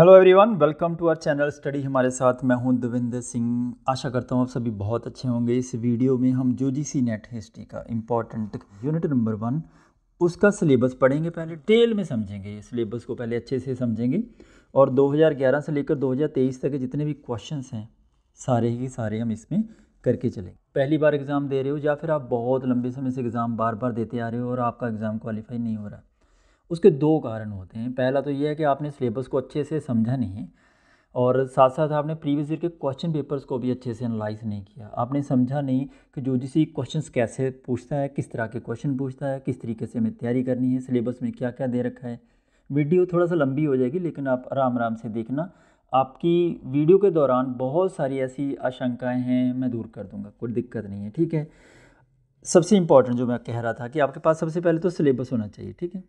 Hello everyone welcome to our channel study हमारे साथ मैं हूं दविंदर सिंह आशा करता हूं आप सभी बहुत अच्छे होंगे इस वीडियो में हम जो जी सी नेट हिस्ट्री का इम्पॉर्टेंट यूनिट नंबर वन उसका सिलेबस पढ़ेंगे पहले डिटेल में समझेंगे सिलेबस को पहले अच्छे से समझेंगे और 2011 से लेकर 2023 तक के जितने भी क्वेश्चन हैं सारे ही सारे हम इसमें करके चलेंगे पहली बार एग्ज़ाम दे रहे हो या फिर आप बहुत लंबे समय से एग्ज़ाम बार बार देते आ रहे हो और आपका एग्ज़ाम क्वालिफाई नहीं हो रहा उसके दो कारण होते हैं पहला तो यह है कि आपने सिलेबस को अच्छे से समझा नहीं है और साथ साथ आपने प्रीवियस ईयर के क्वेश्चन पेपर्स को भी अच्छे से एनालाइज नहीं किया आपने समझा नहीं कि जो जिस क्वेश्चंस कैसे पूछता है किस तरह के क्वेश्चन पूछता है किस तरीके से हमें तैयारी करनी है सिलेबस में क्या क्या दे रखा है वीडियो थोड़ा सा लंबी हो जाएगी लेकिन आप आराम आराम से देखना आपकी वीडियो के दौरान बहुत सारी ऐसी आशंकाएँ हैं मैं दूर कर दूँगा कोई दिक्कत नहीं है ठीक है सबसे इंपॉर्टेंट जो मैं कह रहा था कि आपके पास सबसे पहले तो सिलेबस होना चाहिए ठीक है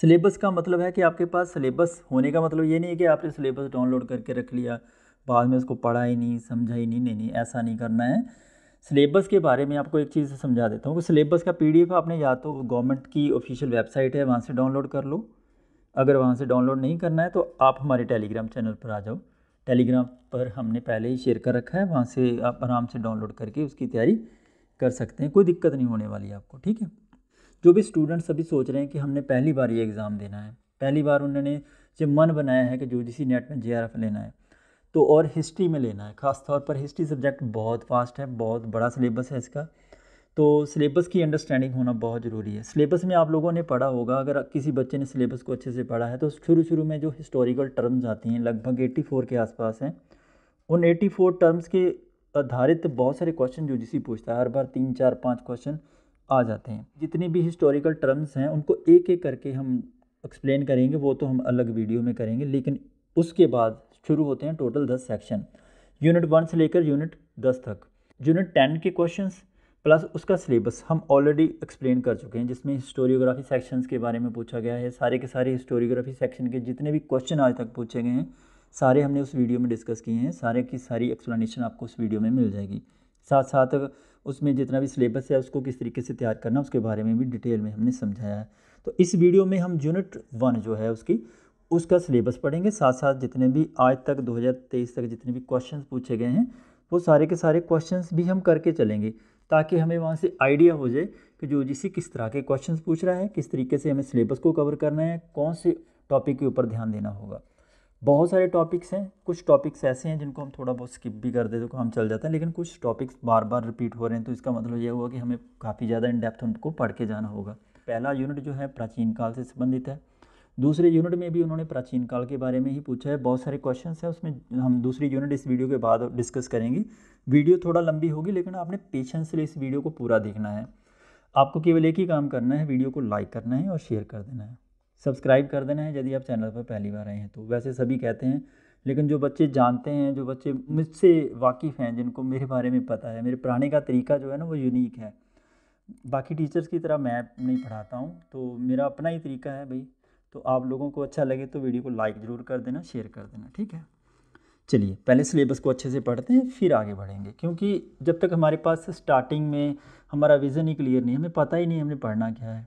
सिलेबस का मतलब है कि आपके पास सिलेबस होने का मतलब ये नहीं है कि आपने सिलेबस डाउनलोड करके रख लिया बाद में उसको पढ़ा ही नहीं समझा ही नहीं नहीं नहीं ऐसा नहीं करना है सिलेबस के बारे में आपको एक चीज़ समझा देता हूँ कि सिलेबस का पी आपने या तो गवर्नमेंट की ऑफिशियल वेबसाइट है वहाँ से डाउनलोड कर लो अगर वहाँ से डाउनलोड नहीं करना है तो आप हमारे टेलीग्राम चैनल पर आ जाओ टेलीग्राम पर हमने पहले ही शेयर कर रखा है वहाँ से आप आराम से डाउनलोड करके उसकी तैयारी कर सकते हैं कोई दिक्कत नहीं होने वाली आपको ठीक है जो भी स्टूडेंट्स अभी सोच रहे हैं कि हमने पहली बार ये एग्ज़ाम देना है पहली बार उन्होंने जो मन बनाया है कि जो यूजीसी नेट में जे लेना है तो और हिस्ट्री में लेना है ख़ास तौर पर हिस्ट्री सब्जेक्ट बहुत फास्ट है बहुत बड़ा सिलेबस है इसका तो सिलेबस की अंडरस्टैंडिंग होना बहुत ज़रूरी है सिलेबस में आप लोगों ने पढ़ा होगा अगर किसी बच्चे ने सिलेबस को अच्छे से पढ़ा है तो शुरू शुरू में जो हिस्टोरिकल टर्म्स आती हैं लगभग 84 के आसपास हैं उन 84 टर्म्स के आधारित बहुत सारे क्वेश्चन जो जिसी पूछता है हर बार तीन चार पाँच क्वेश्चन आ जाते हैं जितने भी हिस्टोरिकल टर्म्स हैं उनको एक एक करके हम एक्सप्लेन करेंगे वो तो हम अलग वीडियो में करेंगे लेकिन उसके बाद शुरू होते हैं टोटल दस सेक्शन यूनिट वन से लेकर यूनिट दस तक यूनिट टेन के क्वेश्चन प्लस उसका सिलेबस हम ऑलरेडी एक्सप्लेन कर चुके हैं जिसमें हिस्टोरियोग्राफी सेक्शंस के बारे में पूछा गया है सारे के सारे हिस्टोरियोग्राफी सेक्शन के जितने भी क्वेश्चन आज तक पूछे गए हैं सारे हमने उस वीडियो में डिस्कस किए हैं सारे की सारी एक्सप्लेनेशन आपको उस वीडियो में मिल जाएगी साथ साथ उसमें जितना भी सिलेबस है उसको किस तरीके से तैयार करना उसके बारे में भी डिटेल में हमने समझाया है तो इस वीडियो में हम यूनिट वन जो है उसकी उसका सिलेबस पढ़ेंगे साथ साथ जितने भी आज तक 2023 तक जितने भी क्वेश्चन पूछे गए हैं वो सारे के सारे क्वेश्चन भी हम करके चलेंगे ताकि हमें वहाँ से आइडिया हो जाए कि जो जिससे किस तरह के क्वेश्चन पूछ रहा है किस तरीके से हमें सिलेबस को कवर करना है कौन से टॉपिक के ऊपर ध्यान देना होगा बहुत सारे टॉपिक्स हैं कुछ टॉपिक्स ऐसे हैं जिनको हम थोड़ा बहुत स्किप भी कर देते तो हम चल जाते हैं लेकिन कुछ टॉपिक्स बार बार रिपीट हो रहे हैं तो इसका मतलब यह हुआ कि हमें काफ़ी ज़्यादा इन डेप्थ उनको पढ़ के जाना होगा पहला यूनिट जो है प्राचीन काल से संबंधित है दूसरे यूनिट में भी उन्होंने प्राचीन काल के बारे में ही पूछा है बहुत सारे क्वेश्चन हैं उसमें हम दूसरी यूनिट इस वीडियो के बाद डिस्कस करेंगे वीडियो थोड़ा लंबी होगी लेकिन आपने पेशेंस से इस वीडियो को पूरा देखना है आपको केवल एक ही काम करना है वीडियो को लाइक करना है और शेयर कर देना है सब्सक्राइब कर देना है यदि आप चैनल पर पहली बार आए हैं तो वैसे सभी कहते हैं लेकिन जो बच्चे जानते हैं जो बच्चे मुझसे वाकिफ़ हैं जिनको मेरे बारे में पता है मेरे पढ़ाने का तरीका जो है ना वो यूनिक है बाकी टीचर्स की तरह मैं नहीं पढ़ाता हूँ तो मेरा अपना ही तरीका है भाई तो आप लोगों को अच्छा लगे तो वीडियो को लाइक ज़रूर कर देना शेयर कर देना ठीक है चलिए पहले सिलेबस को अच्छे से पढ़ते हैं फिर आगे बढ़ेंगे क्योंकि जब तक हमारे पास स्टार्टिंग में हमारा विज़न ही क्लियर नहीं हमें पता ही नहीं हमने पढ़ना क्या है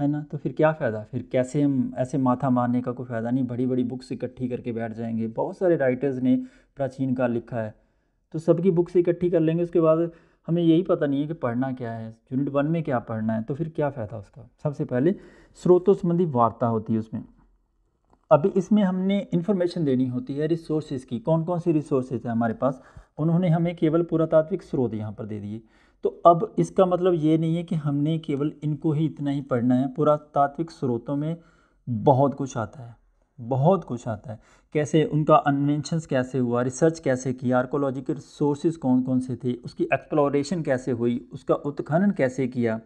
है ना तो फिर क्या फ़ायदा फिर कैसे हम ऐसे माथा मारने का कोई फ़ायदा नहीं बड़ी बड़ी बुक्स इकट्ठी करके बैठ जाएंगे बहुत सारे राइटर्स ने प्राचीन काल लिखा है तो सबकी बुक्स इकट्ठी कर लेंगे उसके बाद हमें यही पता नहीं है कि पढ़ना क्या है यूनिट वन में क्या पढ़ना है तो फिर क्या फ़ायदा उसका सबसे पहले स्रोतों संबंधी वार्ता होती है उसमें अभी इसमें हमने इन्फॉर्मेशन देनी होती है रिसोर्सेज की कौन कौन सी रिसोर्सेज है हमारे पास उन्होंने हमें केवल पुरातात्विक स्रोत यहाँ पर दे दिए तो अब इसका मतलब ये नहीं है कि हमने केवल इनको ही इतना ही पढ़ना है पुरातात्विक स्रोतों में बहुत कुछ आता है बहुत कुछ आता है कैसे उनका अन्वेंशंस कैसे हुआ रिसर्च कैसे किया आर्कोलॉजिकल रिसोर्सेज़ कौन कौन से थे उसकी एक्सप्लोरेशन कैसे हुई उसका उत्खनन कैसे किया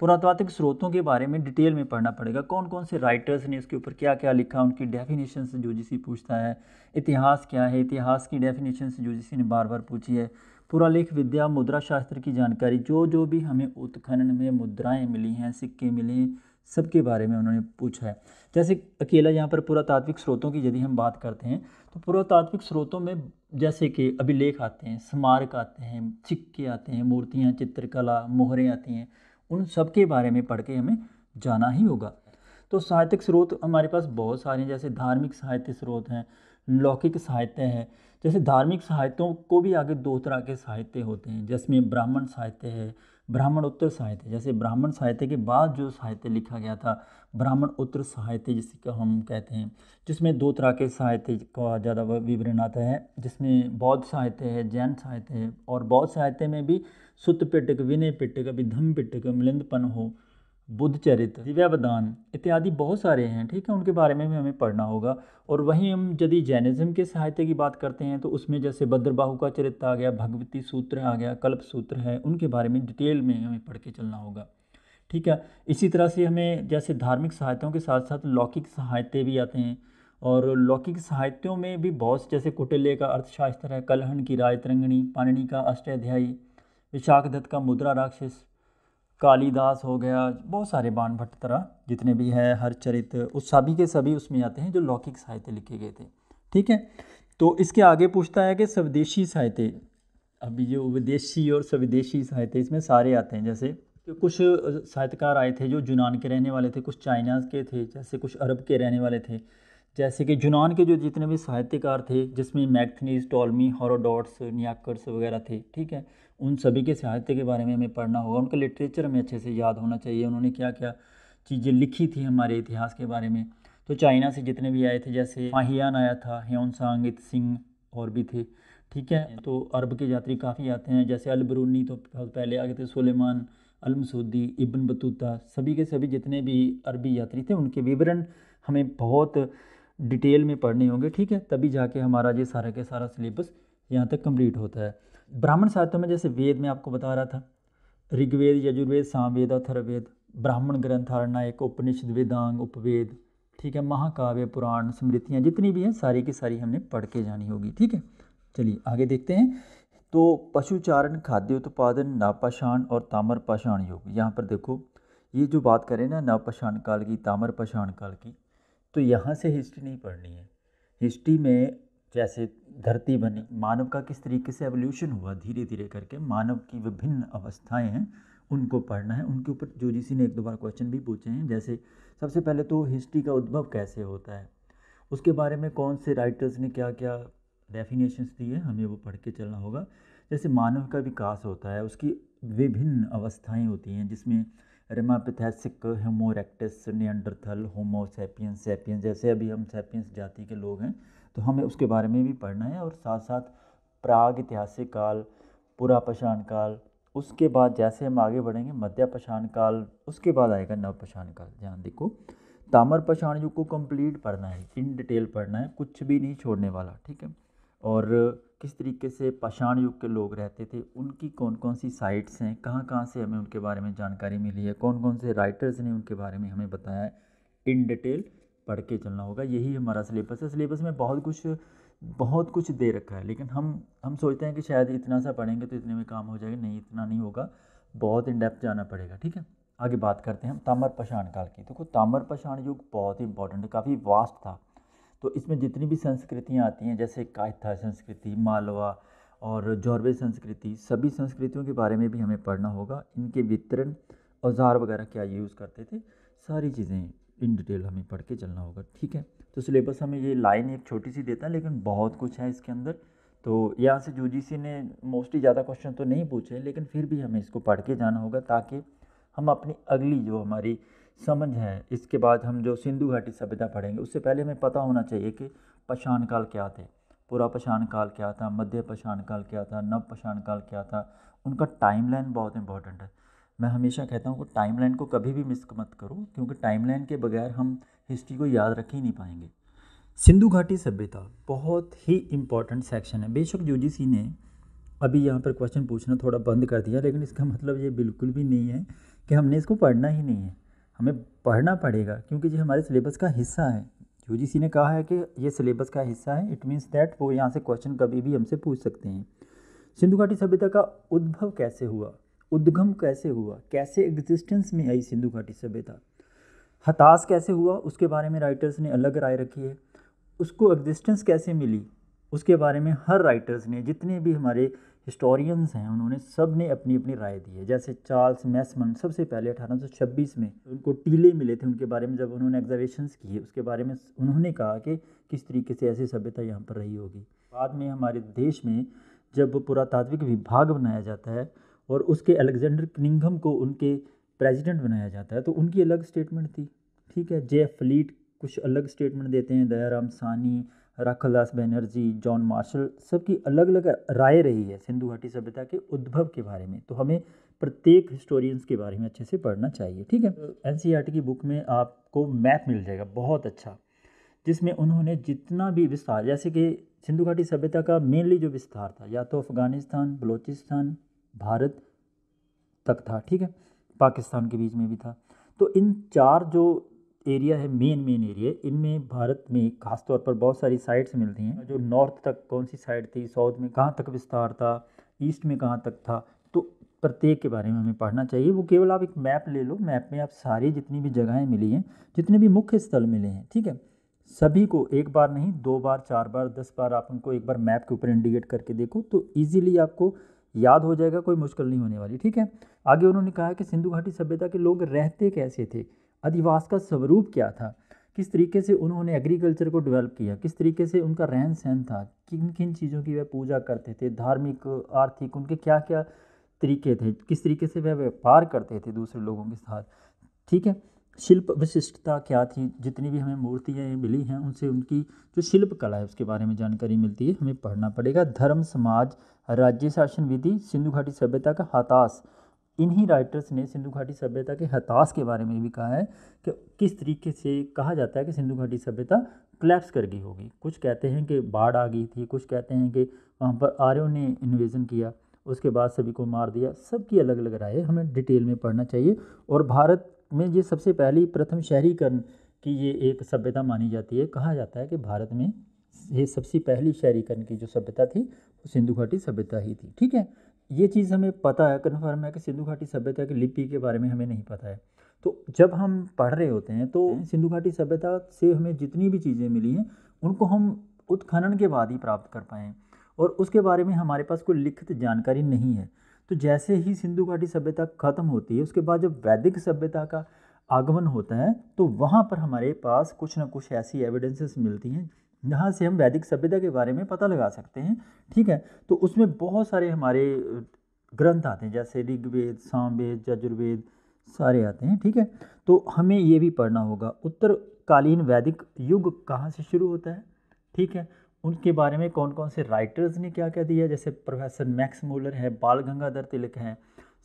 पुरातात्विक स्रोतों के बारे में डिटेल में पढ़ना पड़ेगा कौन कौन से राइटर्स ने उसके ऊपर क्या क्या लिखा उनकी डेफिनेशन से जो जिसी पूछता है इतिहास क्या है इतिहास की डेफिनेशन से जो जिसी ने बार बार पूछी है पुरालेख विद्या मुद्रा शास्त्र की जानकारी जो जो भी हमें उत्खनन में मुद्राएं मिली हैं सिक्के मिले हैं सबके बारे में उन्होंने पूछा है जैसे अकेला यहाँ पर पुरातात्विक स्रोतों की यदि हम बात करते हैं तो पुरातात्विक स्रोतों में जैसे कि अभिलेख आते हैं स्मारक आते हैं सिक्के आते हैं मूर्तियाँ चित्रकला मोहरें आती हैं उन सब के बारे में पढ़ के हमें जाना ही होगा तो साहित्यिक स्रोत हमारे पास बहुत सारे हैं जैसे धार्मिक साहित्य स्रोत हैं लौकिक साहित्य है जैसे धार्मिक साहित्यों को भी आगे दो तरह के साहित्य होते हैं जिसमें ब्राह्मण साहित्य है ब्राह्मण उत्तर साहित्य जैसे ब्राह्मण साहित्य के बाद जो साहित्य लिखा गया था ब्राह्मण उत्तर साहित्य जिसको हम कहते हैं जिसमें दो तरह के साहित्य का ज़्यादा विवरण आता है जिसमें बौद्ध साहित्य है जैन साहित्य है और बौद्ध साहित्य में भी सुत पिटक विनय पिटक अभिधम पिटक मिलिंदपन हो बुद्ध चरित्र दिव्यावदान इत्यादि बहुत सारे हैं ठीक है उनके बारे में भी हमें पढ़ना होगा और वहीं हम यदि जैनिज़्म के साहित्य की बात करते हैं तो उसमें जैसे भद्रबाहु का चरित्र आ गया भगवती सूत्र आ गया कल्प सूत्र है उनके बारे में डिटेल में हमें पढ़ के चलना होगा ठीक है इसी तरह से हमें जैसे धार्मिक साहित्यों के साथ साथ लौकिक साहित्य भी आते हैं और लौकिक साहित्यों में भी बहुत जैसे कुटिल्य का अर्थशास्त्र है कलहन की राय तिरंगणी पाणनी का अष्टाध्यायी विशाख दत्त का मुद्रा राक्षस कालीदास हो गया बहुत सारे बाण भट्ट तरह जितने भी हैं हर चरित उस सभी के सभी उसमें आते हैं जो लौकिक साहित्य लिखे गए थे ठीक है तो इसके आगे पूछता है कि स्वदेशी साहित्य अभी जो विदेशी और स्वदेशी साहित्य इसमें सारे आते हैं जैसे कुछ साहित्यकार आए थे जो जुनान के रहने वाले थे कुछ चाइना के थे जैसे कुछ अरब के रहने वाले थे जैसे कि जुनान के जो जितने भी साहित्यकार थे जिसमें मैक्थनीस टॉलमी हॉरोडोट्स नियाकर्स वगैरह थे ठीक है उन सभी के साहित्य के बारे में हमें पढ़ना होगा उनका लिटरेचर हमें अच्छे से याद होना चाहिए उन्होंने क्या क्या चीज़ें लिखी थी हमारे इतिहास के बारे में तो चाइना से जितने भी आए थे जैसे माहियान आया था ह्योन सांगित सिंह और भी थे ठीक है तो अरब के यात्री काफ़ी आते हैं जैसे अलबरूनी तो बहुत पहले आ गए थे सुलेमान अलमसूदी इबन बतूता सभी के सभी जितने भी अरबी यात्री थे उनके विवरण हमें बहुत डिटेल में पढ़ने होंगे ठीक है तभी जाके हमारा ये सारा के सारा सिलेबस यहाँ तक कंप्लीट होता है ब्राह्मण साहित्य में जैसे वेद में आपको बता रहा था ऋग्वेद यजुर्वेद सामवेद अथर्वेद ब्राह्मण ग्रंथ एक उपनिषद वेदांग उपवेद ठीक है महाकाव्य पुराण स्मृतियाँ जितनी भी हैं सारी की सारी हमने पढ़ के जानी होगी ठीक है चलिए आगे देखते हैं तो पशुचारण खाद्य उत्पादन नापाषाण और ताम्र पाषाण योग यहाँ पर देखो ये जो बात करें ना नापाषाण काल की ताम्र पाषाण काल की तो यहाँ से हिस्ट्री नहीं पढ़नी है हिस्ट्री में जैसे धरती बनी मानव का किस तरीके से एवोल्यूशन हुआ धीरे धीरे करके मानव की विभिन्न अवस्थाएं हैं उनको पढ़ना है उनके ऊपर जो जी सी ने एक दो बार क्वेश्चन भी पूछे हैं जैसे सबसे पहले तो हिस्ट्री का उद्भव कैसे होता है उसके बारे में कौन से राइटर्स ने क्या क्या डेफिनेशंस दी है हमें वो पढ़ के चलना होगा जैसे मानव का विकास होता है उसकी विभिन्न अवस्थाएँ होती हैं जिसमें Ramapithecus homo erectus Neanderthal homo sapiens sapiens जैसे अभी हम सेपियंस जाति के लोग हैं तो हमें उसके बारे में भी पढ़ना है और साथ साथ प्राग ऐतिहासिक काल पुरा पशाण काल उसके बाद जैसे हम आगे बढ़ेंगे मध्य पशाण काल उसके बाद आएगा नव पशाण काल ध्यान देखो तामर पषाण युग को कंप्लीट पढ़ना है इन डिटेल पढ़ना है कुछ भी नहीं छोड़ने वाला ठीक है और किस तरीके से पाषाण युग के लोग रहते थे उनकी कौन कौन सी साइट्स हैं कहाँ कहाँ से हमें उनके बारे में जानकारी मिली है कौन कौन से राइटर्स ने उनके बारे में हमें बताया है इन डिटेल पढ़ के चलना होगा यही हमारा सिलेबस है सिलेबस में बहुत कुछ बहुत कुछ दे रखा है लेकिन हम हम सोचते हैं कि शायद इतना सा पढ़ेंगे तो इतने में काम हो जाएगा नहीं इतना नहीं होगा बहुत इन डेप्थ जाना पड़ेगा ठीक है आगे बात करते हैं हम ताम्र पाषाण काल की देखो तो ताम्र पाषाण युग बहुत ही इंपॉर्टेंट है काफ़ी वास्ट था तो इसमें जितनी भी संस्कृतियाँ आती हैं जैसे कायथा संस्कृति मालवा और जौरवे संस्कृति सभी संस्कृतियों के बारे में भी हमें पढ़ना होगा इनके वितरण औजार वगैरह क्या यूज़ करते थे सारी चीज़ें इन डिटेल हमें पढ़ के चलना होगा ठीक है तो सिलेबस हमें ये लाइन एक छोटी सी देता है लेकिन बहुत कुछ है इसके अंदर तो यहाँ से यूजीसी ने मोस्टली ज़्यादा क्वेश्चन तो नहीं पूछे हैं लेकिन फिर भी हमें इसको पढ़ के जाना होगा ताकि हम अपनी अगली जो हमारी समझ है इसके बाद हम जो सिंधु घाटी सभ्यता पढ़ेंगे उससे पहले हमें पता होना चाहिए कि पशाण काल क्या थे पूरा पशाण काल क्या था मध्य पशाण काल क्या था नव पशाण काल क्या था उनका टाइमलाइन बहुत इंपॉर्टेंट है मैं हमेशा कहता हूँ कि टाइमलाइन को कभी भी मिस मत करो क्योंकि टाइमलाइन के बगैर हम हिस्ट्री को याद रख ही नहीं पाएंगे सिंधु घाटी सभ्यता बहुत ही इम्पॉर्टेंट सेक्शन है बेशक यूजीसी ने अभी यहाँ पर क्वेश्चन पूछना थोड़ा बंद कर दिया लेकिन इसका मतलब ये बिल्कुल भी नहीं है कि हमने इसको पढ़ना ही नहीं है हमें पढ़ना पड़ेगा क्योंकि ये हमारे सिलेबस का हिस्सा है यूजीसी ने कहा है कि ये सिलेबस का हिस्सा है इट मीन्स दैट वो यहाँ से क्वेश्चन कभी भी हमसे पूछ सकते हैं सिंधु घाटी सभ्यता का उद्भव कैसे हुआ उद्गम कैसे हुआ कैसे एग्जिस्टेंस में आई सिंधु घाटी सभ्यता हताश कैसे हुआ उसके बारे में राइटर्स ने अलग राय रखी है उसको एग्जिस्टेंस कैसे मिली उसके बारे में हर राइटर्स ने जितने भी हमारे हिस्टोरियंस हैं उन्होंने सब ने अपनी अपनी राय दी है जैसे चार्ल्स मैसमन सबसे पहले 1826 में उनको टीले मिले थे उनके बारे में जब उन्होंने एग्जावेशंस किए उसके बारे में उन्होंने कहा कि किस तरीके से ऐसी सभ्यता यहाँ पर रही होगी बाद में हमारे देश में जब पुरातात्विक विभाग बनाया जाता है और उसके अलेक्जेंडर किनिंगम को उनके प्रेसिडेंट बनाया जाता है तो उनकी अलग स्टेटमेंट थी ठीक है जे फ्लीट कुछ अलग स्टेटमेंट देते हैं दयाराम सानी राखलदास बनर्जी जॉन मार्शल सबकी अलग अलग राय रही है सिंधु घाटी सभ्यता के उद्भव के बारे में तो हमें प्रत्येक हिस्टोरियंस के बारे में अच्छे से पढ़ना चाहिए ठीक है एन टी e की बुक में आपको मैप मिल जाएगा बहुत अच्छा जिसमें उन्होंने जितना भी विस्तार जैसे कि सिंधु घाटी सभ्यता का मेनली जो विस्तार था या तो अफ़गानिस्तान बलूचिस्तान भारत तक था ठीक है पाकिस्तान के बीच में भी था तो इन चार जो एरिया है मेन मेन एरिया इनमें भारत में खासतौर पर बहुत सारी साइट्स मिलती हैं जो नॉर्थ तक कौन सी साइड थी साउथ में कहाँ तक विस्तार था ईस्ट में कहाँ तक था तो प्रत्येक के बारे में हमें पढ़ना चाहिए वो केवल आप एक मैप ले लो मैप में आप सारी जितनी भी जगहें मिली हैं जितने भी मुख्य स्थल मिले हैं ठीक है सभी को एक बार नहीं दो बार चार बार दस बार आप उनको एक बार मैप के ऊपर इंडिकेट करके देखो तो ईजिली आपको याद हो जाएगा कोई मुश्किल नहीं होने वाली ठीक है आगे उन्होंने कहा कि सिंधु घाटी सभ्यता के लोग रहते कैसे थे अधिवास का स्वरूप क्या था किस तरीके से उन्होंने एग्रीकल्चर को डेवलप किया किस तरीके से उनका रहन सहन था किन किन चीज़ों की वह पूजा करते थे धार्मिक आर्थिक उनके क्या क्या तरीके थे किस तरीके से वह व्यापार करते थे दूसरे लोगों के साथ ठीक है शिल्प विशिष्टता क्या थी जितनी भी हमें मूर्तियाँ मिली हैं उनसे उनकी जो शिल्प कला है उसके बारे में जानकारी मिलती है हमें पढ़ना पड़ेगा धर्म समाज राज्य शासन विधि सिंधु घाटी सभ्यता का हताश इन्हीं राइटर्स ने सिंधु घाटी सभ्यता के हताश के बारे में भी कहा है कि किस तरीके से कहा जाता है कि सिंधु घाटी सभ्यता क्लैप्स कर गई होगी कुछ कहते हैं कि बाढ़ आ गई थी कुछ कहते हैं कि वहाँ पर आर्यों ने इन्वेजन किया उसके बाद सभी को मार दिया सबकी अलग अलग राय हमें डिटेल में पढ़ना चाहिए और भारत में ये सबसे पहली प्रथम शहरीकरण की ये एक सभ्यता मानी जाती है कहा जाता है कि भारत में ये सबसे पहली शहरीकरण की जो सभ्यता थी सिंधु घाटी सभ्यता ही थी ठीक है ये चीज़ हमें पता है कन्फर्म है कि सिंधु घाटी सभ्यता की लिपि के बारे में हमें नहीं पता है तो जब हम पढ़ रहे होते हैं तो सिंधु घाटी सभ्यता से हमें जितनी भी चीज़ें मिली हैं उनको हम उत्खनन के बाद ही प्राप्त कर पाए और उसके बारे में हमारे पास कोई लिखित जानकारी नहीं है तो जैसे ही सिंधु घाटी सभ्यता ख़त्म होती है उसके बाद जब वैदिक सभ्यता का आगमन होता है तो वहाँ पर हमारे पास कुछ ना कुछ ऐसी एविडेंसेस मिलती हैं जहाँ से हम वैदिक सभ्यता के बारे में पता लगा सकते हैं ठीक है तो उसमें बहुत सारे हमारे ग्रंथ आते हैं जैसे ऋग्वेद सामवेद यजुर्वेद सारे आते हैं ठीक है तो हमें ये भी पढ़ना होगा उत्तरकालीन वैदिक युग कहाँ से शुरू होता है ठीक है उनके बारे में कौन कौन से राइटर्स ने क्या क्या दिया जैसे प्रोफेसर मैक्स मोलर है बाल गंगाधर तिलक हैं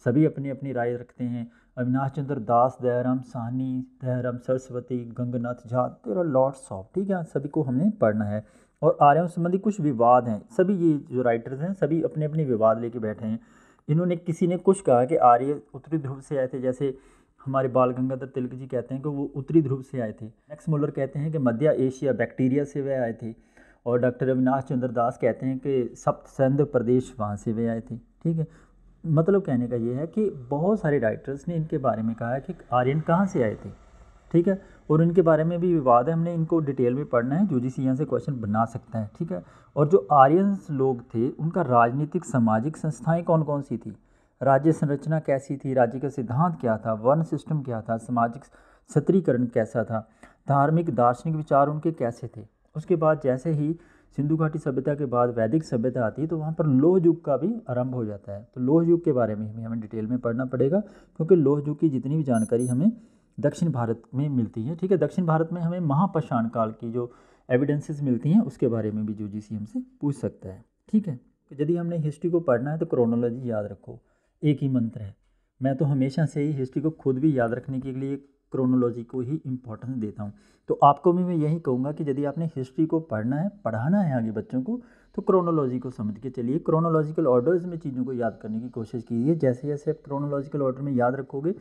सभी अपनी अपनी राय रखते हैं Avinash Chandra Das Dayaram Sahni Dayaram Saraswati Ganganath Jha there are lots of ठीक है सभी को हमने पढ़ना है और आर्यों संबंधी कुछ विवाद हैं सभी ये जो राइटर्स हैं सभी अपने अपने विवाद लेके बैठे हैं इन्होंने किसी ने कुछ कहा कि आर्य उत्तरी ध्रुव से आए थे जैसे हमारे बाल गंगाधर तिलक जी कहते हैं कि वो उत्तरी ध्रुव से आए थे मैक्स मोलर कहते हैं कि मध्य एशिया बैक्टीरिया से वे आए थे और डॉक्टर अविनाश चंद्र दास कहते हैं कि सप्त प्रदेश वहाँ से वे आए थे ठीक है मतलब कहने का ये है कि बहुत सारे राइटर्स ने इनके बारे में कहा है कि आर्यन कहाँ से आए थे ठीक है और इनके बारे में भी विवाद है हमने इनको डिटेल में पढ़ना है जो सी यहाँ से क्वेश्चन बना सकता है ठीक है और जो आर्यन लोग थे उनका राजनीतिक सामाजिक संस्थाएं कौन कौन सी थी राज्य संरचना कैसी थी राज्य का सिद्धांत क्या था वर्ण सिस्टम क्या था सामाजिक सत्रीकरण कैसा था धार्मिक दार्शनिक विचार उनके कैसे थे उसके बाद जैसे ही सिंधु घाटी सभ्यता के बाद वैदिक सभ्यता आती है तो वहाँ पर लोह युग का भी आरंभ हो जाता है तो लोह युग के बारे में हमें हमें डिटेल में पढ़ना पड़ेगा क्योंकि लोह युग की जितनी भी जानकारी हमें दक्षिण भारत में मिलती है ठीक है दक्षिण भारत में हमें महापाषाण काल की जो एविडेंसेस मिलती हैं उसके बारे में भी जो जी हमसे पूछ सकता है ठीक है तो यदि हमने हिस्ट्री को पढ़ना है तो क्रोनोलॉजी याद रखो एक ही मंत्र है मैं तो हमेशा से ही हिस्ट्री को खुद भी याद रखने के लिए क्रोनोलॉजी को ही इम्पोर्टेंस देता हूँ तो आपको भी मैं यही कहूँगा कि यदि आपने हिस्ट्री को पढ़ना है पढ़ाना है आगे बच्चों को तो क्रोनोलॉजी को समझ के चलिए क्रोनोलॉजिकल ऑर्डर्स में चीज़ों को याद करने की कोशिश कीजिए जैसे जैसे आप क्रोनोलॉजिकल ऑर्डर में याद रखोगे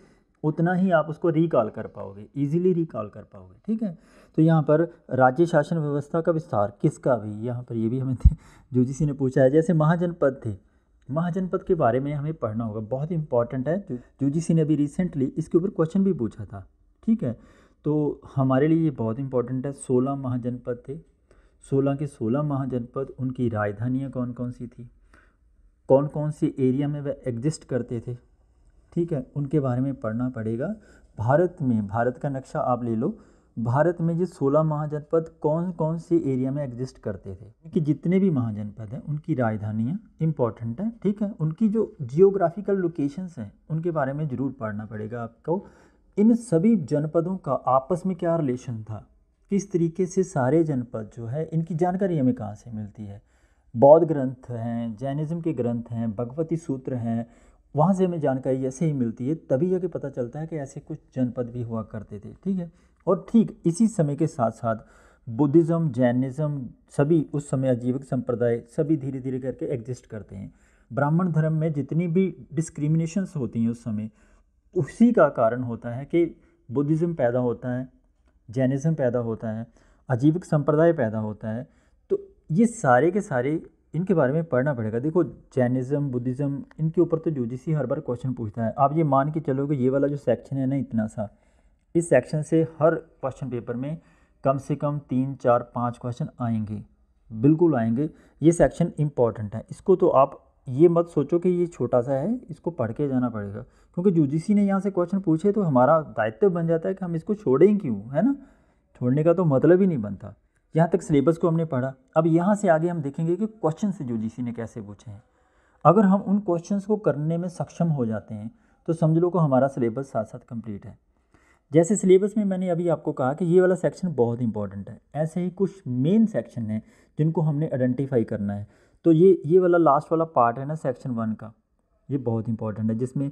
उतना ही आप उसको रिकॉल कर पाओगे ईजिली रिकॉल कर पाओगे ठीक है तो यहाँ पर राज्य शासन व्यवस्था का विस्तार किसका भी यहाँ पर ये भी हमें जो जी सी ने पूछा है जैसे महाजनपद थे महाजनपद के बारे में हमें पढ़ना होगा बहुत इंपॉर्टेंट है जो जी सी ने अभी रिसेंटली इसके ऊपर क्वेश्चन भी पूछा था ठीक है तो हमारे लिए ये बहुत इंपॉर्टेंट है सोलह महाजनपद थे सोलह के सोलह महाजनपद उनकी राजधानियाँ कौन कौन सी थी कौन कौन से एरिया में वह एग्जिस्ट करते थे ठीक है उनके बारे में पढ़ना पड़ेगा भारत में भारत का नक्शा आप ले लो भारत में ये सोलह महाजनपद कौन कौन से एरिया में एग्जिस्ट करते थे कि जितने भी महाजनपद हैं उनकी राजधानियाँ इंपॉर्टेंट हैं ठीक है उनकी जो जियोग्राफिकल लोकेशंस हैं उनके बारे में ज़रूर पढ़ना पड़ेगा आपको इन सभी जनपदों का आपस में क्या रिलेशन था किस तरीके से सारे जनपद जो है इनकी जानकारी हमें कहाँ से मिलती है बौद्ध ग्रंथ हैं जैनिज़्म के ग्रंथ हैं भगवती सूत्र हैं वहाँ से हमें जानकारी ऐसे ही मिलती है तभी जाके पता चलता है कि ऐसे कुछ जनपद भी हुआ करते थे ठीक है और ठीक इसी समय के साथ साथ बुद्धिज़्म जैनिज़्म सभी उस समय आजीविक संप्रदाय सभी धीरे धीरे करके एग्जिस्ट करते हैं ब्राह्मण धर्म में जितनी भी डिस्क्रिमिनेशंस होती हैं उस समय उसी का कारण होता है कि बुद्धिज़्म पैदा होता है जैनिज़्म पैदा होता है आजीविक संप्रदाय पैदा होता है तो ये सारे के सारे इनके बारे में पढ़ना पड़ेगा देखो जैनिज़्म बुद्धिज़्म इनके ऊपर तो यूजीसी हर बार क्वेश्चन पूछता है आप ये मान के चलो कि ये वाला जो सेक्शन है ना इतना सा इस सेक्शन से हर क्वेश्चन पेपर में कम से कम तीन चार पाँच क्वेश्चन आएंगे बिल्कुल आएंगे ये सेक्शन इम्पॉर्टेंट है इसको तो आप ये मत सोचो कि ये छोटा सा है इसको पढ़ के जाना पड़ेगा क्योंकि सी ने यहाँ से क्वेश्चन पूछे तो हमारा दायित्व बन जाता है कि हम इसको छोड़ें क्यों है ना छोड़ने का तो मतलब ही नहीं बनता यहाँ तक सिलेबस को हमने पढ़ा अब यहाँ से आगे हम देखेंगे कि क्वेश्चन सी ने कैसे पूछे हैं अगर हम उन क्वेश्चन को करने में सक्षम हो जाते हैं तो समझ लो कि हमारा सिलेबस साथ साथ कंप्लीट है जैसे सिलेबस में मैंने अभी आपको कहा कि ये वाला सेक्शन बहुत इंपॉर्टेंट है ऐसे ही कुछ मेन सेक्शन हैं जिनको हमने आइडेंटिफाई करना है तो ये ये वाला लास्ट वाला पार्ट है ना सेक्शन वन का ये बहुत इंपॉर्टेंट है जिसमें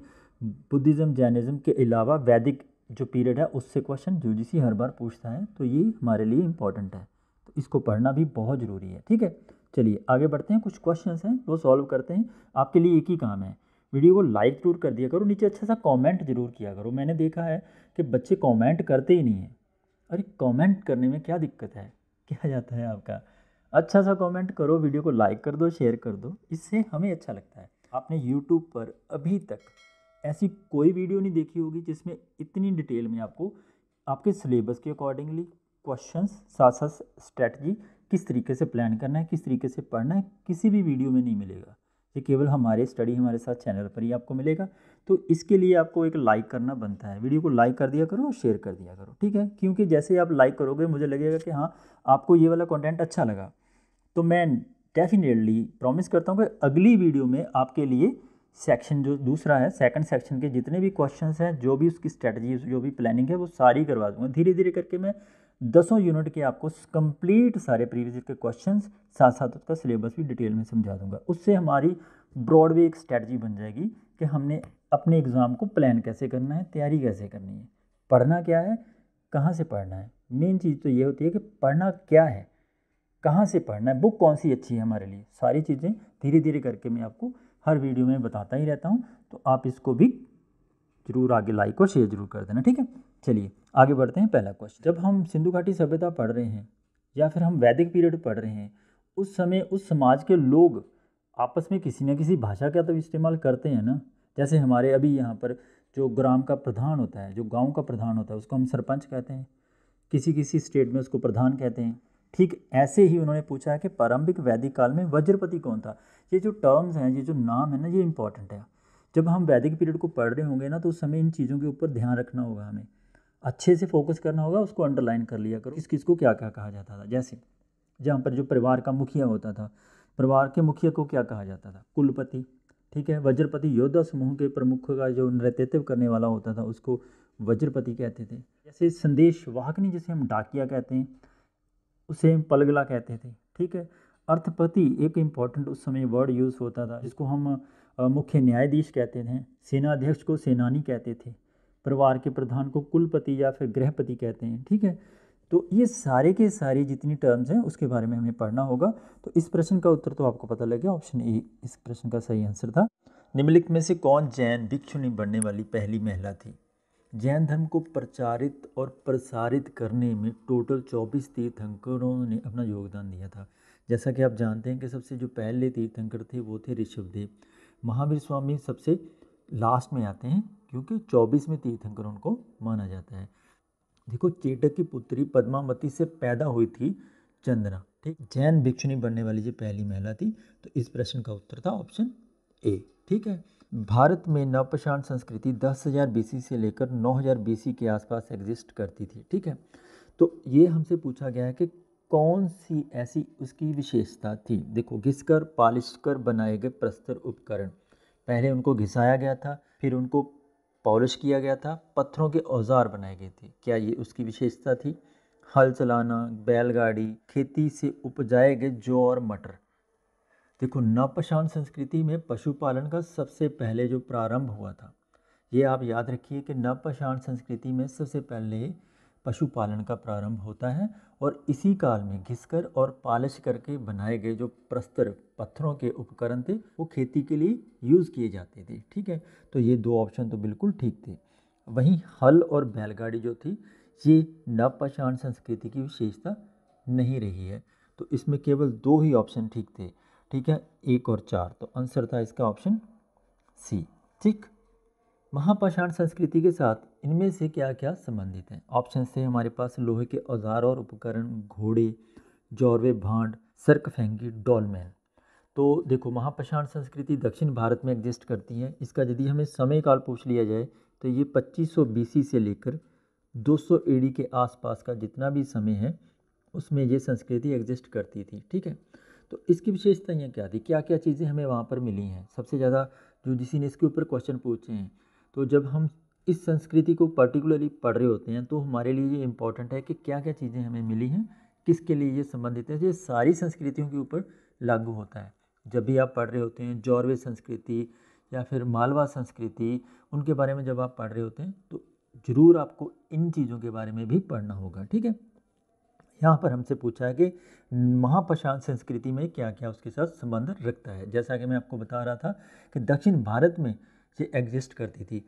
बुद्धिज़्म जैनिज़्म के अलावा वैदिक जो पीरियड है उससे क्वेश्चन यूजीसी हर बार पूछता है तो ये हमारे लिए इम्पॉर्टेंट है तो इसको पढ़ना भी बहुत ज़रूरी है ठीक है चलिए आगे बढ़ते हैं कुछ क्वेश्चन हैं वो सॉल्व करते हैं आपके लिए एक ही काम है वीडियो को लाइक जरूर कर दिया करो नीचे अच्छा सा कमेंट जरूर किया करो मैंने देखा है कि बच्चे कमेंट करते ही नहीं हैं अरे कमेंट करने में क्या दिक्कत है क्या जाता है आपका अच्छा सा कमेंट करो वीडियो को लाइक कर दो शेयर कर दो इससे हमें अच्छा लगता है आपने यूट्यूब पर अभी तक ऐसी कोई वीडियो नहीं देखी होगी जिसमें इतनी डिटेल में आपको आपके सिलेबस के अकॉर्डिंगली क्वेश्चन साथ साथ स्ट्रैटी किस तरीके से प्लान करना है किस तरीके से पढ़ना है किसी भी वीडियो में नहीं मिलेगा ये केवल हमारे स्टडी हमारे साथ चैनल पर ही आपको मिलेगा तो इसके लिए आपको एक लाइक करना बनता है वीडियो को लाइक कर दिया करो और शेयर कर दिया करो ठीक है क्योंकि जैसे ही आप लाइक करोगे मुझे लगेगा कि हाँ आपको ये वाला कंटेंट अच्छा लगा तो मैं डेफिनेटली प्रॉमिस करता हूँ कि अगली वीडियो में आपके लिए सेक्शन जो दूसरा है सेकंड सेक्शन के जितने भी क्वेश्चन हैं जो भी उसकी स्ट्रैटेजी जो भी प्लानिंग है वो सारी करवा दूंगा धीरे धीरे करके मैं दसों यूनिट के आपको कंप्लीट सारे प्रीवियस के क्वेश्चंस साथ साथ उसका सिलेबस भी डिटेल में समझा दूंगा उससे हमारी ब्रॉडवे एक स्ट्रैटी बन जाएगी कि हमने अपने एग्ज़ाम को प्लान कैसे करना है तैयारी कैसे करनी है पढ़ना क्या है कहाँ से पढ़ना है मेन चीज़ तो ये होती है कि पढ़ना क्या है कहाँ से पढ़ना है बुक कौन सी अच्छी है हमारे लिए सारी चीज़ें धीरे धीरे करके मैं आपको हर वीडियो में बताता ही रहता हूँ तो आप इसको भी ज़रूर आगे लाइक और शेयर ज़रूर कर देना ठीक है चलिए आगे बढ़ते हैं पहला क्वेश्चन जब हम सिंधु घाटी सभ्यता पढ़ रहे हैं या फिर हम वैदिक पीरियड पढ़ रहे हैं उस समय उस समाज के लोग आपस में किसी न किसी भाषा का तो इस्तेमाल करते हैं ना जैसे हमारे अभी यहाँ पर जो ग्राम का प्रधान होता है जो गांव का प्रधान होता है उसको हम सरपंच कहते हैं किसी किसी स्टेट में उसको प्रधान कहते हैं ठीक ऐसे ही उन्होंने पूछा है कि प्रारंभिक वैदिक काल में वज्रपति कौन था ये जो टर्म्स हैं ये जो नाम है ना ये इंपॉर्टेंट है जब हम वैदिक पीरियड को पढ़ रहे होंगे ना तो उस समय इन चीज़ों के ऊपर ध्यान रखना होगा हमें अच्छे से फोकस करना होगा उसको अंडरलाइन कर लिया करो इस किस को क्या क्या कहा जाता था जैसे जहाँ पर जो परिवार का मुखिया होता था परिवार के मुखिया को क्या कहा जाता था कुलपति ठीक है वज्रपति योद्धा समूह के प्रमुख का जो नेतृत्व करने वाला होता था उसको वज्रपति कहते थे जैसे संदेश वाहकनी जिसे हम डाकिया कहते हैं उसे हम पलगला कहते थे ठीक है अर्थपति एक इम्पॉर्टेंट उस समय वर्ड यूज़ होता था जिसको हम मुख्य न्यायाधीश कहते थे सेनाध्यक्ष को सेनानी कहते थे परिवार के प्रधान को कुलपति या फिर गृहपति कहते हैं ठीक है तो ये सारे के सारे जितनी टर्म्स हैं उसके बारे में हमें पढ़ना होगा तो इस प्रश्न का उत्तर तो आपको पता लग गया ऑप्शन ए इस प्रश्न का सही आंसर था निम्नलिखित में से कौन जैन भिक्षुणी बनने वाली पहली महिला थी जैन धर्म को प्रचारित और प्रसारित करने में टोटल 24 तीर्थंकरों ने अपना योगदान दिया था जैसा कि आप जानते हैं कि सबसे जो पहले तीर्थंकर थे वो थे ऋषभदेव महावीर स्वामी सबसे लास्ट में आते हैं क्योंकि 24 में तीर्थंकर उनको माना जाता है देखो चेटक की पुत्री पद्मावती से पैदा हुई थी चंद्रा ठीक जैन भिक्षुणी बनने वाली जो पहली महिला थी तो इस प्रश्न का उत्तर था ऑप्शन ए ठीक है भारत में नवपषाण संस्कृति 10,000 बीसी से लेकर 9,000 बीसी के आसपास एग्जिस्ट करती थी ठीक है तो ये हमसे पूछा गया है कि कौन सी ऐसी उसकी विशेषता थी देखो घिसकर पालिश कर बनाए गए प्रस्तर उपकरण पहले उनको घिसाया गया था फिर उनको पॉलिश किया गया था पत्थरों के औजार बनाए गए थे क्या ये उसकी विशेषता थी हल चलाना बैलगाड़ी खेती से उपजाए गए जौ और मटर देखो नापशान संस्कृति में पशुपालन का सबसे पहले जो प्रारंभ हुआ था ये आप याद रखिए कि नवपाषाण संस्कृति में सबसे पहले पशुपालन का प्रारंभ होता है और इसी काल में घिसकर और पालिश करके बनाए गए जो प्रस्तर पत्थरों के उपकरण थे वो खेती के लिए यूज़ किए जाते थे ठीक है तो ये दो ऑप्शन तो बिल्कुल ठीक थे वहीं हल और बैलगाड़ी जो थी ये नवपाषाण संस्कृति की विशेषता नहीं रही है तो इसमें केवल दो ही ऑप्शन ठीक थे ठीक है एक और चार तो आंसर था इसका ऑप्शन सी ठीक महापाषाण संस्कृति के साथ इनमें से क्या क्या संबंधित हैं ऑप्शन से हमारे पास लोहे के औजार और उपकरण घोड़े जौरवे भांड सर्क फेंगी डॉलमैन तो देखो महापाषाण संस्कृति दक्षिण भारत में एग्जिस्ट करती है इसका यदि हमें समय काल पूछ लिया जाए तो ये 2500 बीसी से लेकर 200 एडी के आसपास का जितना भी समय है उसमें ये संस्कृति एग्जिस्ट करती थी ठीक है तो इसकी विशेषताएँ क्या थी क्या क्या चीज़ें हमें वहाँ पर मिली हैं सबसे ज़्यादा जो जिसी ने इसके ऊपर क्वेश्चन पूछे हैं तो जब हम इस संस्कृति को पर्टिकुलरली पढ़ रहे होते हैं तो हमारे लिए ये इम्पॉर्टेंट है कि क्या क्या चीज़ें हमें मिली हैं किसके लिए ये संबंधित है ये सारी संस्कृतियों के ऊपर लागू होता है जब भी आप पढ़ रहे होते हैं जौरवे संस्कृति या फिर मालवा संस्कृति उनके बारे में जब आप पढ़ रहे होते हैं तो ज़रूर आपको इन चीज़ों के बारे में भी पढ़ना होगा ठीक है यहाँ पर हमसे पूछा है कि महाप्रशांत संस्कृति में क्या क्या उसके साथ संबंध रखता है जैसा कि मैं आपको बता रहा था कि दक्षिण भारत में ये एग्जिस्ट करती थी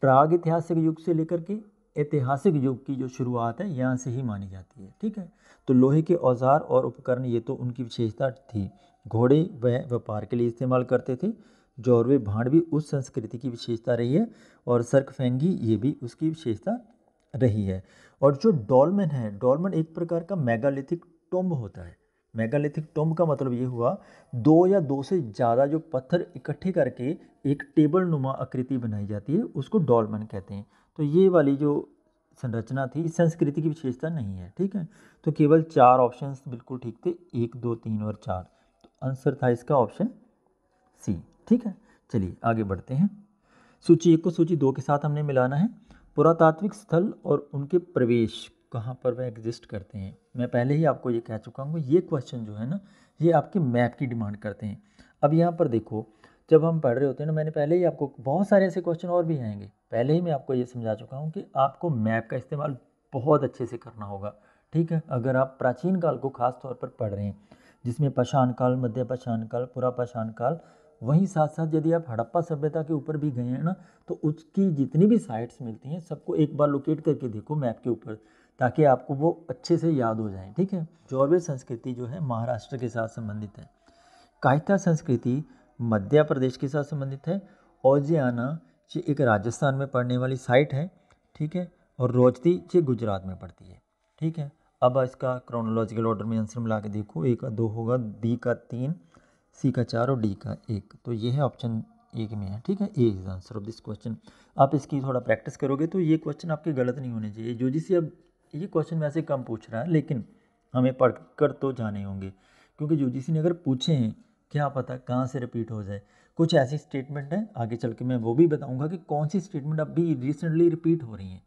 प्राग ऐतिहासिक युग से लेकर के ऐतिहासिक युग की जो शुरुआत है यहाँ से ही मानी जाती है ठीक है तो लोहे के औजार और उपकरण ये तो उनकी विशेषता थी घोड़े वह व्यापार के लिए इस्तेमाल करते थे जौरवे भाड़ भी उस संस्कृति की विशेषता रही है और सर्कफेंगी ये भी उसकी विशेषता रही है और जो डॉलमेन है डॉलमेन एक प्रकार का मेगालिथिक टोम्ब होता है मेगालिथिक टोम का मतलब ये हुआ दो या दो से ज़्यादा जो पत्थर इकट्ठे करके एक टेबल नुमा आकृति बनाई जाती है उसको डॉलमन कहते हैं तो ये वाली जो संरचना थी संस्कृति की विशेषता नहीं है ठीक है तो केवल चार ऑप्शन बिल्कुल ठीक थे एक दो तीन और चार तो आंसर था इसका ऑप्शन सी ठीक है चलिए आगे बढ़ते हैं सूची एक को सूची दो के साथ हमने मिलाना है पुरातात्विक स्थल और उनके प्रवेश कहाँ पर वह एग्जिस्ट करते हैं मैं पहले ही आपको ये कह चुका हूँ ये क्वेश्चन जो है ना ये आपके मैप की डिमांड करते हैं अब यहाँ पर देखो जब हम पढ़ रहे होते हैं ना मैंने पहले ही आपको बहुत सारे ऐसे क्वेश्चन और भी आएंगे पहले ही मैं आपको ये समझा चुका हूँ कि आपको मैप का इस्तेमाल बहुत अच्छे से करना होगा ठीक है अगर आप प्राचीन काल को खास तौर पर पढ़ रहे हैं जिसमें पाषाण काल मध्य पशाण काल पूरा पशान काल वहीं साथ साथ यदि आप हड़प्पा सभ्यता के ऊपर भी गए हैं ना तो उसकी जितनी भी साइट्स मिलती हैं सबको एक बार लोकेट करके देखो मैप के ऊपर ताकि आपको वो अच्छे से याद हो जाए ठीक है जोरवे संस्कृति जो है महाराष्ट्र के साथ संबंधित है कायता संस्कृति मध्य प्रदेश के साथ संबंधित है औजियाना ये एक राजस्थान में पढ़ने वाली साइट है ठीक है और रोजती ये गुजरात में पड़ती है ठीक है अब इसका क्रोनोलॉजिकल ऑर्डर में आंसर मिला के देखो ए का दो होगा बी का तीन सी का चार और डी का एक तो ये है ऑप्शन एक में है ठीक है A is answer of this question आप इसकी थोड़ा प्रैक्टिस करोगे तो ये क्वेश्चन आपके गलत नहीं होने चाहिए जो जिसे अब ये क्वेश्चन वैसे कम पूछ रहा है लेकिन हमें पढ़ कर तो जाने होंगे क्योंकि यूजीसी ने अगर पूछे हैं क्या पता कहाँ से रिपीट हो जाए कुछ ऐसी स्टेटमेंट हैं आगे चल के मैं वो भी बताऊंगा कि कौन सी स्टेटमेंट अभी रिसेंटली रिपीट हो रही हैं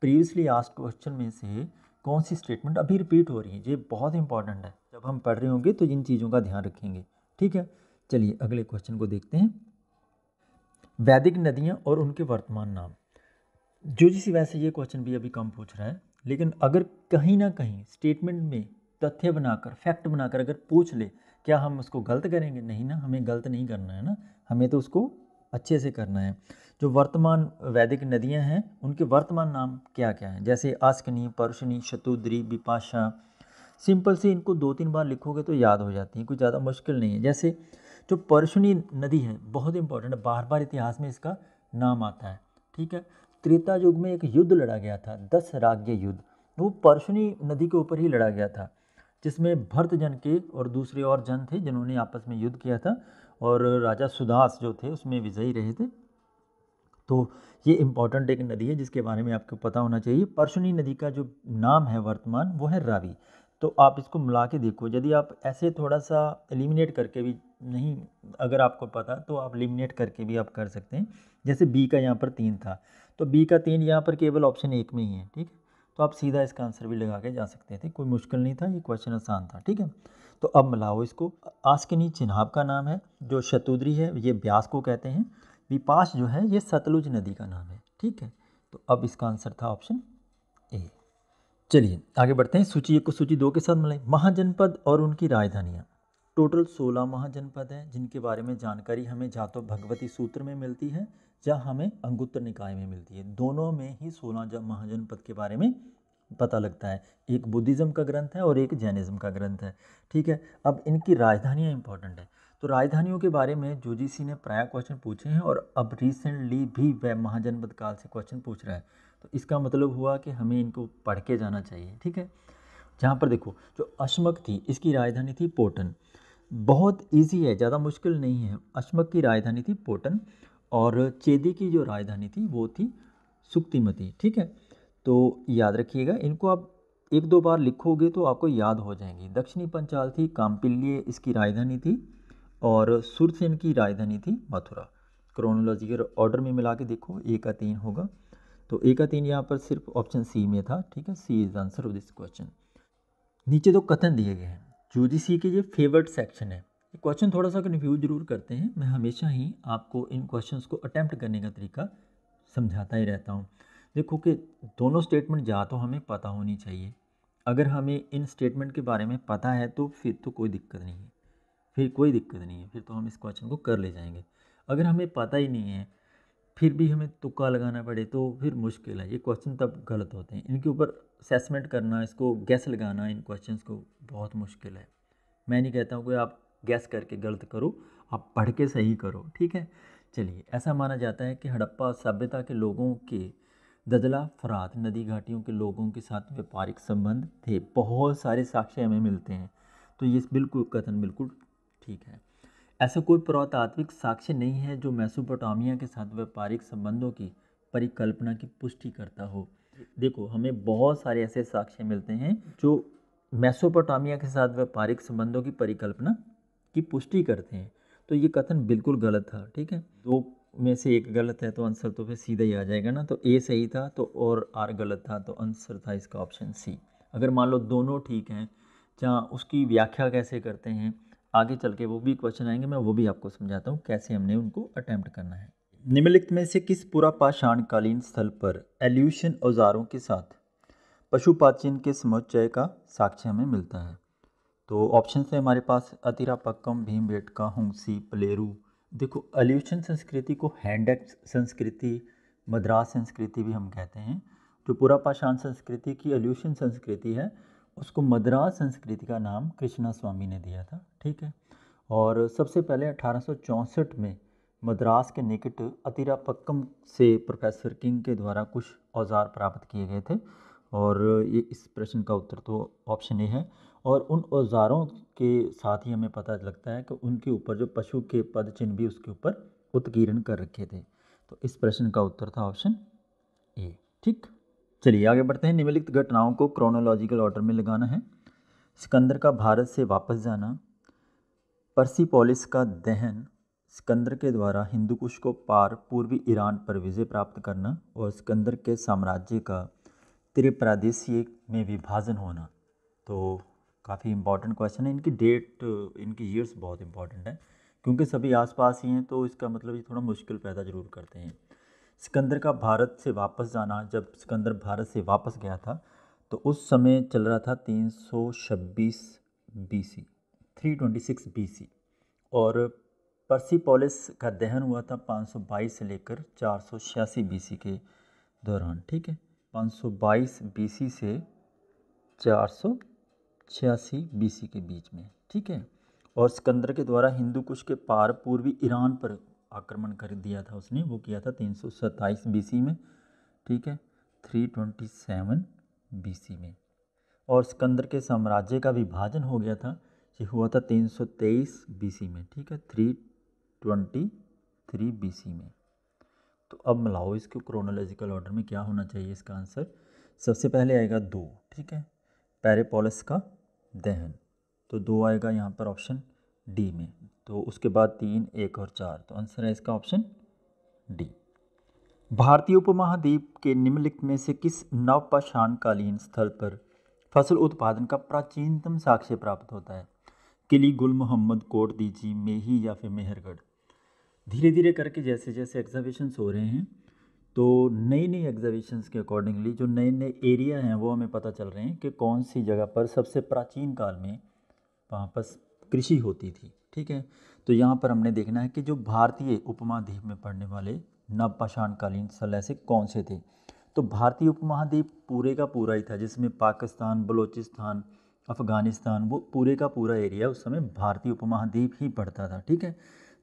प्रीवियसली आस्ट क्वेश्चन में से कौन सी स्टेटमेंट अभी रिपीट हो रही है ये बहुत इंपॉर्टेंट है जब हम पढ़ रहे होंगे तो इन चीज़ों का ध्यान रखेंगे ठीक है चलिए अगले क्वेश्चन को देखते हैं वैदिक नदियाँ और उनके वर्तमान नाम जो जी सी वैसे ये क्वेश्चन भी अभी कम पूछ रहा है लेकिन अगर कहीं ना कहीं स्टेटमेंट में तथ्य बनाकर फैक्ट बनाकर अगर पूछ ले क्या हम उसको गलत करेंगे नहीं ना हमें गलत नहीं करना है ना हमें तो उसको अच्छे से करना है जो वर्तमान वैदिक नदियां हैं उनके वर्तमान नाम क्या क्या हैं जैसे आस्कनी परशनी शतुद्री बिपाशा सिंपल से इनको दो तीन बार लिखोगे तो याद हो जाती हैं कुछ ज़्यादा मुश्किल नहीं है जैसे जो परशनी नदी है बहुत इंपॉर्टेंट है बार बार इतिहास में इसका नाम आता है ठीक है त्रेता युग में एक युद्ध लड़ा गया था दस राज्य युद्ध वो परशुनी नदी के ऊपर ही लड़ा गया था जिसमें भरत जन के और दूसरे और जन थे जिन्होंने आपस में युद्ध किया था और राजा सुदास जो थे उसमें विजयी रहे थे तो ये इम्पॉर्टेंट एक नदी है जिसके बारे में आपको पता होना चाहिए परशुनी नदी का जो नाम है वर्तमान वो है रावी तो आप इसको मिला के देखो यदि आप ऐसे थोड़ा सा एलिमिनेट करके भी नहीं अगर आपको पता तो आप लिमिनेट करके भी आप कर सकते हैं जैसे बी का यहाँ पर तीन था तो बी का तीन यहाँ पर केवल ऑप्शन एक में ही है ठीक है तो आप सीधा इसका आंसर भी लगा के जा सकते थे कोई मुश्किल नहीं था ये क्वेश्चन आसान था ठीक है तो अब मिलाओ इसको आसकिनी चिन्हाब का नाम है जो शतुद्री है ये ब्यास को कहते हैं विपास जो है ये सतलुज नदी का नाम है ठीक है तो अब इसका आंसर था ऑप्शन ए चलिए आगे बढ़ते हैं सूची एक को सूची दो के साथ मिलाएं महाजनपद और उनकी राजधानियाँ टोटल सोलह महाजनपद हैं जिनके बारे में जानकारी हमें या तो भगवती सूत्र में मिलती है या हमें अंगुत्तर निकाय में मिलती है दोनों में ही सोलह महाजनपद के बारे में पता लगता है एक बुद्धिज़्म का ग्रंथ है और एक जैनिज़्म का ग्रंथ है ठीक है अब इनकी राजधानियाँ इंपॉर्टेंट है तो राजधानियों के बारे में जोजीसी ने प्राय क्वेश्चन पूछे हैं और अब रिसेंटली भी वह महाजनपद काल से क्वेश्चन पूछ रहा है तो इसका मतलब हुआ कि हमें इनको पढ़ के जाना चाहिए ठीक है जहाँ पर देखो जो अशमक थी इसकी राजधानी थी पोटन बहुत इजी है ज़्यादा मुश्किल नहीं है अश्मक की राजधानी थी पोटन और चेदी की जो राजधानी थी वो थी सुक्तिमती ठीक है तो याद रखिएगा इनको आप एक दो बार लिखोगे तो आपको याद हो जाएंगी दक्षिणी पंचाल थी कामपिल्ली इसकी राजधानी थी और सुरसेन की राजधानी थी मथुरा के ऑर्डर में मिला के देखो एक का तीन होगा तो ए का तीन यहाँ पर सिर्फ ऑप्शन सी में था ठीक है C is answer of this question नीचे दो कथन दिए गए हैं यू के ये फेवरेट सेक्शन है ये क्वेश्चन थोड़ा सा कन्फ्यूज जरूर करते हैं मैं हमेशा ही आपको इन क्वेश्चंस को अटैम्प्ट करने का तरीका समझाता ही रहता हूँ देखो कि दोनों स्टेटमेंट जा तो हमें पता होनी चाहिए अगर हमें इन स्टेटमेंट के बारे में पता है तो फिर तो कोई दिक्कत नहीं है फिर कोई दिक्कत नहीं है फिर तो हम इस क्वेश्चन को कर ले जाएंगे अगर हमें पता ही नहीं है फिर भी हमें तुक्का लगाना पड़े तो फिर मुश्किल है ये क्वेश्चन तब गलत होते हैं इनके ऊपर असेसमेंट करना इसको गैस लगाना इन क्वेश्चंस को बहुत मुश्किल है मैं नहीं कहता हूँ कि आप गैस करके गलत करो आप पढ़ के सही करो ठीक है चलिए ऐसा माना जाता है कि हड़प्पा सभ्यता के लोगों के ददला फरात नदी घाटियों के लोगों के साथ व्यापारिक संबंध थे बहुत सारे साक्ष्य हमें मिलते हैं तो ये बिल्कुल कथन बिल्कुल ठीक है ऐसा कोई पुरातात्विक साक्ष्य नहीं है जो मैसोपोटामिया के साथ व्यापारिक संबंधों की परिकल्पना की पुष्टि करता हो देखो हमें बहुत सारे ऐसे साक्ष्य मिलते हैं जो मैसोपोटामिया के साथ व्यापारिक संबंधों की परिकल्पना की पुष्टि करते हैं तो ये कथन बिल्कुल गलत था ठीक है दो में से एक गलत है तो आंसर तो फिर सीधा ही आ जाएगा ना तो ए सही था तो और आर गलत था तो आंसर था इसका ऑप्शन सी अगर मान लो दोनों ठीक हैं जहाँ उसकी व्याख्या कैसे करते हैं आगे चल के वो भी क्वेश्चन आएंगे मैं वो भी आपको समझाता हूँ कैसे हमने उनको अटैम्प्ट करना है निम्नलिखित में से किस पूरा पाषाणकालीन स्थल पर एल्यूशन औजारों के साथ पशुपाचीन के समुच्चय का साक्ष्य हमें मिलता है तो ऑप्शन से हमारे पास अतिरा पक्कम भीम बेटका हुसी पलेरू देखो एल्यूशन संस्कृति को हैंडेक्स संस्कृति मद्रास संस्कृति भी हम कहते हैं जो पूरा पाषाण संस्कृति की एल्यूशन संस्कृति है उसको मद्रास संस्कृति का नाम कृष्णा स्वामी ने दिया था ठीक है और सबसे पहले अठारह में मद्रास के निकट अतिरापक्कम से प्रोफेसर किंग के द्वारा कुछ औजार प्राप्त किए गए थे और ये इस प्रश्न का उत्तर तो ऑप्शन ए है और उन औजारों के साथ ही हमें पता लगता है कि उनके ऊपर जो पशु के पद चिन्ह भी उसके ऊपर उत्कीर्ण कर रखे थे तो इस प्रश्न का उत्तर था ऑप्शन ए ठीक चलिए आगे बढ़ते हैं निम्नलिखित घटनाओं को क्रोनोलॉजिकल ऑर्डर में लगाना है सिकंदर का भारत से वापस जाना पर्सीपोलिस का दहन सिकंदर के द्वारा हिंदुकुश को पार पूर्वी ईरान पर विजय प्राप्त करना और सिकंदर के साम्राज्य का त्रिप्रादेशीय में विभाजन होना तो काफ़ी इम्पॉर्टेंट क्वेश्चन है इनकी डेट इनकी ईयर्स बहुत इंपॉर्टेंट है क्योंकि सभी आसपास ही हैं तो इसका मतलब ये थोड़ा मुश्किल पैदा ज़रूर करते हैं सिकंदर का भारत से वापस जाना जब सिकंदर भारत से वापस गया था तो उस समय चल रहा था तीन सौ छब्बीस बी सी और पर्सीपोलिस का दहन हुआ था 522 से लेकर 486 बीसी के दौरान ठीक है 522 बीसी से 486 बीसी के बीच में ठीक है और सिकंदर के द्वारा हिंदू कुश के पार पूर्वी ईरान पर आक्रमण कर दिया था उसने वो किया था 327 बीसी में ठीक है 327 बीसी में और सिकंदर के साम्राज्य का विभाजन हो गया था ये हुआ था 323 बीसी में ठीक है three twenty three B C में तो अब मिलाओ इसके क्रोनोलॉजिकल ऑर्डर में क्या होना चाहिए इसका आंसर सबसे पहले आएगा दो ठीक है पैरेपोलिस का दहन तो दो आएगा यहाँ पर ऑप्शन डी में तो उसके बाद तीन एक और चार तो आंसर है इसका ऑप्शन डी भारतीय उपमहाद्वीप के निम्नलिखित में से किस नवपाषाणकालीन स्थल पर फसल उत्पादन का प्राचीनतम साक्ष्य प्राप्त होता है किली गुल मोहम्मद कोट दीजी मेही या फिर मेहरगढ़ धीरे धीरे करके जैसे जैसे एग्जावेशन्स हो रहे हैं तो नई नई एग्जावेशन्स के अकॉर्डिंगली जो नए नए एरिया हैं वो हमें पता चल रहे हैं कि कौन सी जगह पर सबसे प्राचीन काल में वहाँ पर कृषि होती थी ठीक है तो यहाँ पर हमने देखना है कि जो भारतीय उपमहाद्वीप में पड़ने वाले नवपाषाणकालीन स्थल ऐसे कौन से थे तो भारतीय उपमहाद्वीप पूरे का पूरा ही था जिसमें पाकिस्तान बलूचिस्तान अफ़गानिस्तान वो पूरे का पूरा एरिया उस समय भारतीय उपमहाद्वीप ही पड़ता था ठीक है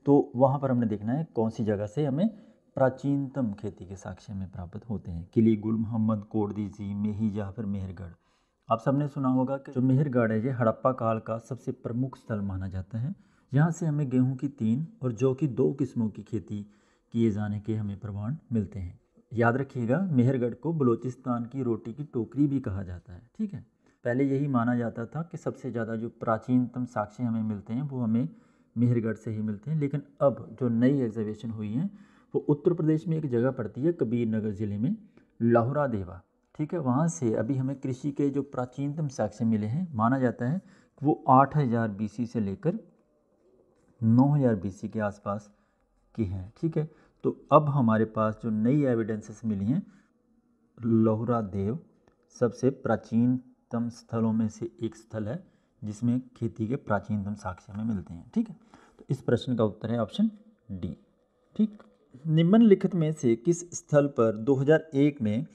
तो वहाँ पर हमने देखना है कौन सी जगह से हमें प्राचीनतम खेती के साक्ष्य में प्राप्त होते हैं किली गुल मोहम्मद जी मेही या फिर मेहरगढ़ आप सबने सुना होगा कि जो मेहरगढ़ है ये हड़प्पा काल का सबसे प्रमुख स्थल माना जाता है यहाँ से हमें गेहूँ की तीन और जौ की दो किस्मों की खेती किए जाने के हमें प्रमाण मिलते हैं याद रखिएगा मेहरगढ़ को बलूचिस्तान की रोटी की टोकरी भी कहा जाता है ठीक है पहले यही माना जाता था कि सबसे ज़्यादा जो प्राचीनतम साक्ष्य हमें मिलते हैं वो हमें मेहरगढ़ से ही मिलते हैं लेकिन अब जो नई एग्जीबिशन हुई हैं वो उत्तर प्रदेश में एक जगह पड़ती है कबीर नगर ज़िले में लाहौरा देवा ठीक है वहाँ से अभी हमें कृषि के जो प्राचीनतम साक्ष्य मिले हैं माना जाता है कि वो आठ हज़ार बी से लेकर नौ हज़ार बी के आसपास की हैं ठीक है तो अब हमारे पास जो नई एविडेंसेस मिली हैं लोहरा देव सबसे प्राचीनतम स्थलों में से एक स्थल है जिसमें खेती के प्राचीनतम साक्ष्य हमें मिलते हैं ठीक है तो इस प्रश्न का उत्तर है ऑप्शन डी ठीक निम्नलिखित में से किस स्थल पर 2001 में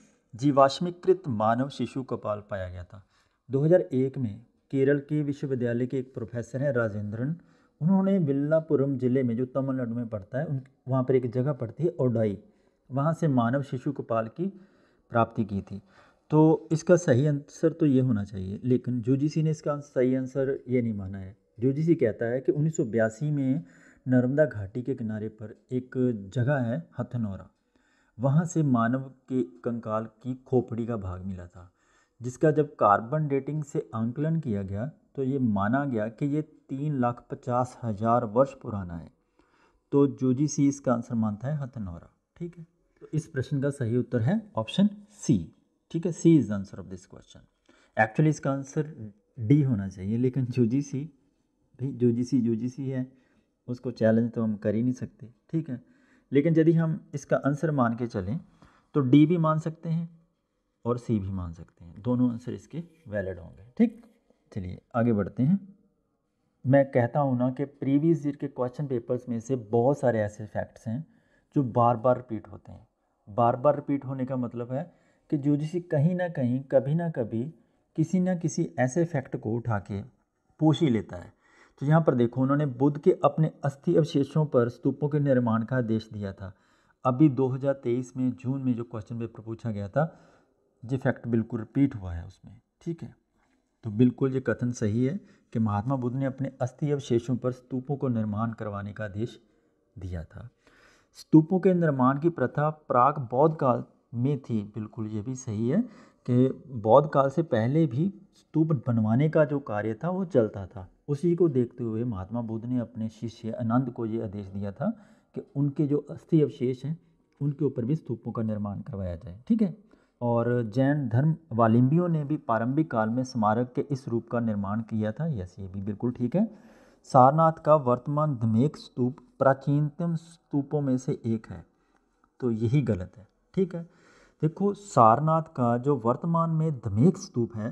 जीवाश्मीकृत मानव शिशु कपाल पाया गया था 2001 में केरल के विश्वविद्यालय के एक प्रोफेसर हैं राजेंद्रन उन्होंने बिल्लापुरम जिले में जो तमिलनाडु में पड़ता है उन वहाँ पर एक जगह पड़ती है ओडाई वहाँ से मानव शिशु कपाल की प्राप्ति की थी तो इसका सही आंसर तो ये होना चाहिए लेकिन जोजीसी ने इसका सही आंसर ये नहीं माना है जोजीसी कहता है कि उन्नीस में नर्मदा घाटी के किनारे पर एक जगह है हथनौरा वहाँ से मानव के कंकाल की खोपड़ी का भाग मिला था जिसका जब कार्बन डेटिंग से आंकलन किया गया तो ये माना गया कि ये तीन लाख पचास हज़ार वर्ष पुराना है तो जी सी इसका आंसर मानता है हथनौरा ठीक है तो इस प्रश्न का सही उत्तर है ऑप्शन सी ठीक है C is the answer of this question actually इसका आंसर डी होना चाहिए लेकिन जो जी सी भाई जो जी सी जो जी सी है उसको चैलेंज तो हम कर ही नहीं सकते ठीक है लेकिन यदि हम इसका आंसर मान के चलें तो डी भी मान सकते हैं और सी भी मान सकते हैं दोनों आंसर इसके वैलिड होंगे ठीक चलिए आगे बढ़ते हैं मैं कहता हूँ ना कि प्रीवियस ईयर के क्वेश्चन पेपर्स में से बहुत सारे ऐसे फैक्ट्स हैं जो बार बार रिपीट होते हैं बार बार रिपीट होने का मतलब है कि ज्योतिषी कहीं ना कहीं कभी ना कभी किसी ना किसी ऐसे फैक्ट को उठा के पोष ही लेता है तो यहाँ पर देखो उन्होंने बुद्ध के अपने अस्थि अवशेषों पर स्तूपों के निर्माण का आदेश दिया था अभी 2023 में जून में जो क्वेश्चन पेपर पूछा गया था ये फैक्ट बिल्कुल रिपीट हुआ है उसमें ठीक है तो बिल्कुल ये कथन सही है कि महात्मा बुद्ध ने अपने अस्थि अवशेषों पर स्तूपों को निर्माण करवाने का आदेश दिया था स्तूपों के निर्माण की प्रथा प्राग बौद्ध काल में थी बिल्कुल ये भी सही है कि बौद्ध काल से पहले भी स्तूप बनवाने का जो कार्य था वो चलता था उसी को देखते हुए महात्मा बुद्ध ने अपने शिष्य आनंद को ये आदेश दिया था कि उनके जो अस्थि अवशेष हैं उनके ऊपर भी स्तूपों का निर्माण करवाया जाए ठीक है और जैन धर्म वालिम्बियों ने भी प्रारंभिक काल में स्मारक के इस रूप का निर्माण किया था यस ये भी बिल्कुल ठीक है सारनाथ का वर्तमान धमेक स्तूप प्राचीनतम स्तूपों में से एक है तो यही गलत है ठीक है देखो सारनाथ का जो वर्तमान में धमेक स्तूप है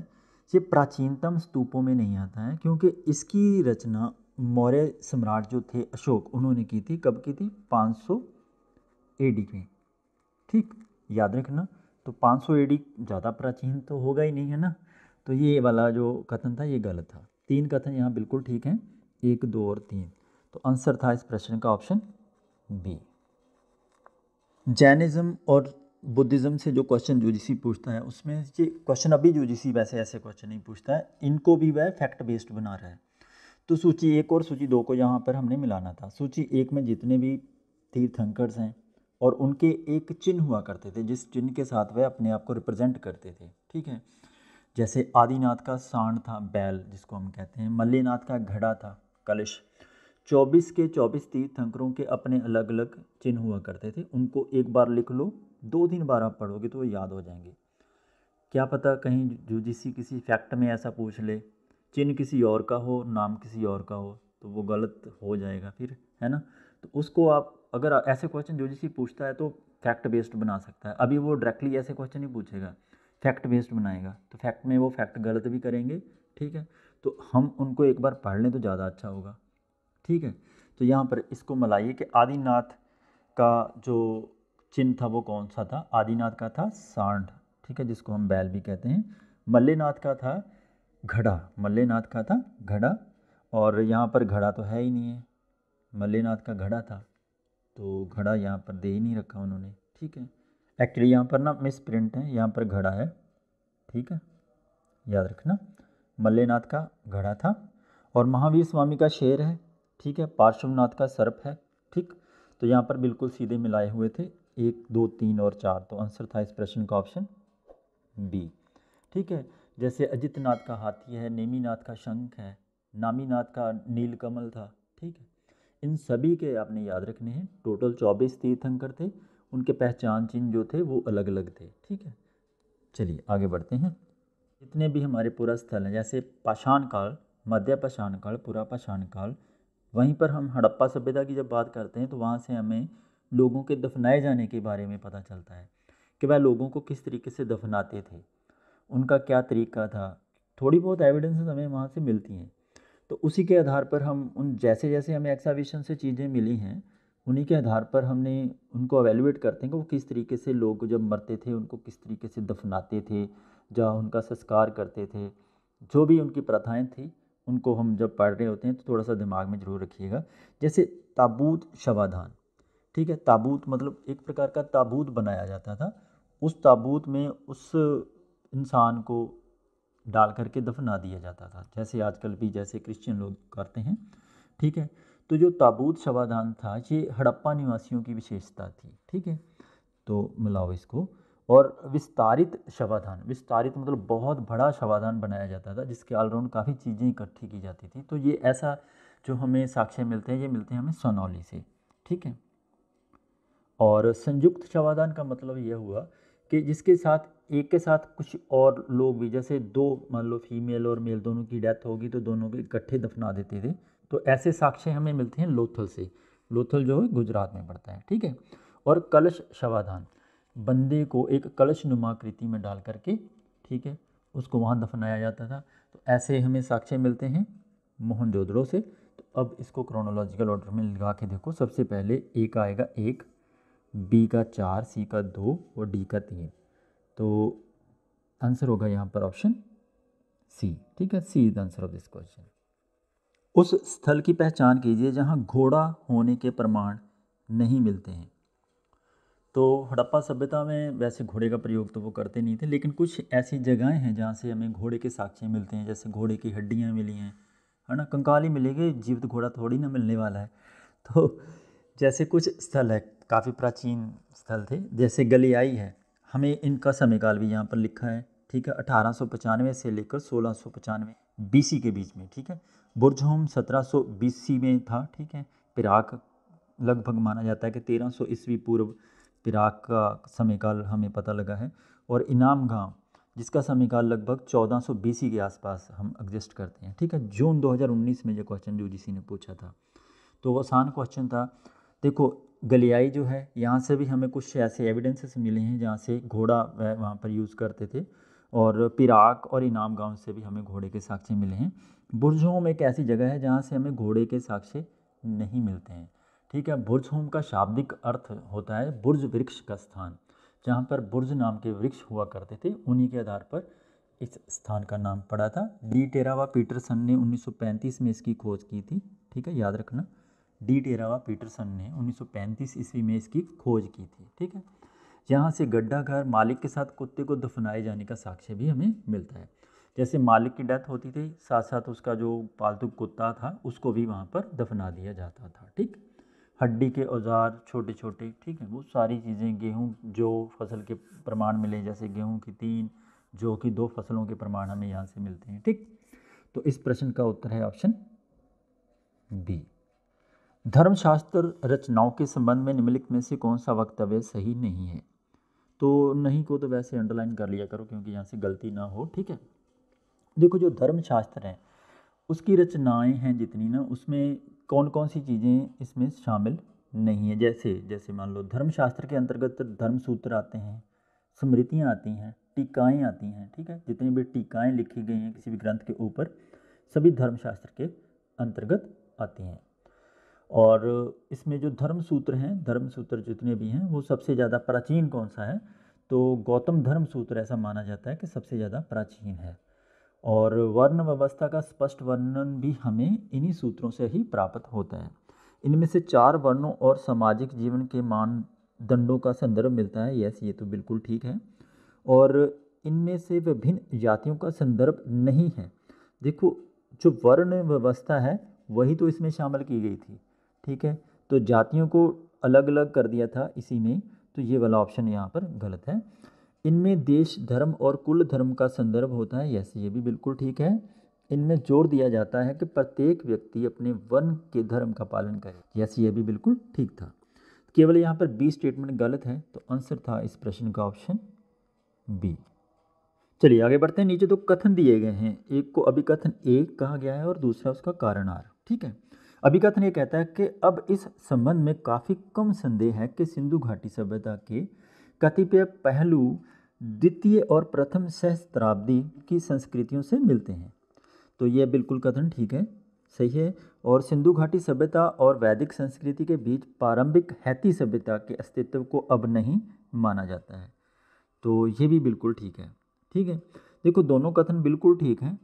ये प्राचीनतम स्तूपों में नहीं आता है क्योंकि इसकी रचना मौर्य सम्राट जो थे अशोक उन्होंने की थी कब की थी 500 सौ डी में ठीक याद रखना तो 500 सौ डी ज़्यादा प्राचीन तो होगा ही नहीं है ना तो ये वाला जो कथन था ये गलत था तीन कथन यहाँ बिल्कुल ठीक हैं एक दो और तीन तो आंसर था इस प्रश्न का ऑप्शन बी जैनिज़्म और बुद्धिज़्म से जो क्वेश्चन यूजीसी पूछता है उसमें ये क्वेश्चन अभी यूजीसी वैसे ऐसे क्वेश्चन नहीं पूछता है इनको भी वह फैक्ट बेस्ड बना रहा है तो सूची एक और सूची दो को यहाँ पर हमने मिलाना था सूची एक में जितने भी तीर्थंकर्स हैं और उनके एक चिन्ह हुआ करते थे जिस चिन्ह के साथ वह अपने आप को रिप्रेजेंट करते थे ठीक है जैसे आदिनाथ का सांड था बैल जिसको हम कहते हैं मल्लीनाथ का घड़ा था कलश चौबीस के चौबीस तीर्थंकरों के अपने अलग अलग चिन्ह हुआ करते थे उनको एक बार लिख लो दो तीन बार आप पढ़ोगे तो वो याद हो जाएंगे क्या पता कहीं यूजीसी किसी फैक्ट में ऐसा पूछ ले चिन्ह किसी और का हो नाम किसी और का हो तो वो गलत हो जाएगा फिर है ना तो उसको आप अगर ऐसे क्वेश्चन जो जिसी पूछता है तो फैक्ट बेस्ड बना सकता है अभी वो डायरेक्टली ऐसे क्वेश्चन ही पूछेगा फैक्ट बेस्ड बनाएगा तो फैक्ट में वो फैक्ट गलत भी करेंगे ठीक है तो हम उनको एक बार पढ़ लें तो ज़्यादा अच्छा होगा ठीक है तो यहाँ पर इसको मिलाइए कि आदिनाथ का जो चिन्ह था वो कौन सा था आदिनाथ का था सांड ठीक है जिसको हम बैल भी कहते हैं मल्लेनाथ का था घड़ा मल्लेनाथ का था घड़ा और यहाँ पर घड़ा तो है ही नहीं है मल्लेनाथ का घड़ा था तो घड़ा यहाँ पर दे ही नहीं रखा उन्होंने ठीक है एक्चुअली यहाँ पर ना मिस प्रिंट है यहाँ पर घड़ा है ठीक है याद रखना मल्लेनाथ का घड़ा था और महावीर स्वामी का शेर है ठीक है पार्श्वनाथ का सर्प है ठीक तो यहाँ पर बिल्कुल सीधे मिलाए हुए थे एक दो तीन और चार तो आंसर था इस प्रश्न का ऑप्शन बी ठीक है जैसे अजित नाथ का हाथी है नेमी नाथ का शंख है नामी नाथ का नीलकमल था ठीक है इन सभी के आपने याद रखने हैं टोटल चौबीस तीर्थंकर थे उनके पहचान चिन्ह जो थे वो अलग अलग थे ठीक है चलिए आगे बढ़ते हैं जितने भी हमारे पूरा स्थल हैं जैसे पाषाण काल मध्य पाषाण काल पूरा पाषाण काल वहीं पर हम हड़प्पा सभ्यता की जब बात करते हैं तो वहाँ से हमें लोगों के दफनाए जाने के बारे में पता चलता है कि वह लोगों को किस तरीके से दफनाते थे उनका क्या तरीका था थोड़ी बहुत एविडेंसेस हमें वहाँ से मिलती हैं तो उसी के आधार पर हम उन जैसे जैसे हमें एक्साविशन से चीज़ें मिली हैं उन्हीं के आधार पर हमने उनको अवेलुएट करते हैं कि वो किस तरीके से लोग जब मरते थे उनको किस तरीके से दफनाते थे या उनका संस्कार करते थे जो भी उनकी प्रथाएं थी उनको हम जब पढ़ रहे होते हैं तो थोड़ा सा दिमाग में ज़रूर रखिएगा जैसे ताबूत शवाधान ठीक है ताबूत मतलब एक प्रकार का ताबूत बनाया जाता था उस ताबूत में उस इंसान को डाल करके दफना दिया जाता था जैसे आजकल भी जैसे क्रिश्चियन लोग करते हैं ठीक है तो जो ताबूत शवादान था ये हड़प्पा निवासियों की विशेषता थी ठीक है तो मिलाओ इसको और विस्तारित शवाधान विस्तारित मतलब बहुत बड़ा शवाधान बनाया जाता था जिसके ऑलराउंड काफ़ी चीज़ें इकट्ठी की जाती थी तो ये ऐसा जो हमें साक्ष्य मिलते हैं ये मिलते हैं हमें सोनौली से ठीक है और संयुक्त शवादान का मतलब यह हुआ कि जिसके साथ एक के साथ कुछ और लोग भी जैसे दो मान लो फीमेल और मेल दोनों की डेथ होगी तो दोनों को इकट्ठे दफना देते थे तो ऐसे साक्ष्य हमें मिलते हैं लोथल से लोथल जो है गुजरात में पड़ता है ठीक है और कलश शवाधान बंदे को एक कलश नुमा कृति में डाल करके ठीक है उसको वहाँ दफनाया जाता था तो ऐसे हमें साक्ष्य मिलते हैं मोहनजोदड़ो से तो अब इसको क्रोनोलॉजिकल ऑर्डर में लगा के देखो सबसे पहले एक आएगा एक बी का चार सी का दो और डी का तीन तो आंसर होगा यहाँ पर ऑप्शन सी ठीक है C is answer of this question उस स्थल की पहचान कीजिए जहाँ घोड़ा होने के प्रमाण नहीं मिलते हैं तो हड़प्पा सभ्यता में वैसे घोड़े का प्रयोग तो वो करते नहीं थे लेकिन कुछ ऐसी जगहें हैं जहाँ से हमें घोड़े के साक्ष्य मिलते हैं जैसे घोड़े की हड्डियाँ मिली हैं है ना कंकाली मिलेगी जीवित घोड़ा थोड़ी ना मिलने वाला है तो जैसे कुछ स्थल है काफ़ी प्राचीन स्थल थे जैसे गलियाई है हमें इनका समयकाल भी यहाँ पर लिखा है ठीक है अठारह से लेकर सोलह सौ बीसी के बीच में ठीक है बुरजहोम 1700 बीसी में था ठीक है पिराक लगभग माना जाता है कि 1300 ईस्वी पूर्व पिराक का समयकाल हमें पता लगा है और इनाम गांव जिसका समयकाल लगभग 1400 बीसी के आसपास हम एग्जिस्ट करते हैं ठीक है जून 2019 में ये क्वेश्चन यू ने पूछा था तो वो आसान क्वेश्चन था देखो गलियाई जो है यहाँ से भी हमें कुछ ऐसे एविडेंसेस मिले हैं जहाँ से घोड़ा वहाँ पर यूज़ करते थे और पिराक और इनाम गांव से भी हमें घोड़े के साक्ष्य मिले हैं बुरझहोम एक ऐसी जगह है जहाँ से हमें घोड़े के साक्ष्य नहीं मिलते हैं ठीक है बुरज होम का शाब्दिक अर्थ होता है बुरज वृक्ष का स्थान जहाँ पर बुरज नाम के वृक्ष हुआ करते थे उन्हीं के आधार पर इस स्थान का नाम पड़ा था डी टेरावा पीटरसन ने 1935 में इसकी खोज की थी ठीक है याद रखना डी टेरावा पीटरसन ने 1935 ईस्वी में इसकी खोज की थी ठीक है यहाँ से गड्ढा घर मालिक के साथ कुत्ते को दफनाए जाने का साक्ष्य भी हमें मिलता है जैसे मालिक की डेथ होती थी साथ साथ उसका जो पालतू कुत्ता था उसको भी वहाँ पर दफना दिया जाता था ठीक हड्डी के औजार छोटे छोटे ठीक है वो सारी चीज़ें गेहूँ जो फसल के प्रमाण मिले जैसे गेहूँ की तीन जो कि दो फसलों के प्रमाण हमें यहाँ से मिलते हैं ठीक तो इस प्रश्न का उत्तर है ऑप्शन बी धर्मशास्त्र रचनाओं के संबंध में निम्नलिखित में से कौन सा वक्तव्य सही नहीं है तो नहीं को तो वैसे अंडरलाइन कर लिया करो क्योंकि यहाँ से गलती ना हो ठीक है देखो जो धर्मशास्त्र है उसकी रचनाएं हैं जितनी ना उसमें कौन कौन सी चीज़ें इसमें शामिल नहीं है जैसे जैसे मान लो धर्मशास्त्र के अंतर्गत धर्म सूत्र आते हैं स्मृतियाँ आती हैं टीकाएँ आती हैं ठीक है जितनी भी टीकाएँ लिखी गई हैं किसी भी ग्रंथ के ऊपर सभी धर्मशास्त्र के अंतर्गत आती हैं और इसमें जो धर्म सूत्र हैं धर्म सूत्र जितने भी हैं वो सबसे ज़्यादा प्राचीन कौन सा है तो गौतम धर्म सूत्र ऐसा माना जाता है कि सबसे ज़्यादा प्राचीन है और वर्ण व्यवस्था का स्पष्ट वर्णन भी हमें इन्हीं सूत्रों से ही प्राप्त होता है इनमें से चार वर्णों और सामाजिक जीवन के मानदंडों का संदर्भ मिलता है यस ये तो बिल्कुल ठीक है और इनमें से विभिन्न जातियों का संदर्भ नहीं है देखो जो वर्ण व्यवस्था है वही तो इसमें शामिल की गई थी ठीक है तो जातियों को अलग अलग कर दिया था इसी में तो ये वाला ऑप्शन यहाँ पर गलत है इनमें देश धर्म और कुल धर्म का संदर्भ होता है यस ये भी बिल्कुल ठीक है इनमें जोर दिया जाता है कि प्रत्येक व्यक्ति अपने वन के धर्म का पालन करे यस ये भी बिल्कुल ठीक था केवल यहाँ पर बी स्टेटमेंट गलत है तो आंसर था इस प्रश्न का ऑप्शन बी चलिए आगे बढ़ते हैं नीचे दो कथन दिए गए हैं एक को अभिकथन ए कहा गया है और दूसरा उसका कारण आर ठीक है अभिकथन ये कहता है कि अब इस संबंध में काफ़ी कम संदेह है कि सिंधु घाटी सभ्यता के कतिपय पहलू द्वितीय और प्रथम सहस्त्राब्दी की संस्कृतियों से मिलते हैं तो ये बिल्कुल कथन ठीक है सही है और सिंधु घाटी सभ्यता और वैदिक संस्कृति के बीच प्रारंभिक हैती सभ्यता के अस्तित्व को अब नहीं माना जाता है तो ये भी बिल्कुल ठीक है ठीक है देखो दोनों कथन बिल्कुल ठीक हैं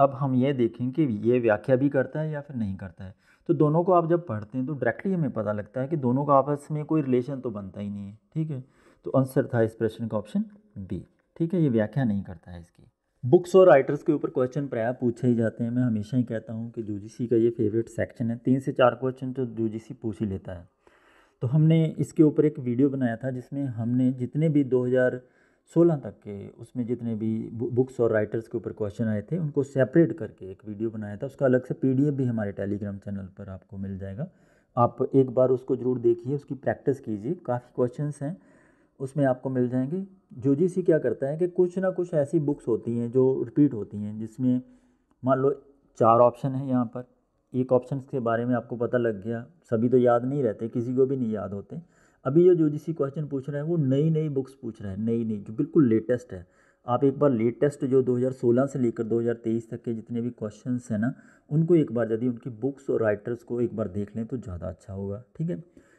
अब हम ये देखें कि ये व्याख्या भी करता है या फिर नहीं करता है तो दोनों को आप जब पढ़ते हैं तो डायरेक्टली हमें पता लगता है कि दोनों का आपस में कोई रिलेशन तो बनता ही नहीं है ठीक है तो आंसर था इस प्रश्न का ऑप्शन बी ठीक है ये व्याख्या नहीं करता है इसकी बुक्स और राइटर्स के ऊपर क्वेश्चन प्राय पूछे ही जाते हैं मैं हमेशा ही कहता हूँ कि यूजीसी का ये फेवरेट सेक्शन है तीन से चार क्वेश्चन तो यूजीसी पूछ ही लेता है तो हमने इसके ऊपर एक वीडियो बनाया था जिसमें हमने जितने भी दो सोलह तक के उसमें जितने भी बुक्स और राइटर्स के ऊपर क्वेश्चन आए थे उनको सेपरेट करके एक वीडियो बनाया था उसका अलग से पी भी हमारे टेलीग्राम चैनल पर आपको मिल जाएगा आप एक बार उसको ज़रूर देखिए उसकी प्रैक्टिस कीजिए काफ़ी क्वेश्चन हैं उसमें आपको मिल जाएंगे जोजीसी क्या करता है कि कुछ ना कुछ ऐसी बुक्स होती हैं जो रिपीट होती हैं जिसमें मान लो चार ऑप्शन हैं यहाँ पर एक ऑप्शन के बारे में आपको पता लग गया सभी तो याद नहीं रहते किसी को भी नहीं याद होते अभी ये जो जिसी क्वेश्चन पूछ रहे हैं वो नई नई बुक्स पूछ रहे हैं नई नई जो बिल्कुल लेटेस्ट है आप एक बार लेटेस्ट जो 2016 से लेकर 2023 तक के जितने भी क्वेश्चन हैं ना उनको एक बार यदि उनकी बुक्स और राइटर्स को एक बार देख लें तो ज़्यादा अच्छा होगा ठीक है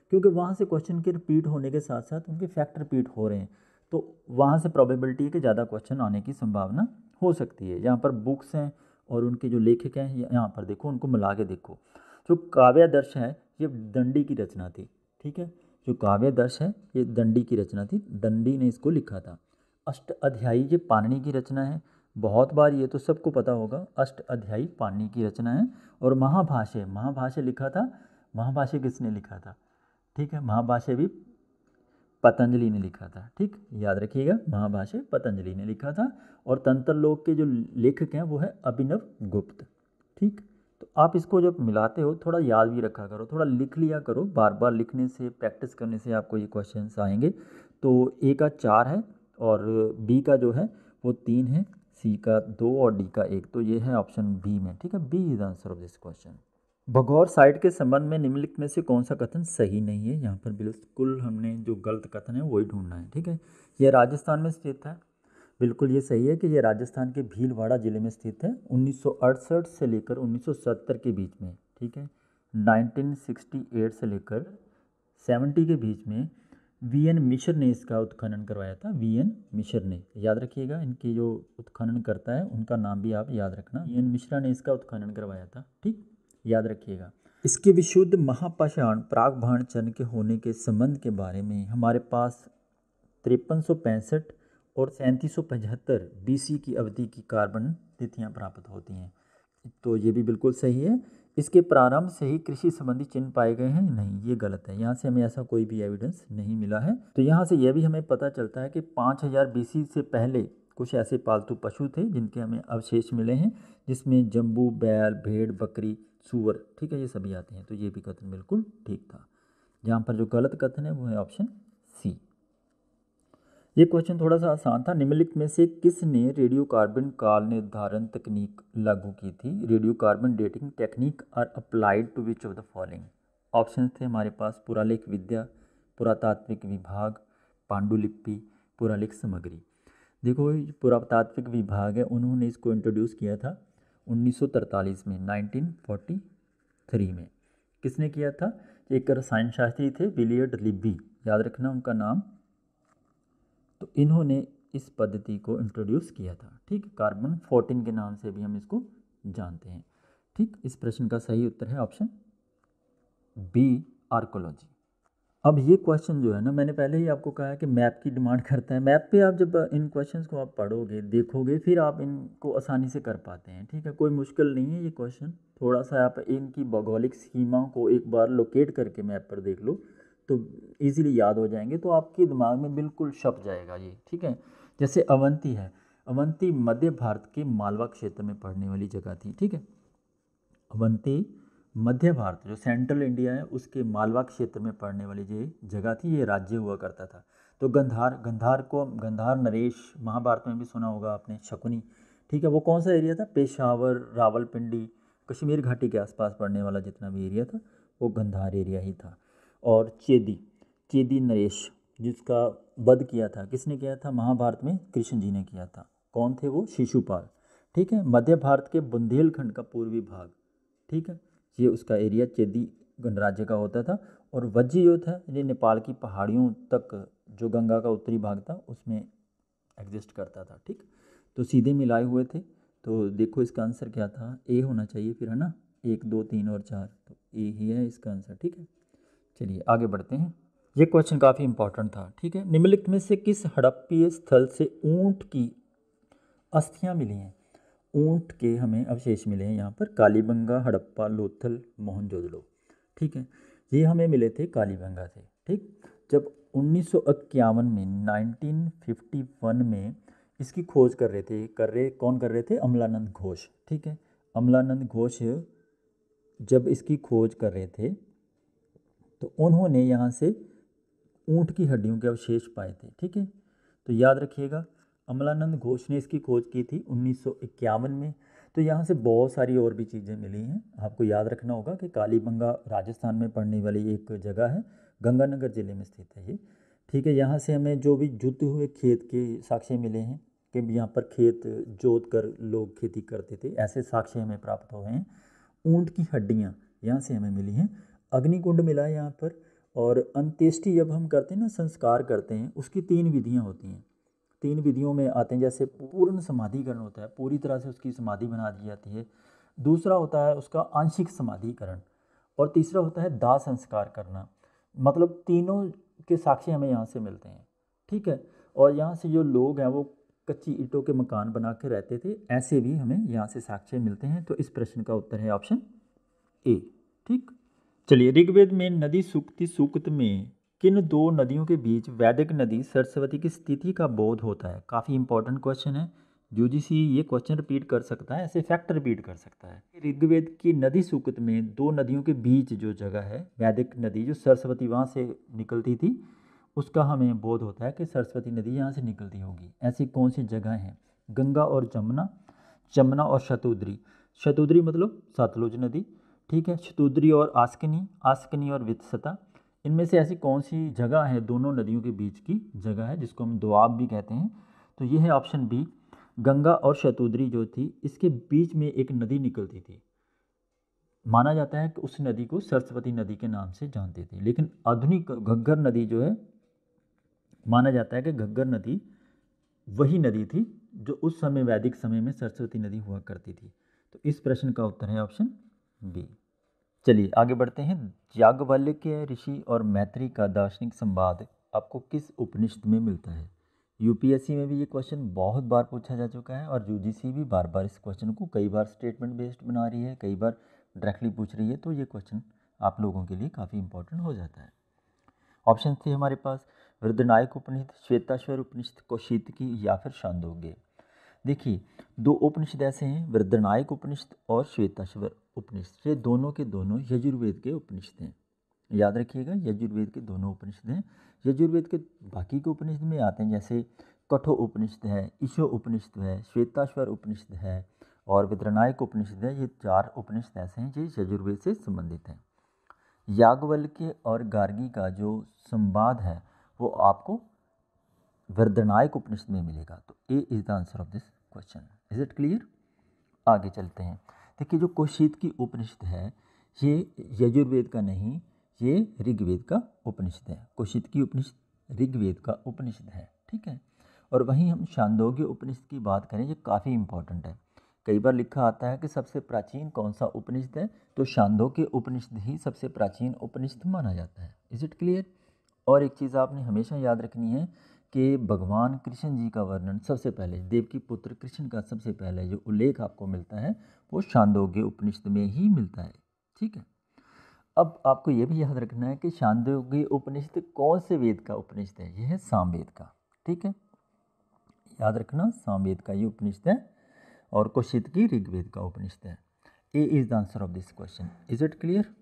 क्योंकि वहाँ से क्वेश्चन के रिपीट होने के साथ साथ उनके फैक्ट रिपीट हो रहे हैं तो वहाँ से प्रॉबेबिलिटी है कि ज़्यादा क्वेश्चन आने की संभावना हो सकती है यहाँ पर बुक्स हैं और उनके जो लेखक हैं यहाँ पर देखो उनको मिला के देखो जो काव्यादर्श है ये दंडी की रचना थी ठीक है जो काव्य दर्श है ये दंडी की रचना थी दंडी ने इसको लिखा था अष्ट अध्यायी ये पाणनी की रचना है बहुत बार ये तो सबको पता होगा अष्ट अध्यायी पाणनी की रचना है और महाभाष्य महाभाष्य लिखा था महाभाष्य किसने लिखा था ठीक है महाभाष्य भी पतंजलि ने लिखा था ठीक याद रखिएगा महाभाष्य पतंजलि ने लिखा था और तंत्र लोक के जो लेखक हैं वो है अभिनव गुप्त ठीक तो आप इसको जब मिलाते हो थोड़ा याद भी रखा करो थोड़ा लिख लिया करो बार बार लिखने से प्रैक्टिस करने से आपको ये क्वेश्चन आएंगे तो ए का चार है और बी का जो है वो तीन है सी का दो और डी का एक तो ये है ऑप्शन बी में ठीक है B is answer of this question Bhagor side के संबंध में निम्नलिखित में से कौन सा कथन सही नहीं है यहाँ पर बिल्कुल हमने जो गलत कथन है वही ढूंढना है ठीक है यह राजस्थान में स्थित है बिल्कुल ये सही है कि ये राजस्थान के भीलवाड़ा ज़िले में स्थित है उन्नीस से लेकर 1970 के बीच में ठीक है 1968 से लेकर 70 के बीच में वी एन मिश्र ने इसका उत्खनन करवाया था वी एन मिश्र ने याद रखिएगा इनके जो उत्खनन करता है उनका नाम भी आप याद रखना वी एन मिश्रा ने इसका उत्खनन करवाया था ठीक याद रखिएगा इसके विशुद्ध महापाषाण प्राग भाणचंद के होने के संबंध के बारे में हमारे पास तिरपन सौ पैंसठ और सैंतीस सौ पचहत्तर बी सी की अवधि की कार्बन तिथियाँ प्राप्त होती हैं तो ये भी बिल्कुल सही है इसके प्रारंभ से ही कृषि संबंधी चिन्ह पाए गए हैं नहीं ये गलत है यहाँ से हमें ऐसा कोई भी एविडेंस नहीं मिला है तो यहाँ से यह भी हमें पता चलता है कि पाँच हज़ार से पहले कुछ ऐसे पालतू पशु थे जिनके हमें अवशेष मिले हैं जिसमें जम्बू बैल भेड़ बकरी सूअर ठीक है ये सभी आते हैं तो ये भी कथन बिल्कुल ठीक था यहाँ पर जो गलत कथन है वो है ऑप्शन ये क्वेश्चन थोड़ा सा आसान था निम्नलिखित में से किसने रेडियो कार्बन काल निर्धारण तकनीक लागू की थी radio carbon dating technique are applied to which of the following option थे हमारे पास पुरालेख विद्या पुरातात्विक विभाग पांडुलिपि पुरालेख सामग्री देखो पुरातात्विक विभाग है उन्होंने इसको इंट्रोड्यूस किया था 1943 में 1943 में किसने किया था एक रसायन शास्त्री थे विलियर्ड लिब्बी याद रखना उनका नाम तो इन्होंने इस पद्धति को इंट्रोड्यूस किया था ठीक कार्बन फोर्टीन के नाम से भी हम इसको जानते हैं ठीक इस प्रश्न का सही उत्तर है ऑप्शन बी आर्कोलॉजी अब ये क्वेश्चन जो है ना मैंने पहले ही आपको कहा है कि मैप की डिमांड करता है मैप पे आप जब इन क्वेश्चन को आप पढ़ोगे देखोगे फिर आप इनको आसानी से कर पाते हैं ठीक है कोई मुश्किल नहीं है ये क्वेश्चन थोड़ा सा आप इनकी भौगोलिक सीमा को एक बार लोकेट करके मैप पर देख लो तो ईज़िली याद हो जाएंगे तो आपके दिमाग में बिल्कुल छप जाएगा ये ठीक है जैसे अवंती है अवंती मध्य भारत के मालवा क्षेत्र में पढ़ने वाली जगह थी ठीक है अवंती मध्य भारत जो सेंट्रल इंडिया है उसके मालवा क्षेत्र में पढ़ने वाली ये जगह थी ये राज्य हुआ करता था तो गंधार गंधार को गंधार नरेश महाभारत में भी सुना होगा आपने शकुनी ठीक है वो कौन सा एरिया था पेशावर रावलपिंडी कश्मीर घाटी के आसपास पड़ने वाला जितना भी एरिया था वो गंधार एरिया ही था और चेदी चेदी नरेश जिसका वध किया था किसने किया था महाभारत में कृष्ण जी ने किया था कौन थे वो शिशुपाल ठीक है मध्य भारत के बुंदेलखंड का पूर्वी भाग ठीक है ये उसका एरिया चेदी गणराज्य का होता था और वज्र जो था ये नेपाल की पहाड़ियों तक जो गंगा का उत्तरी भाग था उसमें एग्जिस्ट करता था ठीक तो सीधे मिलाए हुए थे तो देखो इसका आंसर क्या था ए होना चाहिए फिर है ना एक दो तीन और चार तो ए ही है इसका आंसर ठीक है चलिए आगे बढ़ते हैं ये क्वेश्चन काफ़ी इंपॉर्टेंट था ठीक है निम्नलिखित में से किस हड़प्पीय स्थल से ऊँट की अस्थियाँ मिली हैं ऊँट के हमें अवशेष मिले हैं यहाँ पर कालीबंगा हड़प्पा लोथल मोहनजोदड़ो ठीक है ये हमें मिले थे कालीबंगा से ठीक जब उन्नीस में नाइनटीन में इसकी खोज कर रहे थे कर रहे कौन कर रहे थे अमलानंद घोष ठीक है अमलानंद घोष जब इसकी खोज कर रहे थे तो उन्होंने यहाँ से ऊँट की हड्डियों के अवशेष पाए थे ठीक है तो याद रखिएगा अमलानंद घोष ने इसकी खोज की थी उन्नीस में तो यहाँ से बहुत सारी और भी चीज़ें मिली हैं आपको याद रखना होगा कि कालीबंगा राजस्थान में पड़ने वाली एक जगह है गंगानगर ज़िले में स्थित है ये ठीक है यहाँ से हमें जो भी जुत हुए खेत के साक्ष्य मिले हैं कि यहाँ पर खेत जोत कर लोग खेती करते थे ऐसे साक्ष्य हमें प्राप्त हुए हैं ऊँट की हड्डियाँ यहाँ से हमें मिली हैं अग्निकुंड मिला है यहाँ पर और अंत्येष्टि जब हम करते हैं ना संस्कार करते हैं उसकी तीन विधियाँ होती हैं तीन विधियों में आते हैं जैसे पूर्ण समाधिकरण होता है पूरी तरह से उसकी समाधि बना दी जाती है दूसरा होता है उसका आंशिक समाधिकरण और तीसरा होता है दाह संस्कार करना मतलब तीनों के साक्षी हमें यहाँ से मिलते हैं ठीक है और यहाँ से जो लोग हैं वो कच्ची ईंटों के मकान बना के रहते थे ऐसे भी हमें यहाँ से साक्ष्य मिलते हैं तो इस प्रश्न का उत्तर है ऑप्शन ए ठीक चलिए ऋग्वेद में नदी सुक्ति सूक्त में किन दो नदियों के बीच वैदिक नदी सरस्वती की स्थिति का बोध होता है काफ़ी इंपॉर्टेंट क्वेश्चन है यूजीसी ये क्वेश्चन रिपीट कर सकता है ऐसे फैक्ट रिपीट कर सकता है ऋग्वेद की नदी सूक्त में दो नदियों के बीच जो जगह है वैदिक नदी जो सरस्वती वहाँ से निकलती थी उसका हमें बोध होता है कि सरस्वती नदी यहाँ से निकलती होगी ऐसी कौन सी जगह है गंगा और जमुना जमुना और शतुद्री शतुद्री मतलब सतलुज नदी ठीक है शतूद्री और आस्कनी आस्कनी और वित्सता इनमें से ऐसी कौन सी जगह है दोनों नदियों के बीच की जगह है जिसको हम दुआब भी कहते हैं तो ये है ऑप्शन बी गंगा और शतुद्री जो थी इसके बीच में एक नदी निकलती थी माना जाता है कि उस नदी को सरस्वती नदी के नाम से जानते थे लेकिन आधुनिक घग्गर नदी जो है माना जाता है कि घग्गर नदी वही नदी थी जो उस समय वैदिक समय में सरस्वती नदी हुआ करती थी तो इस प्रश्न का उत्तर है ऑप्शन बी चलिए आगे बढ़ते हैं के ऋषि और मैत्री का दार्शनिक संवाद आपको किस उपनिषद में मिलता है यूपीएससी में भी ये क्वेश्चन बहुत बार पूछा जा चुका है और यूजीसी भी बार बार इस क्वेश्चन को कई बार स्टेटमेंट बेस्ड बना रही है कई बार डायरेक्टली पूछ रही है तो ये क्वेश्चन आप लोगों के लिए काफ़ी इंपॉर्टेंट हो जाता है ऑप्शन थे हमारे पास वृद्धनायक उपनिषद श्वेताश्वर उपनिषद कौशित की या फिर शांदोग्य देखिए दो उपनिषद ऐसे हैं वृद्धनायक उपनिषद और श्वेताश्वर उपनिषद ये दोनों के दोनों यजुर्वेद के उपनिषद हैं याद रखिएगा यजुर्वेद के दोनों उपनिषद हैं यजुर्वेद के बाकी के उपनिषद में आते हैं जैसे कठो उपनिषद है ईशो उपनिषद है श्वेताश्वर उपनिषद है और विद्रनायक उपनिषद है ये चार उपनिषद ऐसे हैं जो यजुर्वेद से संबंधित हैं के और गार्गी का जो संवाद है वो आपको वृद्धनायक उपनिषद में मिलेगा तो A is the answer of this question is it clear आगे चलते हैं देखिए जो कोशिद की उपनिषद है ये यजुर्वेद का नहीं ये ऋग्वेद का उपनिषद है कोशित की उपनिषद ऋग्वेद का उपनिषद है ठीक है और वहीं हम शांदोग्य उपनिषद की बात करें ये काफ़ी इंपॉर्टेंट है कई बार लिखा आता है कि सबसे प्राचीन कौन सा उपनिषद है तो शांदोग्य उपनिषद ही सबसे प्राचीन उपनिषद माना जाता है इज़ इट क्लियर और एक चीज़ आपने हमेशा याद रखनी है के भगवान कृष्ण जी का वर्णन सबसे पहले देव की पुत्र कृष्ण का सबसे पहले जो उल्लेख आपको मिलता है वो शांदोग्य उपनिषद में ही मिलता है ठीक है अब आपको ये भी याद रखना है कि शांदोग्य उपनिषद कौन से वेद का उपनिषद है यह है सामवेद का ठीक है याद रखना सामवेद का ये उपनिषद है और कुशित की ऋग्वेद का उपनिषद है A is the answer of this question is it clear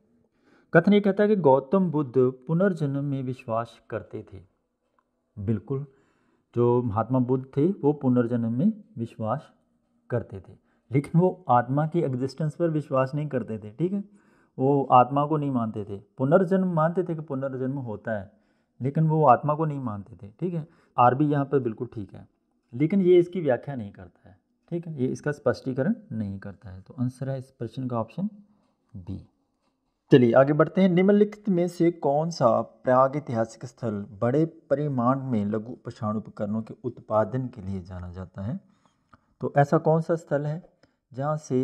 कथन ये कहता है कि गौतम बुद्ध पुनर्जन्म में विश्वास करते थे बिल्कुल जो महात्मा बुद्ध थे वो पुनर्जन्म में विश्वास करते थे लेकिन वो आत्मा की एग्जिस्टेंस पर विश्वास नहीं करते थे ठीक है वो आत्मा को नहीं मानते थे पुनर्जन्म मानते थे कि पुनर्जन्म होता है लेकिन वो आत्मा को नहीं मानते थे ठीक है आर बी यहाँ पर बिल्कुल ठीक है लेकिन ये इसकी व्याख्या नहीं करता है ठीक है ये इसका स्पष्टीकरण नहीं करता है तो आंसर है इस प्रश्न का ऑप्शन बी चलिए आगे बढ़ते हैं निम्नलिखित में से कौन सा प्राग ऐतिहासिक स्थल बड़े परिमाण में लघु पषाण उपकरणों के उत्पादन के लिए जाना जाता है तो ऐसा कौन सा स्थल है जहाँ से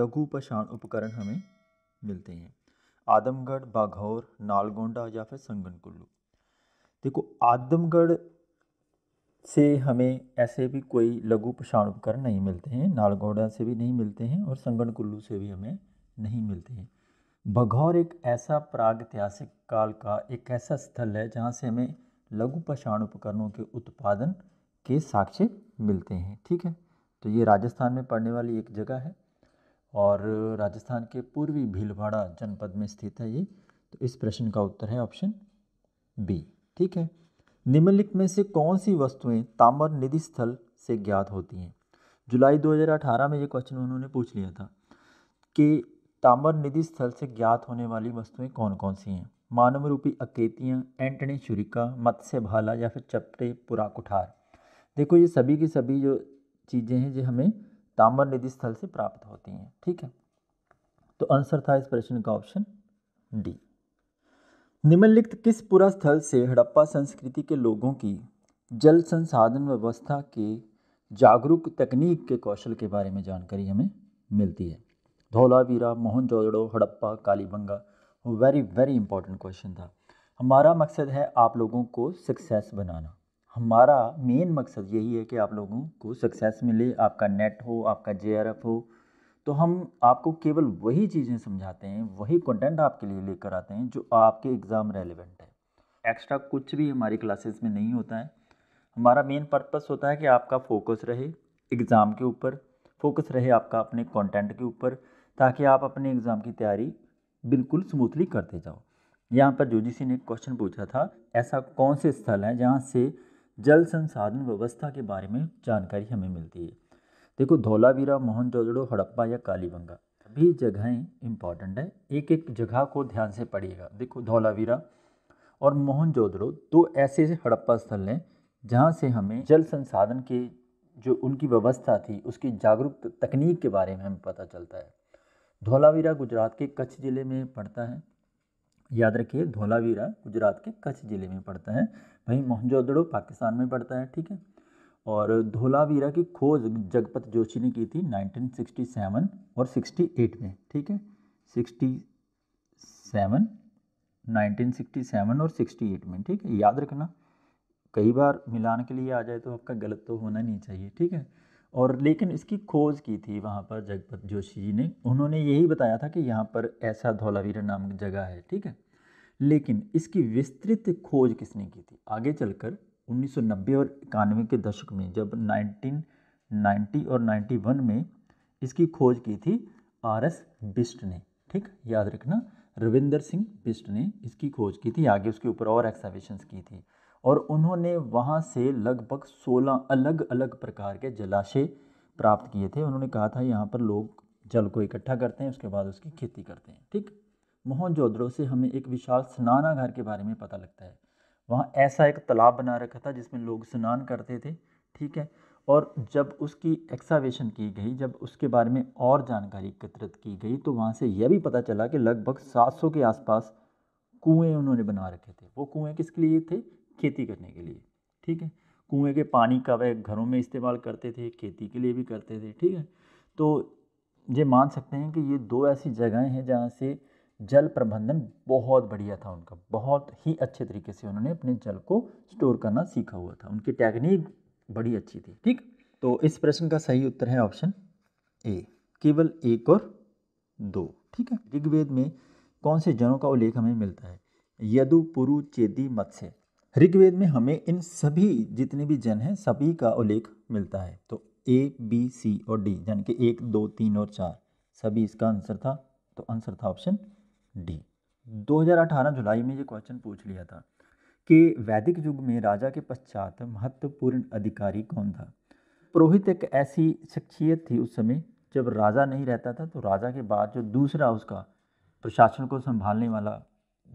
लघु पषाण उपकरण हमें मिलते हैं आदमगढ़ बाघौर नालगोंडा या फिर संगन कुल्लू देखो आदमगढ़ से हमें ऐसे भी कोई लघु पषाण उपकरण नहीं मिलते हैं नालगोंडा से भी नहीं मिलते हैं और संगन कुल्लू से भी हमें नहीं मिलते हैं बघौर एक ऐसा प्रागैतिहासिक काल का एक ऐसा स्थल है जहाँ से हमें लघु पषाण उपकरणों के उत्पादन के साक्ष्य मिलते हैं ठीक है तो ये राजस्थान में पड़ने वाली एक जगह है और राजस्थान के पूर्वी भीलवाड़ा जनपद में स्थित है ये तो इस प्रश्न का उत्तर है ऑप्शन बी ठीक है निम्नलिखित में से कौन सी वस्तुएं ताम्र निधि स्थल से ज्ञात होती हैं जुलाई 2018 में ये क्वेश्चन उन्होंने पूछ लिया था कि ताम्र निधि स्थल से ज्ञात होने वाली वस्तुएं कौन कौन सी हैं मानव रूपी अकेतियाँ एंटनी शुरिका मत्स्य भाला या फिर चपटे पुरा कुठार देखो ये सभी की सभी जो चीज़ें हैं जो हमें ताम्र निधि स्थल से प्राप्त होती हैं ठीक है तो आंसर था इस प्रश्न का ऑप्शन डी निम्नलिखित किस पुरा स्थल से हड़प्पा संस्कृति के लोगों की जल संसाधन व्यवस्था के जागरूक तकनीक के कौशल के बारे में जानकारी हमें मिलती है Dholavira Mohenjodaro Harappa Kalibanga very very important question था हमारा मकसद है आप लोगों को सक्सेस बनाना हमारा मेन मकसद यही है कि आप लोगों को सक्सेस मिले आपका नेट हो आपका जे हो तो हम आपको केवल वही चीज़ें समझाते हैं वही कंटेंट आपके लिए लेकर आते हैं जो आपके एग्ज़ाम रेलिवेंट है एक्स्ट्रा कुछ भी हमारी क्लासेस में नहीं होता है हमारा मेन पर्पस होता है कि आपका फोकस रहे एग्ज़ाम के ऊपर फोकस रहे आपका अपने कंटेंट के ऊपर ताकि आप अपने एग्ज़ाम की तैयारी बिल्कुल स्मूथली करते जाओ यहाँ पर जोजीसी ने क्वेश्चन पूछा था ऐसा कौन से स्थल है जहाँ से जल संसाधन व्यवस्था के बारे में जानकारी हमें मिलती है देखो धोलावीरा मोहनजोदड़ो हड़प्पा या कालीबंगा सभी जगहें इंपॉर्टेंट है एक एक जगह को ध्यान से पढ़िएगा देखो धोलावीरा और मोहनजोदड़ो दो ऐसे हड़प्पा स्थल हैं जहाँ से हमें जल संसाधन के जो उनकी व्यवस्था थी उसकी जागरूक तकनीक के बारे में हमें पता चलता है धोलावीरा गुजरात के कच्छ ज़िले में पड़ता है याद रखिए धोलावीरा गुजरात के कच्छ ज़िले में पड़ता है वहीं मोहनजोदड़ो पाकिस्तान में पड़ता है ठीक है और धोलावीरा की खोज जगपत जोशी ने की थी 1967 और 68 में ठीक है 67 1967 और 68 में ठीक है याद रखना कई बार मिलान के लिए आ जाए तो आपका गलत तो होना नहीं चाहिए ठीक है और लेकिन इसकी खोज की थी वहाँ पर जगपत जोशी जी ने उन्होंने यही बताया था कि यहाँ पर ऐसा धौलावीरा नाम जगह है ठीक है लेकिन इसकी विस्तृत खोज किसने की थी आगे चलकर 1990 और इक्यानवे के दशक में जब 1990 और 91 में इसकी खोज की थी आर एस बिस्ट ने ठीक याद रखना रविंदर सिंह बिस्ट ने इसकी खोज की थी आगे उसके ऊपर और एक्साविशंस की थी और उन्होंने वहाँ से लगभग 16 अलग अलग प्रकार के जलाशय प्राप्त किए थे उन्होंने कहा था यहाँ पर लोग जल को इकट्ठा करते हैं उसके बाद उसकी खेती करते हैं ठीक मोहनजोद्रो से हमें एक विशाल स्नानाघर के बारे में पता लगता है वहाँ ऐसा एक तालाब बना रखा था जिसमें लोग स्नान करते थे ठीक है और जब उसकी एक्सावेशन की गई जब उसके बारे में और जानकारी एकत्रित की गई तो वहाँ से यह भी पता चला कि लगभग 700 के आसपास कुएं उन्होंने बना रखे थे वो कुएं किसके लिए थे खेती करने के लिए ठीक है कुएँ के पानी का वह घरों में इस्तेमाल करते थे खेती के लिए भी करते थे ठीक है तो ये मान सकते हैं कि ये दो ऐसी जगहें हैं जहाँ से जल प्रबंधन बहुत बढ़िया था उनका बहुत ही अच्छे तरीके से उन्होंने अपने जल को स्टोर करना सीखा हुआ था उनकी टेक्निक बड़ी अच्छी थी ठीक तो इस प्रश्न का सही उत्तर है ऑप्शन ए केवल एक और दो ठीक है ऋग्वेद में कौन से जनों का उल्लेख हमें मिलता है यदु पुरु चेदी मत्स्य ऋग्वेद में हमें इन सभी जितने भी जन हैं सभी का उल्लेख मिलता है तो ए बी सी और डी यानी कि एक दो तीन और चार सभी इसका आंसर था तो आंसर था ऑप्शन डी 2018 जुलाई में ये क्वेश्चन पूछ लिया था कि वैदिक युग में राजा के पश्चात महत्वपूर्ण अधिकारी कौन था पुरोहित एक ऐसी शख्सियत थी उस समय जब राजा नहीं रहता था तो राजा के बाद जो दूसरा उसका प्रशासन को संभालने वाला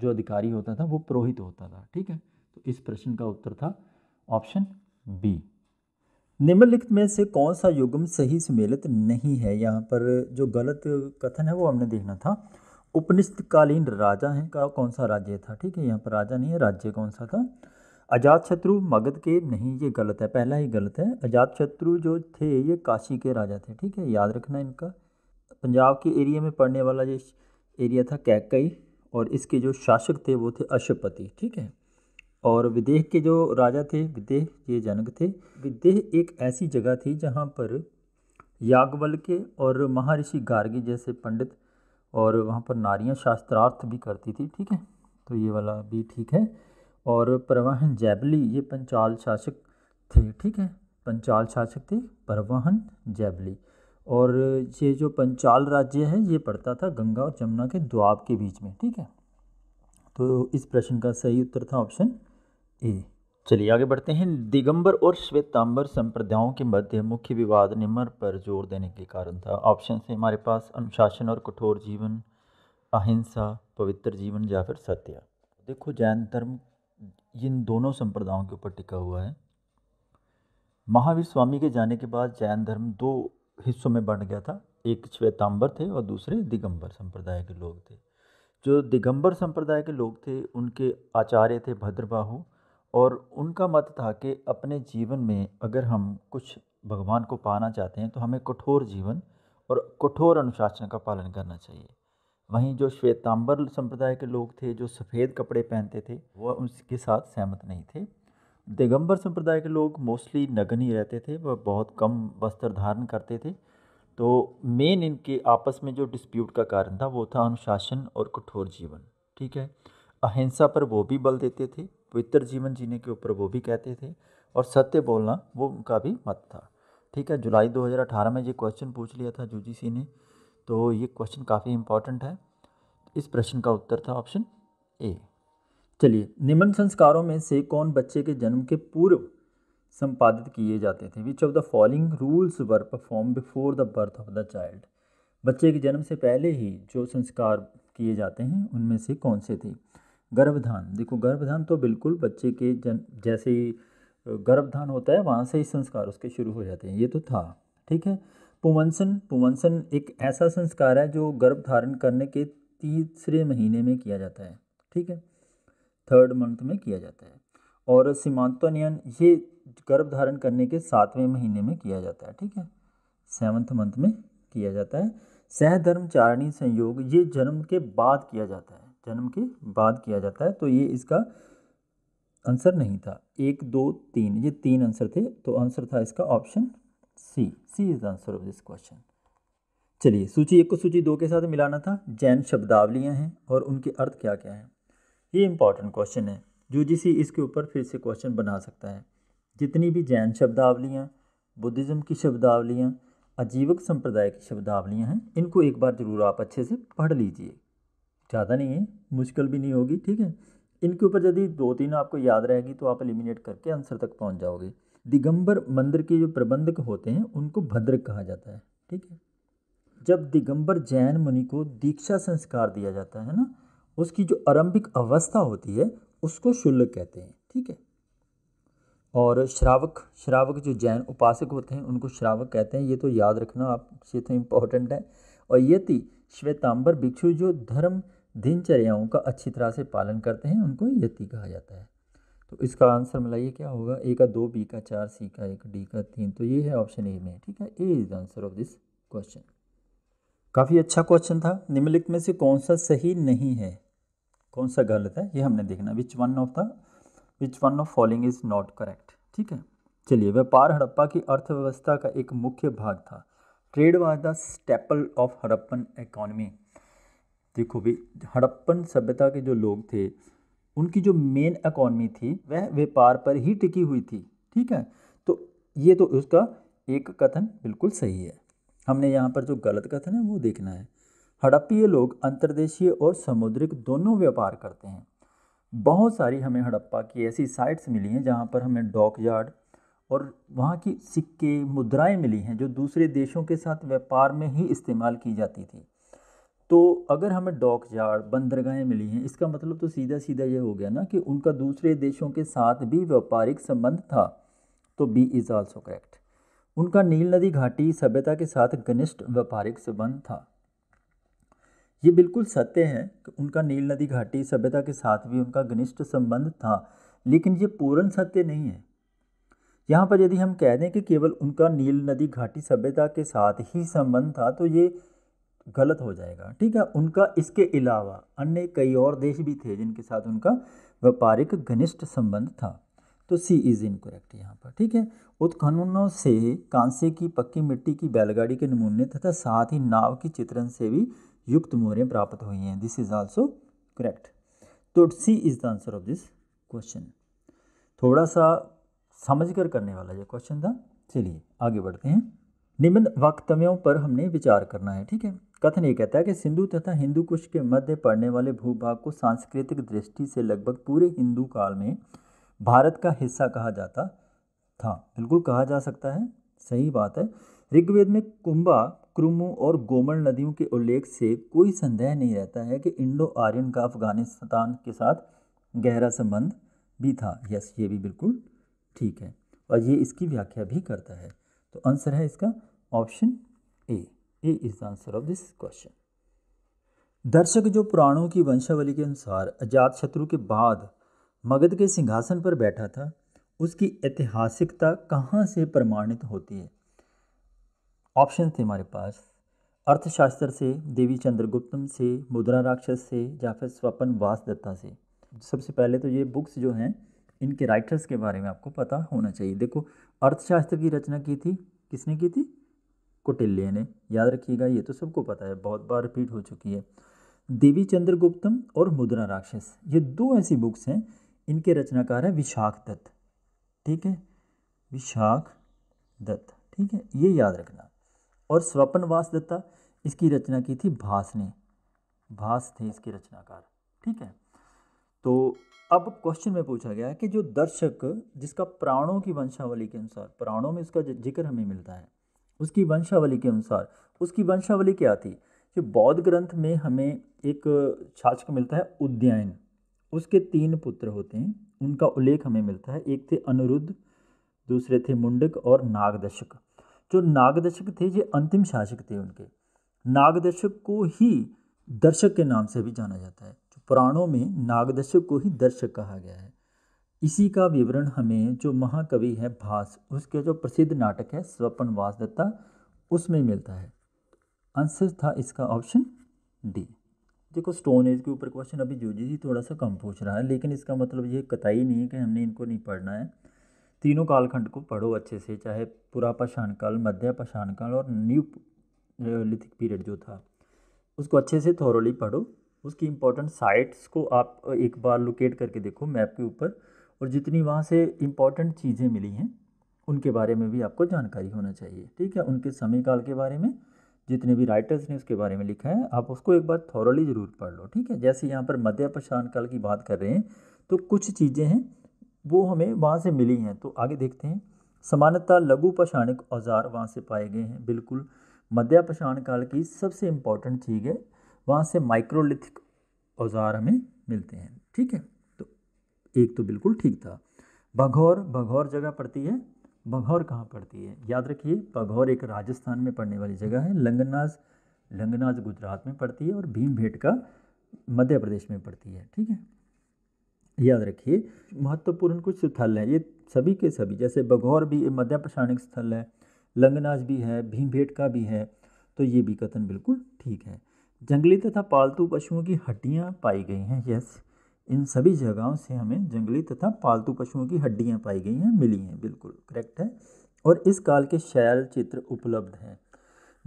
जो अधिकारी होता था वो पुरोहित होता था ठीक है इस प्रश्न का उत्तर था ऑप्शन बी निम्नलिखित में से कौन सा युग्म सही सुमेलित नहीं है यहाँ पर जो गलत कथन है वो हमने देखना था उपनिष्ठकालीन राजा है का कौन सा राज्य था ठीक है यहाँ पर राजा नहीं है राज्य कौन सा था अजात शत्रु मगध के नहीं ये गलत है पहला ही गलत है अजात शत्रु जो थे ये काशी के राजा थे ठीक है याद रखना इनका पंजाब के एरिया में पड़ने वाला जो एरिया था कैकई और इसके जो शासक थे वो थे अशुपति ठीक है और विदेह के जो राजा थे विदेह ये जनक थे विदेह एक ऐसी जगह थी जहाँ पर याग्वल के और महर्षि गार्गी जैसे पंडित और वहाँ पर नारियाँ शास्त्रार्थ भी करती थी ठीक है तो ये वाला भी ठीक है और परवाहन जैबली ये पंचाल शासक थे ठीक है पंचाल शासक थे परवाहन जैबली और ये जो पंचाल राज्य है ये पड़ता था गंगा और जमुना के द्वाब के बीच में ठीक है तो इस प्रश्न का सही उत्तर था ऑप्शन चलिए आगे बढ़ते हैं दिगंबर और श्वेतांबर संप्रदायों के मध्य मुख्य विवाद निम्न पर जोर देने के कारण था ऑप्शन से हमारे पास अनुशासन और कठोर जीवन अहिंसा पवित्र जीवन या फिर सत्य देखो जैन धर्म इन दोनों संप्रदायों के ऊपर टिका हुआ है महावीर स्वामी के जाने के बाद जैन धर्म दो हिस्सों में बढ़ गया था एक श्वेतांबर थे और दूसरे दिगंबर संप्रदाय के लोग थे जो दिगंबर संप्रदाय के लोग थे उनके आचार्य थे भद्रबाहू और उनका मत था कि अपने जीवन में अगर हम कुछ भगवान को पाना चाहते हैं तो हमें कठोर जीवन और कठोर अनुशासन का पालन करना चाहिए वहीं जो श्वेतांबर संप्रदाय के लोग थे जो सफ़ेद कपड़े पहनते थे वह उसके साथ सहमत नहीं थे दिगंबर संप्रदाय के लोग मोस्टली नग्न ही रहते थे वह बहुत कम वस्त्र धारण करते थे तो मेन इनके आपस में जो डिस्प्यूट का कारण था वो था अनुशासन और कठोर जीवन ठीक है अहिंसा पर वो भी बल देते थे पवित्र जीवन जीने के ऊपर वो भी कहते थे और सत्य बोलना वो उनका भी मत था ठीक है जुलाई 2018 में ये क्वेश्चन पूछ लिया था यूजीसी ने तो ये क्वेश्चन काफ़ी इंपॉर्टेंट है इस प्रश्न का उत्तर था ऑप्शन ए चलिए निम्न संस्कारों में से कौन बच्चे के जन्म के पूर्व संपादित किए जाते थे which of the following rules were performed before the birth of the child बच्चे के जन्म से पहले ही जो संस्कार किए जाते हैं उनमें से कौन से थे गर्भधान देखो गर्भधान तो बिल्कुल बच्चे के जन जैसे ही गर्भधान होता है वहाँ से ही संस्कार उसके शुरू हो जाते हैं ये तो था ठीक है पुमंसन पुमंसन एक ऐसा संस्कार है जो गर्भ धारण करने के तीसरे महीने में किया जाता है ठीक है थर्ड मंथ में किया जाता है और सीमांतोनियन ये गर्भ धारण करने के सातवें महीने में किया जाता है ठीक है सेवन्थ मंथ में किया जाता है सहधर्मचारिणी संयोग ये जन्म के बाद किया जाता है जन्म के बाद किया जाता है तो ये इसका आंसर नहीं था एक दो तीन ये तीन आंसर थे तो आंसर था इसका option C C is the answer of this question चलिए सूची एक को सूची दो के साथ मिलाना था जैन शब्दावलियाँ हैं और उनके अर्थ क्या क्या हैं ये इंपॉर्टेंट क्वेश्चन है जो जिसी इसके ऊपर फिर से क्वेश्चन बना सकता है जितनी भी जैन शब्दावलियाँ बुद्धिज़्म की शब्दावलियाँ आजीवक संप्रदाय की शब्दावलियाँ हैं इनको एक बार ज़रूर आप अच्छे से पढ़ लीजिए ज़्यादा नहीं है मुश्किल भी नहीं होगी ठीक है इनके ऊपर यदि दो तीन आपको याद रहेगी तो आप एलिमिनेट करके आंसर तक पहुंच जाओगे दिगंबर मंदिर के जो प्रबंधक होते हैं उनको भद्रक कहा जाता है ठीक है जब दिगंबर जैन मुनि को दीक्षा संस्कार दिया जाता है ना उसकी जो आरंभिक अवस्था होती है उसको शुल्क कहते हैं ठीक है और श्रावक श्रावक जो जैन उपासक होते हैं उनको श्रावक कहते हैं ये तो याद रखना आप तो इम्पोर्टेंट है और यति श्वेतांबर भिक्षु जो धर्म दिनचर्याओं का अच्छी तरह से पालन करते हैं उनको यति कहा जाता है तो इसका आंसर मिलाइए क्या होगा ए का दो बी का चार सी का एक डी का तीन तो ये है ऑप्शन ए में ठीक है A is the answer of this question काफ़ी अच्छा क्वेश्चन था निम्नलिखित में से कौन सा सही नहीं है कौन सा गलत है ये हमने देखना which one of the which one of following is not correct ठीक है चलिए व्यापार हड़प्पा की अर्थव्यवस्था का एक मुख्य भाग था trade was the staple of Harappan economy देखो भी हड़प्पन सभ्यता के जो लोग थे उनकी जो मेन इकोनमी थी वह व्यापार पर ही टिकी हुई थी ठीक है तो ये तो उसका एक कथन बिल्कुल सही है हमने यहाँ पर जो गलत कथन है वो देखना है हड़प्पीय लोग अंतर्देशीय और समुद्रिक दोनों व्यापार करते हैं बहुत सारी हमें हड़प्पा की ऐसी साइट्स मिली हैं जहाँ पर हमें डॉक यार्ड और वहाँ की सिक्के मुद्राएं मिली हैं जो दूसरे देशों के साथ व्यापार में ही इस्तेमाल की जाती थी तो अगर हमें डॉक यार्ड बंदरगाहें मिली हैं इसका मतलब तो सीधा सीधा ये हो गया ना कि उनका दूसरे देशों के साथ भी व्यापारिक संबंध था तो बी इज़ आल्सो करेक्ट उनका नील नदी घाटी सभ्यता के साथ घनिष्ठ व्यापारिक संबंध था ये बिल्कुल सत्य है कि उनका नील नदी घाटी सभ्यता के साथ भी उनका घनिष्ठ संबंध था लेकिन ये पूर्ण सत्य नहीं है यहाँ पर यदि हम कह दें कि केवल उनका नील नदी घाटी सभ्यता के साथ ही संबंध था तो ये गलत हो जाएगा ठीक है उनका इसके अलावा अन्य कई और देश भी थे जिनके साथ उनका व्यापारिक घनिष्ठ संबंध था तो सी इज इनकोरेक्ट यहाँ पर ठीक है उत्खननों से कांसे की पक्की मिट्टी की बैलगाड़ी के नमूने तथा साथ ही नाव की चित्रण से भी युक्त मोहरें प्राप्त हुई हैं दिस इज ऑल्सो करेक्ट तो C is the answer of this question थोड़ा सा समझ कर करने वाला ये क्वेश्चन था चलिए आगे बढ़ते हैं निम्न वक्तव्यों पर हमने विचार करना है ठीक है कथन ये कहता है कि सिंधु तथा हिंदू कुश के मध्य पड़ने वाले भूभाग को सांस्कृतिक दृष्टि से लगभग पूरे हिंदू काल में भारत का हिस्सा कहा जाता था बिल्कुल कहा जा सकता है सही बात है ऋग्वेद में कुंभा क्रुमू और गोमल नदियों के उल्लेख से कोई संदेह नहीं रहता है कि इंडो आर्यन का अफगानिस्तान के साथ गहरा संबंध भी था यस ये भी बिल्कुल ठीक है और ये इसकी व्याख्या भी करता है तो आंसर है इसका option A A is the answer of this question दर्शक जो पुराणों की वंशावली के अनुसार अजात शत्रु के बाद मगध के सिंहासन पर बैठा था उसकी ऐतिहासिकता कहाँ से प्रमाणित होती है ऑप्शन थे हमारे पास अर्थशास्त्र से देवी चंद्रगुप्तम से मुद्रा राक्षस से या फिर स्वपन वासदत्ता से सबसे पहले तो ये बुक्स जो हैं इनके राइटर्स के बारे में आपको पता होना चाहिए देखो अर्थशास्त्र की रचना की थी किसने की थी कौटिल्य ने याद रखिएगा ये तो सबको पता है बहुत बार रिपीट हो चुकी है देवी चंद्र गुप्तम और मुद्रा राक्षस ये दो ऐसी बुक्स हैं इनके रचनाकार हैं विशाख दत्त ठीक है विशाख दत्त ठीक है ये याद रखना और स्वपनवास दत्ता इसकी रचना की थी भास ने भास थे इसके रचनाकार ठीक है तो अब क्वेश्चन में पूछा गया कि जो दर्शक जिसका प्राणों की वंशावली के अनुसार प्राणों में इसका जिक्र हमें मिलता है उसकी वंशावली के अनुसार उसकी वंशावली क्या थी कि बौद्ध ग्रंथ में हमें एक छाछक मिलता है उद्यायन उसके तीन पुत्र होते हैं उनका उल्लेख हमें मिलता है एक थे अनुरुद्ध दूसरे थे मुंडक और नागदशक जो नागदशक थे ये अंतिम शासक थे उनके नागदशक को ही दर्शक के नाम से भी जाना जाता है पुराणों में नागदशक को ही दर्शक कहा गया है इसी का विवरण हमें जो महाकवि है भास उसके जो प्रसिद्ध नाटक है स्वपनवास दत्ता उसमें मिलता है आंसर था इसका ऑप्शन डी देखो स्टोन एज के ऊपर क्वेश्चन अभी जो जी थोड़ा सा कम पूछ रहा है लेकिन इसका मतलब ये कताई नहीं है कि हमने इनको नहीं पढ़ना है तीनों कालखंड को पढ़ो अच्छे से चाहे पुरा पाषाण काल मध्य पाषाण काल और न्यू लिथिक पीरियड जो था उसको अच्छे से थोरोली पढ़ो उसकी इंपॉर्टेंट साइट्स को आप एक बार लोकेट करके देखो मैप के ऊपर और जितनी वहाँ से इम्पॉर्टेंट चीज़ें मिली हैं उनके बारे में भी आपको जानकारी होना चाहिए ठीक है उनके समयकाल के बारे में जितने भी राइटर्स ने उसके बारे में लिखा है आप उसको एक बार थॉरली ज़रूर पढ़ लो ठीक है जैसे यहाँ पर मध्य प्रशांत काल की बात कर रहे हैं तो कुछ चीज़ें हैं वो हमें वहाँ से मिली हैं तो आगे देखते हैं समानता लघु पशाणिक औजार वहाँ से पाए गए हैं बिल्कुल मध्य पशाण काल की सबसे इम्पॉर्टेंट चीज़ है वहाँ से माइक्रोलिथिक औजार हमें मिलते हैं ठीक है एक तो बिल्कुल ठीक था बघौर बघौर जगह पड़ती है बघौर कहाँ पड़ती है याद रखिए बघौर एक राजस्थान में पड़ने वाली जगह है लंगनाज लंगनाज गुजरात में पड़ती है और भीम भेट का मध्य प्रदेश में पड़ती है ठीक है याद रखिए महत्वपूर्ण कुछ स्थल हैं ये सभी के सभी जैसे बघौर भी मध्य प्रशाणिक स्थल है लंगनाज भी है भीम भेट का भी है तो ये भी कथन बिल्कुल ठीक है जंगली तथा पालतू पशुओं की हड्डियाँ पाई गई हैं यस इन सभी जगहों से हमें जंगली तथा पालतू पशुओं की हड्डियाँ पाई गई हैं मिली हैं बिल्कुल करेक्ट है और इस काल के शैल चित्र उपलब्ध हैं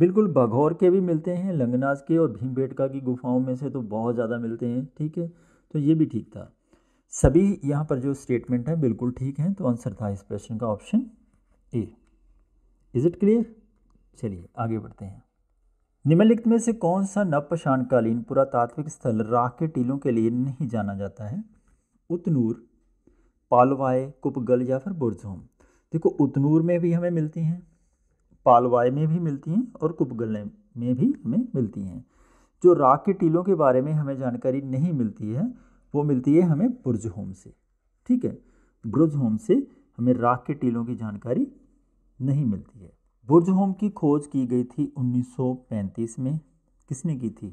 बिल्कुल बघौर के भी मिलते हैं लंगनाज के और भीमबेटका की गुफाओं में से तो बहुत ज़्यादा मिलते हैं ठीक है तो ये भी ठीक था सभी यहाँ पर जो स्टेटमेंट है बिल्कुल ठीक हैं तो आंसर था इस प्रश्न का option A is it clear चलिए आगे बढ़ते हैं निम्नलिखित में से कौन सा नवपषाणकालीन पुरातात्विक स्थल राख के टीलों के लिए नहीं जाना जाता है उतनूर पालवाय कुपगल या फिर बुरजोम देखो उतनूर में भी हमें मिलती हैं पालवाय में भी मिलती हैं और कुपगल में भी हमें मिलती हैं जो राख के टीलों के बारे में हमें जानकारी नहीं मिलती है वो मिलती है हमें बुर्ज होम से ठीक है ब्रुज होम से हमें राख के टीलों की जानकारी नहीं मिलती है बुर्ज होम की खोज की गई थी 1935 में किसने की थी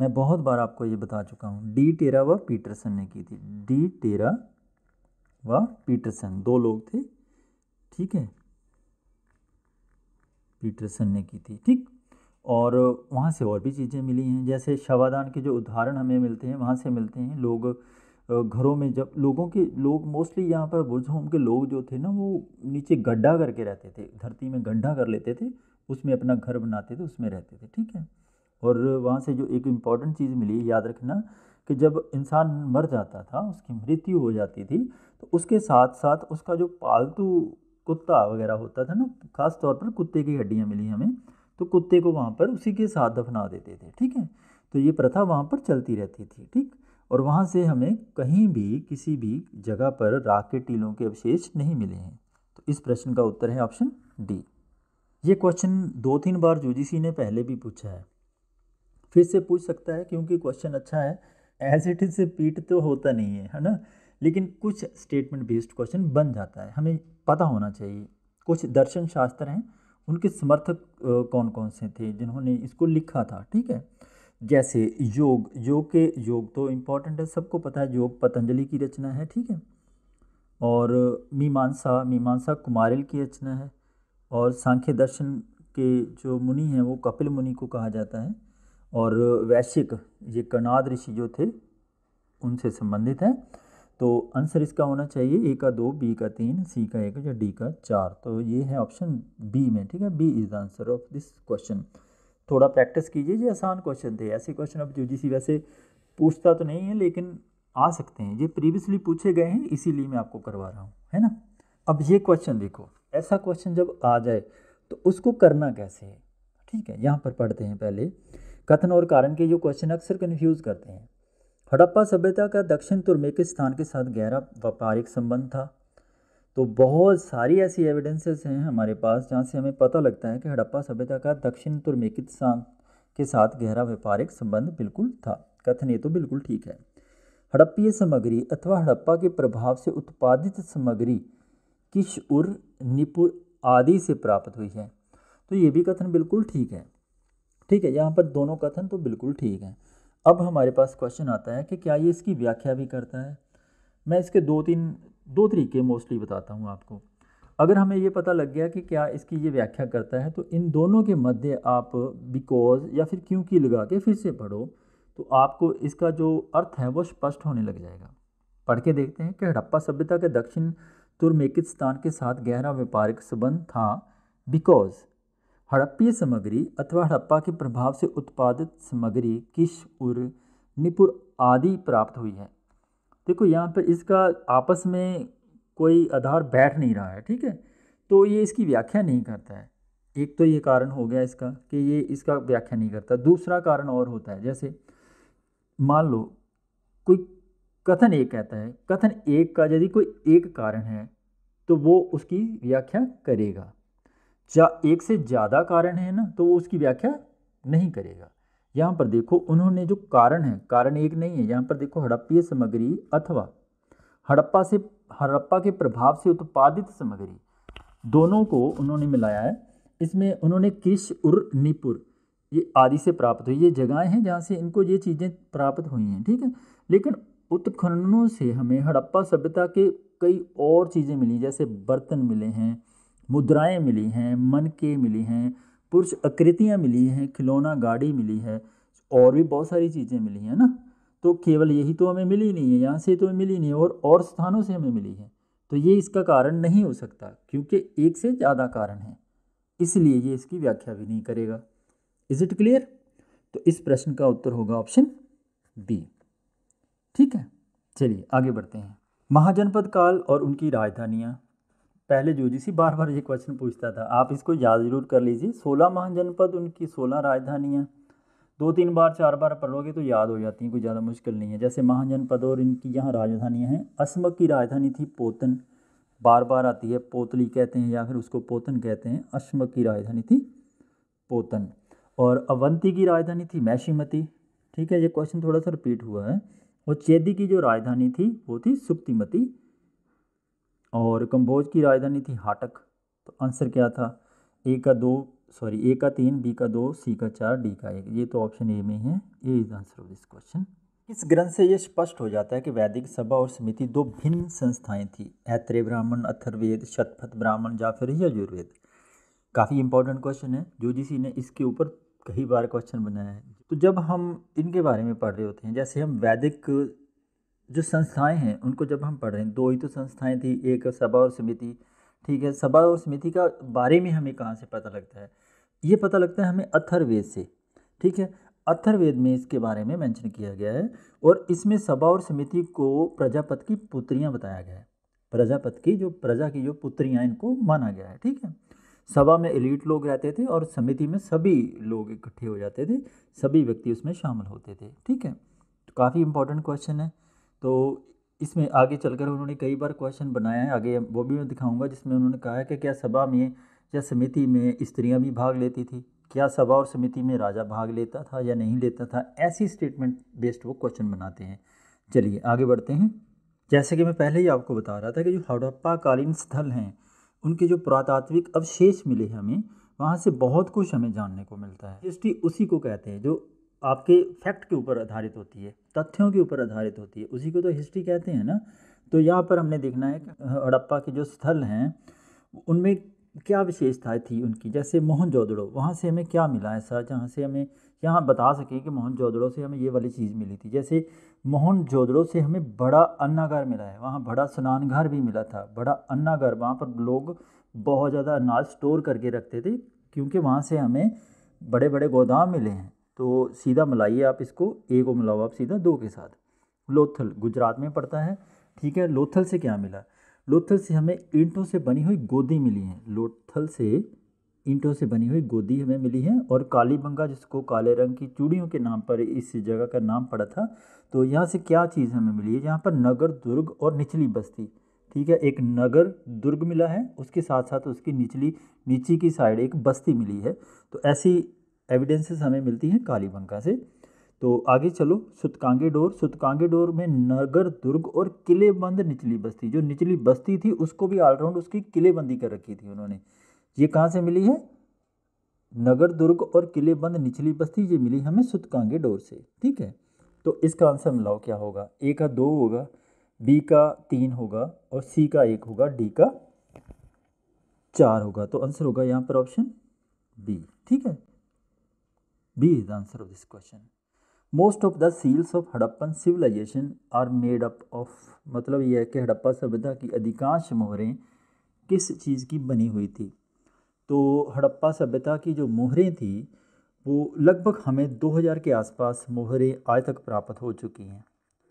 मैं बहुत बार आपको ये बता चुका हूँ डी टेरा व पीटरसन ने की थी डी टेरा व पीटरसन दो लोग थे ठीक है पीटरसन ने की थी ठीक और वहाँ से और भी चीज़ें मिली हैं जैसे शवादान के जो उदाहरण हमें मिलते हैं वहाँ से मिलते हैं लोग घरों में जब लोगों के लोग मोस्टली यहाँ पर बुर्ज होम के लोग जो थे ना वो नीचे गड्ढा करके रहते थे धरती में गड्ढा कर लेते थे उसमें अपना घर बनाते थे उसमें रहते थे ठीक है और वहाँ से जो एक इम्पॉर्टेंट चीज़ मिली याद रखना कि जब इंसान मर जाता था उसकी मृत्यु हो जाती थी तो उसके साथ साथ उसका जो पालतू कुत्ता वगैरह होता था ना ख़ास तौर पर कुत्ते की हड्डियाँ मिली हमें तो कुत्ते को वहाँ पर उसी के साथ दफना देते थे ठीक है तो ये प्रथा वहाँ पर चलती रहती थी ठीक और वहाँ से हमें कहीं भी किसी भी जगह पर राख के टीलों के अवशेष नहीं मिले हैं तो इस प्रश्न का उत्तर है ऑप्शन डी ये क्वेश्चन दो तीन बार यूजीसी ने पहले भी पूछा है फिर से पूछ सकता है क्योंकि क्वेश्चन अच्छा है एज इट इज से पीट तो होता नहीं है है ना लेकिन कुछ स्टेटमेंट बेस्ड क्वेश्चन बन जाता है हमें पता होना चाहिए कुछ दर्शन शास्त्र हैं उनके समर्थक कौन कौन से थे जिन्होंने इसको लिखा था ठीक है जैसे योग योग के योग तो इम्पॉर्टेंट है सबको पता है योग पतंजलि की रचना है ठीक है और मीमांसा मीमांसा कुमारिल की रचना है और सांख्य दर्शन के जो मुनि हैं वो कपिल मुनि को कहा जाता है और वैश्यक ये कर्णाद ऋषि जो थे उनसे संबंधित है तो आंसर इसका होना चाहिए ए का दो बी का तीन सी का एक या डी का चार तो ये है ऑप्शन बी में ठीक है B is the answer of this question थोड़ा प्रैक्टिस कीजिए ये आसान क्वेश्चन थे ऐसे क्वेश्चन अब यूजीसी वैसे पूछता तो नहीं है लेकिन आ सकते हैं ये प्रीवियसली पूछे गए हैं इसीलिए मैं आपको करवा रहा हूँ है ना अब ये क्वेश्चन देखो ऐसा क्वेश्चन जब आ जाए तो उसको करना कैसे है ठीक है यहाँ पर पढ़ते हैं पहले कथन और कारण के जो क्वेश्चन अक्सर कन्फ्यूज़ करते हैं हड़प्पा सभ्यता का दक्षिण तुर्मेकिस्तान के साथ गहरा व्यापारिक संबंध था तो बहुत सारी ऐसी एविडेंसेस हैं हमारे पास जहाँ से हमें पता लगता है कि हड़प्पा सभ्यता का दक्षिण तुर्मी के साथ गहरा व्यापारिक संबंध बिल्कुल था कथन ये तो बिल्कुल ठीक है हड़प्पीय सामग्री अथवा हड़प्पा के प्रभाव से उत्पादित सामग्री उर निपुर आदि से प्राप्त हुई है तो ये भी कथन बिल्कुल ठीक है ठीक है यहाँ पर दोनों कथन तो बिल्कुल ठीक है अब हमारे पास क्वेश्चन आता है कि क्या ये इसकी व्याख्या भी करता है मैं इसके दो तीन दो तरीके मोस्टली बताता हूँ आपको अगर हमें ये पता लग गया कि क्या इसकी ये व्याख्या करता है तो इन दोनों के मध्य आप बिकॉज या फिर क्योंकि लगा के फिर से पढ़ो तो आपको इसका जो अर्थ है वो स्पष्ट होने लग जाएगा पढ़ के देखते हैं कि हड़प्पा सभ्यता के दक्षिण तुर्मेकिस्तान के साथ गहरा व्यापारिक संबंध था बिकॉज हड़प्पीय सामग्री अथवा हड़प्पा के प्रभाव से उत्पादित सामग्री किश उर निपुर आदि प्राप्त हुई है देखो यहाँ पर इसका आपस में कोई आधार बैठ नहीं रहा है ठीक है तो ये इसकी व्याख्या नहीं करता है एक तो ये कारण हो गया इसका कि ये इसका व्याख्या नहीं करता दूसरा कारण और होता है जैसे मान लो कोई कथन एक कहता है कथन एक का यदि कोई एक कारण है तो वो उसकी व्याख्या करेगा जा एक से ज़्यादा कारण है ना तो वो उसकी व्याख्या नहीं करेगा यहाँ पर देखो उन्होंने जो कारण है कारण एक नहीं है यहाँ पर देखो हड़प्पीय सामग्री अथवा हड़प्पा से हड़प्पा के प्रभाव से उत्पादित सामग्री दोनों को उन्होंने मिलाया है इसमें उन्होंने किश उर निपुर ये आदि से प्राप्त हुई ये जगहें हैं जहाँ से इनको ये चीज़ें प्राप्त हुई हैं ठीक है लेकिन उत्खननों से हमें हड़प्पा सभ्यता के कई और चीज़ें मिली जैसे बर्तन मिले हैं मुद्राएं मिली हैं मन के मिली हैं पुरुष आकृतियाँ मिली हैं खिलौना गाड़ी मिली है और भी बहुत सारी चीज़ें मिली हैं ना तो केवल यही तो हमें मिली नहीं है यहाँ से तो मिली नहीं है और और स्थानों से हमें मिली है तो ये इसका कारण नहीं हो सकता क्योंकि एक से ज़्यादा कारण है इसलिए ये इसकी व्याख्या भी नहीं करेगा इज़ इट क्लियर तो इस प्रश्न का उत्तर होगा ऑप्शन बी ठीक है चलिए आगे बढ़ते हैं महाजनपद काल और उनकी राजधानियाँ पहले जो ज्योतिषी बार बार ये क्वेश्चन पूछता था आप इसको याद जरूर कर लीजिए सोलह महाजनपद उनकी सोलह राजधानियाँ दो तीन बार चार बार पढ़ोगे तो याद हो जाती हैं कोई ज़्यादा मुश्किल नहीं है जैसे महाजनपद और इनकी यहाँ राजधानियाँ हैं असमक की राजधानी थी पोतन बार बार आती है पोतली कहते हैं या फिर उसको पोतन कहते हैं अश्मक की राजधानी थी पोतन और अवंती की राजधानी थी मैशीमती ठीक है ये क्वेश्चन थोड़ा सा रिपीट हुआ है और चेदी की जो राजधानी थी वो थी सुप्तिमती और कंबोज की राजधानी थी हाटक तो आंसर क्या था ए का दो सॉरी ए का तीन बी का दो सी का चार डी का एक ये तो ऑप्शन ए में है A is answer of this question इस ग्रंथ से ये स्पष्ट हो जाता है कि वैदिक सभा और समिति दो भिन्न संस्थाएं थी ऐत्रेय ब्राह्मण अथर्वेद शतपथ ब्राह्मण या फिर यजुर्वेद काफ़ी इंपॉर्टेंट क्वेश्चन है जो जी ने इसके ऊपर कई बार क्वेश्चन बनाया है तो जब हम इनके बारे में पढ़ रहे होते हैं जैसे हम वैदिक जो संस्थाएं हैं उनको जब हम पढ़ रहे हैं दो ही तो संस्थाएं थी एक सभा और समिति ठीक है सभा और समिति का बारे में हमें कहाँ से पता लगता है ये पता लगता है हमें अथर्वेद से ठीक है अथर्वेद में इसके बारे में मेंशन किया गया है और इसमें सभा और समिति को प्रजापत की पुत्रियाँ बताया गया है प्रजापत की जो प्रजा की जो पुत्रियाँ इनको माना गया है ठीक है सभा में एलिट लोग रहते थे और समिति में सभी लोग इकट्ठे हो जाते थे सभी व्यक्ति उसमें शामिल होते थे ठीक है तो काफ़ी इंपॉर्टेंट क्वेश्चन है तो इसमें आगे चलकर उन्होंने कई बार क्वेश्चन बनाया है आगे वो भी मैं दिखाऊंगा जिसमें उन्होंने कहा है कि क्या सभा में या समिति में स्त्रियां भी भाग लेती थी क्या सभा और समिति में राजा भाग लेता था या नहीं लेता था ऐसी स्टेटमेंट बेस्ड वो क्वेश्चन बनाते हैं चलिए आगे बढ़ते हैं जैसे कि मैं पहले ही आपको बता रहा था कि जो हड़प्पाकालीन स्थल हैं उनके जो पुरातात्विक अवशेष मिले हैं हमें वहाँ से बहुत कुछ हमें जानने को मिलता है हिस्ट्री उसी को कहते हैं जो आपके फैक्ट के ऊपर आधारित होती है तथ्यों के ऊपर आधारित होती है उसी को तो हिस्ट्री कहते हैं ना तो यहाँ पर हमने देखना है हड़प्पा के जो स्थल हैं उनमें क्या विशेषताएँ थी उनकी जैसे मोहन जोदड़ो वहाँ से हमें क्या मिला ऐसा जहाँ से हमें यहाँ बता सकें कि मोहन जोदड़ो से हमें ये वाली चीज़ मिली थी जैसे मोहन जोदड़ो से हमें बड़ा अन्नागार मिला है वहाँ बड़ा स्नानघर भी मिला था बड़ा अन्नागार वहाँ पर लोग बहुत ज़्यादा अनाज स्टोर करके रखते थे क्योंकि वहाँ से हमें बड़े बड़े गोदाम मिले हैं तो सीधा मिलाइए आप इसको ए को मिलाओ आप सीधा दो के साथ लोथल गुजरात में पड़ता है ठीक है लोथल से क्या मिला लोथल से हमें ईंटों से बनी हुई गोदी मिली है लोथल से ईंटों से बनी हुई गोदी हमें मिली है और काली बंगा जिसको काले रंग की चूड़ियों के नाम पर इस जगह का नाम पड़ा था तो यहाँ से क्या चीज़ हमें मिली है यहाँ पर नगर दुर्ग और निचली बस्ती ठीक है एक नगर दुर्ग मिला है उसके साथ साथ उसकी निचली नीचे की साइड एक बस्ती मिली है तो ऐसी एविडेंसेस हमें मिलती हैं कालीबंका से तो आगे चलो सुतकांगे डोर सुतकांगे डोर में नगर दुर्ग और किलेबंद निचली बस्ती जो निचली बस्ती थी उसको भी ऑलराउंड उसकी किलेबंदी कर रखी थी उन्होंने ये कहाँ से मिली है नगर दुर्ग और किलेबंद निचली बस्ती ये मिली हमें सुतकांगे डोर से ठीक है तो इसका आंसर मिलाओ क्या होगा ए का दो होगा बी का तीन होगा और सी का एक होगा डी का चार होगा तो आंसर होगा यहाँ पर ऑप्शन बी ठीक है B is the answer of this question. Most of the seals of Harappan civilization are made up of मतलब यह है कि हड़प्पा सभ्यता की अधिकांश मोहरें किस चीज़ की बनी हुई थी तो हड़प्पा सभ्यता की जो मोहरें थी वो लगभग हमें 2000 के आसपास मोहरें आज तक प्राप्त हो चुकी हैं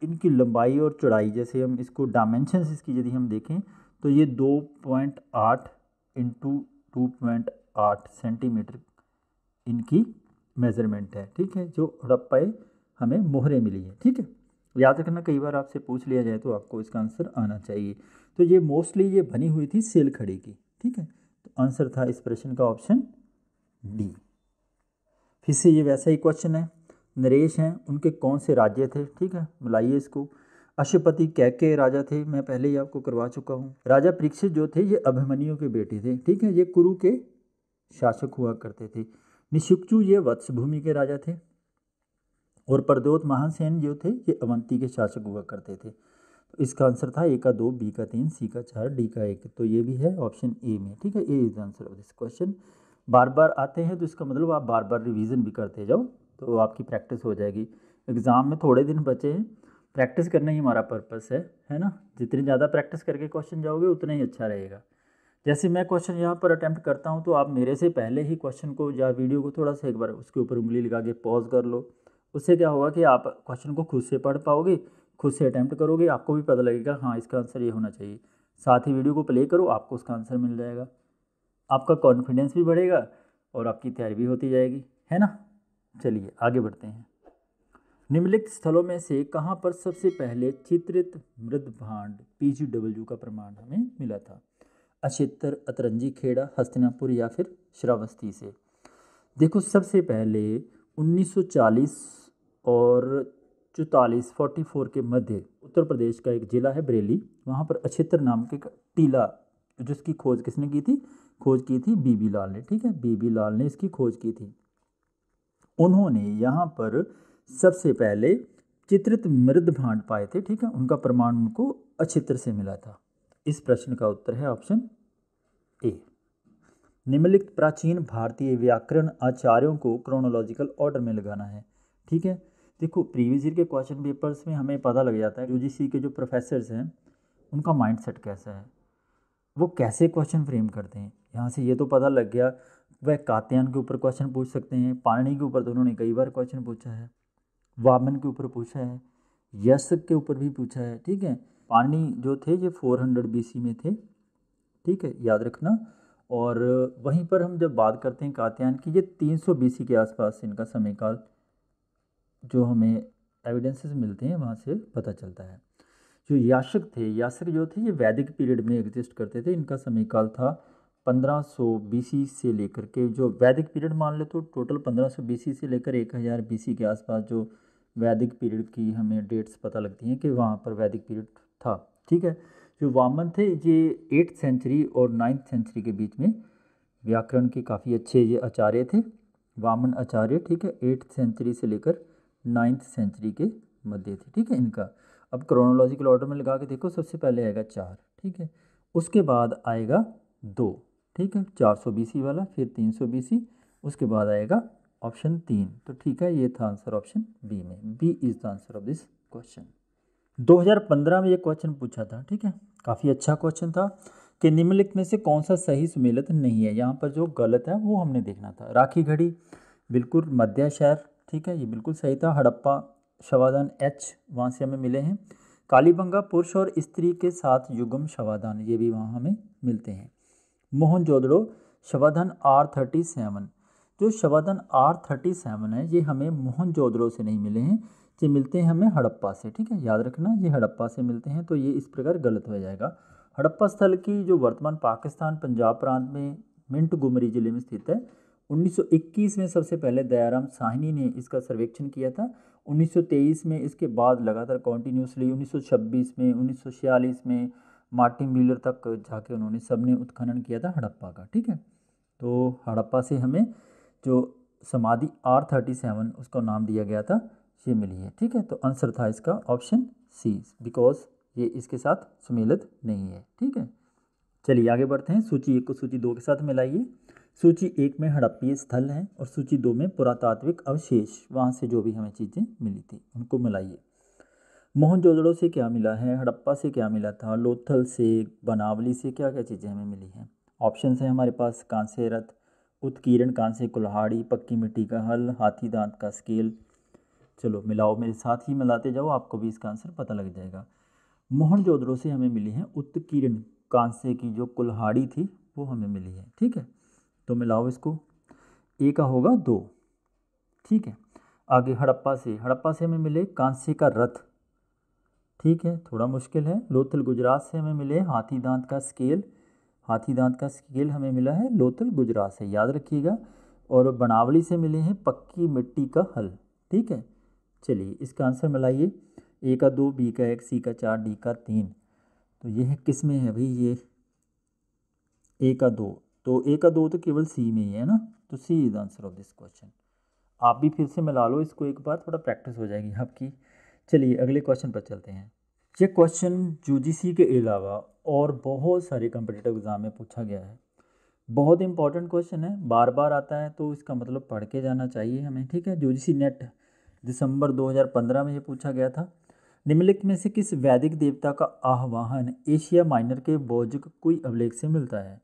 इनकी लंबाई और चौड़ाई जैसे हम इसको डायमेंशन इसकी यदि हम देखें तो ये दो पॉइंट आठ इंटू टू पॉइंट आठ सेंटीमीटर इनकी मेज़रमेंट है ठीक है जो हड़प्पाएँ हमें मोहरे मिली है ठीक है याद रखना कई बार आपसे पूछ लिया जाए तो आपको इसका आंसर आना चाहिए तो ये मोस्टली ये बनी हुई थी सेल खड़ी की ठीक है तो आंसर था इस प्रश्न का ऑप्शन डी फिर से ये वैसा ही क्वेश्चन है नरेश हैं उनके कौन से राज्य थे ठीक है बुलाइए इसको अशुपति कैके राजा थे मैं पहले ही आपको करवा चुका हूँ राजा परीक्षित जो थे ये अभिमन्यु के बेटे थे ठीक है ये कुरु के शासक हुआ करते थे निशुक्चू ये भूमि के राजा थे और परदोत महासेन जो थे ये अवंती के शासक हुआ करते थे तो इसका आंसर था ए का दो बी का तीन सी का चार डी का एक तो ये भी है ऑप्शन ए में ठीक है A is answer of this question बार बार आते हैं तो इसका मतलब आप बार बार रिवीजन भी करते जाओ तो आपकी प्रैक्टिस हो जाएगी एग्ज़ाम में थोड़े दिन बचे हैं प्रैक्टिस करना ही हमारा पर्पस है है ना जितनी ज़्यादा प्रैक्टिस करके क्वेश्चन जाओगे उतना ही अच्छा रहेगा जैसे मैं क्वेश्चन यहाँ पर अटैम्प्ट करता हूँ तो आप मेरे से पहले ही क्वेश्चन को या वीडियो को थोड़ा सा एक बार उसके ऊपर उंगली लगा के पॉज कर लो उससे क्या होगा कि आप क्वेश्चन को खुद से पढ़ पाओगे खुद से अटैम्प्ट करोगे आपको भी पता लगेगा हाँ इसका आंसर ये होना चाहिए साथ ही वीडियो को प्ले करो आपको उसका आंसर मिल जाएगा आपका कॉन्फिडेंस भी बढ़ेगा और आपकी तैयारी भी होती जाएगी है ना चलिए आगे बढ़ते हैं निम्नलिखित स्थलों में से कहाँ पर सबसे पहले चित्रित मृद भांड पी का प्रमाण हमें मिला था अछेत्र अतरंजी खेड़ा हस्तिनापुर या फिर श्रावस्ती से देखो सबसे पहले 1940 और चौतालीस फोर्टी फोर के मध्य उत्तर प्रदेश का एक ज़िला है बरेली वहाँ पर अछेत्र नाम के टीला जिसकी खोज किसने की थी खोज की थी बीबी लाल ने ठीक है बीबी लाल ने इसकी खोज की थी उन्होंने यहाँ पर सबसे पहले चित्रित मृद भांड पाए थे ठीक है उनका प्रमाण उनको अछित्र से मिला था इस प्रश्न का उत्तर है ऑप्शन ए निम्नलिखित प्राचीन भारतीय व्याकरण आचार्यों को क्रोनोलॉजिकल ऑर्डर में लगाना है ठीक है देखो प्रीवियस ईयर के क्वेश्चन पेपर्स में हमें पता लग जाता है यूजीसी के जो प्रोफेसर हैं उनका सेट कैसा है वो कैसे क्वेश्चन फ्रेम करते हैं यहाँ से ये तो पता लग गया वह कात्यान के ऊपर क्वेश्चन पूछ सकते हैं पाणनी के ऊपर तो उन्होंने कई बार क्वेश्चन पूछा है वामन के ऊपर पूछा है यश के ऊपर भी पूछा है ठीक है पानी जो थे ये 400 बीसी में थे ठीक है याद रखना और वहीं पर हम जब बात करते हैं कात्यान की ये 300 बीसी के आसपास इनका समयकाल जो हमें एविडेंसेस मिलते हैं वहाँ से पता चलता है जो याशक थे याशक जो थे ये वैदिक पीरियड में एग्जिस्ट करते थे इनका समयकाल था 1500 सौ से लेकर के जो वैदिक पीरियड मान लो तो टोटल 1500 सौ से लेकर 1000 बीसी के आसपास जो वैदिक पीरियड की हमें डेट्स पता लगती हैं कि वहाँ पर वैदिक पीरियड था ठीक है जो वामन थे ये एट्थ सेंचुरी और नाइन्थ सेंचुरी के बीच में व्याकरण के काफ़ी अच्छे ये आचार्य थे वामन आचार्य ठीक है एट्थ सेंचुरी से लेकर नाइन्थ सेंचुरी के मध्य थे ठीक है इनका अब क्रोनोलॉजिकल ऑर्डर में लगा के देखो सबसे पहले आएगा चार ठीक है उसके बाद आएगा दो ठीक है चार सौ बीसी वाला फिर तीन सौ बीसी उसके बाद आएगा ऑप्शन तीन तो ठीक है ये था आंसर ऑप्शन बी में B is the answer of this question 2015 में ये क्वेश्चन पूछा था ठीक है काफ़ी अच्छा क्वेश्चन था कि निम्नलिखित में से कौन सा सही सुमेलित नहीं है यहाँ पर जो गलत है वो हमने देखना था राखी घड़ी बिल्कुल मध्य शहर ठीक है ये बिल्कुल सही था हड़प्पा शवादान एच वहाँ से हमें मिले हैं कालीबंगा पुरुष और स्त्री के साथ युगम शवादान ये भी वहाँ हमें मिलते हैं मोहन जोदड़ो शवाधन आर थर्टी सेवन जो शवाधन आर थर्टी सेवन है ये हमें मोहन जोदड़ो से नहीं मिले हैं ये मिलते हैं हमें हड़प्पा से ठीक है याद रखना ये हड़प्पा से मिलते हैं तो ये इस प्रकार गलत हो जाएगा हड़प्पा स्थल की जो वर्तमान पाकिस्तान पंजाब प्रांत में मिंट गुमरी जिले में स्थित है 1921 में सबसे पहले दयाराम साहनी ने इसका सर्वेक्षण किया था 1923 में इसके बाद लगातार कॉन्टीन्यूसली 1926 में 1946 में मार्टिन मिलर तक जाके उन्होंने सब ने उत्खनन किया था हड़प्पा का ठीक है तो हड़प्पा से हमें जो समाधि आर थर्टी सेवन उसका नाम दिया गया था ये मिली है ठीक है तो आंसर था इसका ऑप्शन सी बिकॉज ये इसके साथ सुमेलित नहीं है ठीक है चलिए आगे बढ़ते हैं सूची एक को सूची दो के साथ मिलाइए सूची एक में हड़प्पीय स्थल हैं और सूची दो में पुरातात्विक अवशेष वहाँ से जो भी हमें चीज़ें मिली थी उनको मिलाइए मोहनजोदड़ो से क्या मिला है हड़प्पा से क्या मिला था लोथल से बनावली से क्या क्या चीज़ें हमें मिली हैं ऑप्शन है हमारे पास कांसे रथ उत्कीर्ण कांसे कुल्हाड़ी पक्की मिट्टी का हल हाथी दांत का स्केल चलो मिलाओ मेरे साथ ही मिलाते जाओ आपको भी इसका आंसर पता लग जाएगा मोहन जोधरों से हमें मिली है उत्कीर्ण कांसे की जो कुल्हाड़ी थी वो हमें मिली है ठीक है तो मिलाओ इसको ए का होगा दो ठीक है आगे हड़प्पा से हड़प्पा से हमें मिले कांसे का रथ ठीक है थोड़ा मुश्किल है लोथल गुजरात से हमें मिले हाथी दांत का स्केल हाथी दांत का स्केल हमें मिला है लोथल गुजरात से याद रखिएगा और बनावली से मिले हैं पक्की मिट्टी का हल ठीक है चलिए इसका आंसर मिलाइए ए का दो बी का एक सी का चार डी का तीन तो ये है किस में है भाई ये ए का दो तो ए का दो तो केवल सी में ही है ना तो C is answer of this question आप भी फिर से मिला लो इसको एक बार थोड़ा प्रैक्टिस हो जाएगी आपकी चलिए अगले क्वेश्चन पर चलते हैं ये क्वेश्चन यू के अलावा और बहुत सारे कंपिटेटिव एग्ज़ाम में पूछा गया है बहुत इंपॉर्टेंट क्वेश्चन है बार बार आता है तो इसका मतलब पढ़ के जाना चाहिए हमें ठीक है यू नेट दिसंबर 2015 में यह पूछा गया था निम्नलिखित में से किस वैदिक देवता का आह्वान एशिया माइनर के भौजिक कोई अभिलेख से मिलता है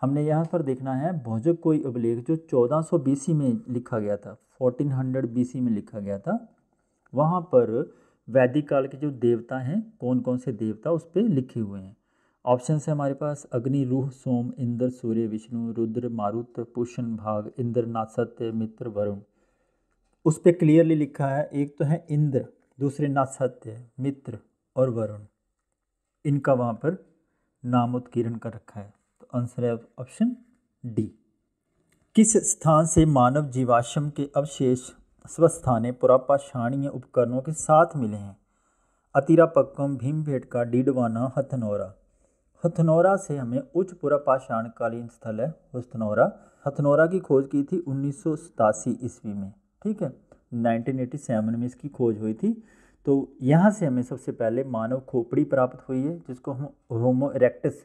हमने यहाँ पर देखना है भौजिक कोई अभिलेख जो 1400 बीसी में लिखा गया था 1400 बीसी में लिखा गया था वहाँ पर वैदिक काल के जो देवता हैं कौन कौन से देवता उस पर लिखे हुए हैं ऑप्शन है हमारे पास अग्नि रूह सोम इंद्र सूर्य विष्णु रुद्र मारुत पुष्ण भाग इंद्र नासत्य मित्र वरुण उस पर क्लियरली लिखा है एक तो है इंद्र दूसरे ना सत्य मित्र और वरुण इनका वहाँ पर नाम उत्कीर्ण कर रखा है तो आंसर है ऑप्शन डी किस स्थान से मानव जीवाश्म के अवशेष स्वस्थाने पुरापाषाणीय उपकरणों के साथ मिले हैं अतिरापक्कम का डीडवाना हथनौरा हथनौरा से हमें उच्च पुरापाषाणकालीन स्थल है हथनौरा हथनौरा की खोज की थी उन्नीस ईस्वी में ठीक है 1987 में इसकी खोज हुई थी तो यहाँ से हमें सबसे पहले मानव खोपड़ी प्राप्त हुई है जिसको हम होमो इरेक्टस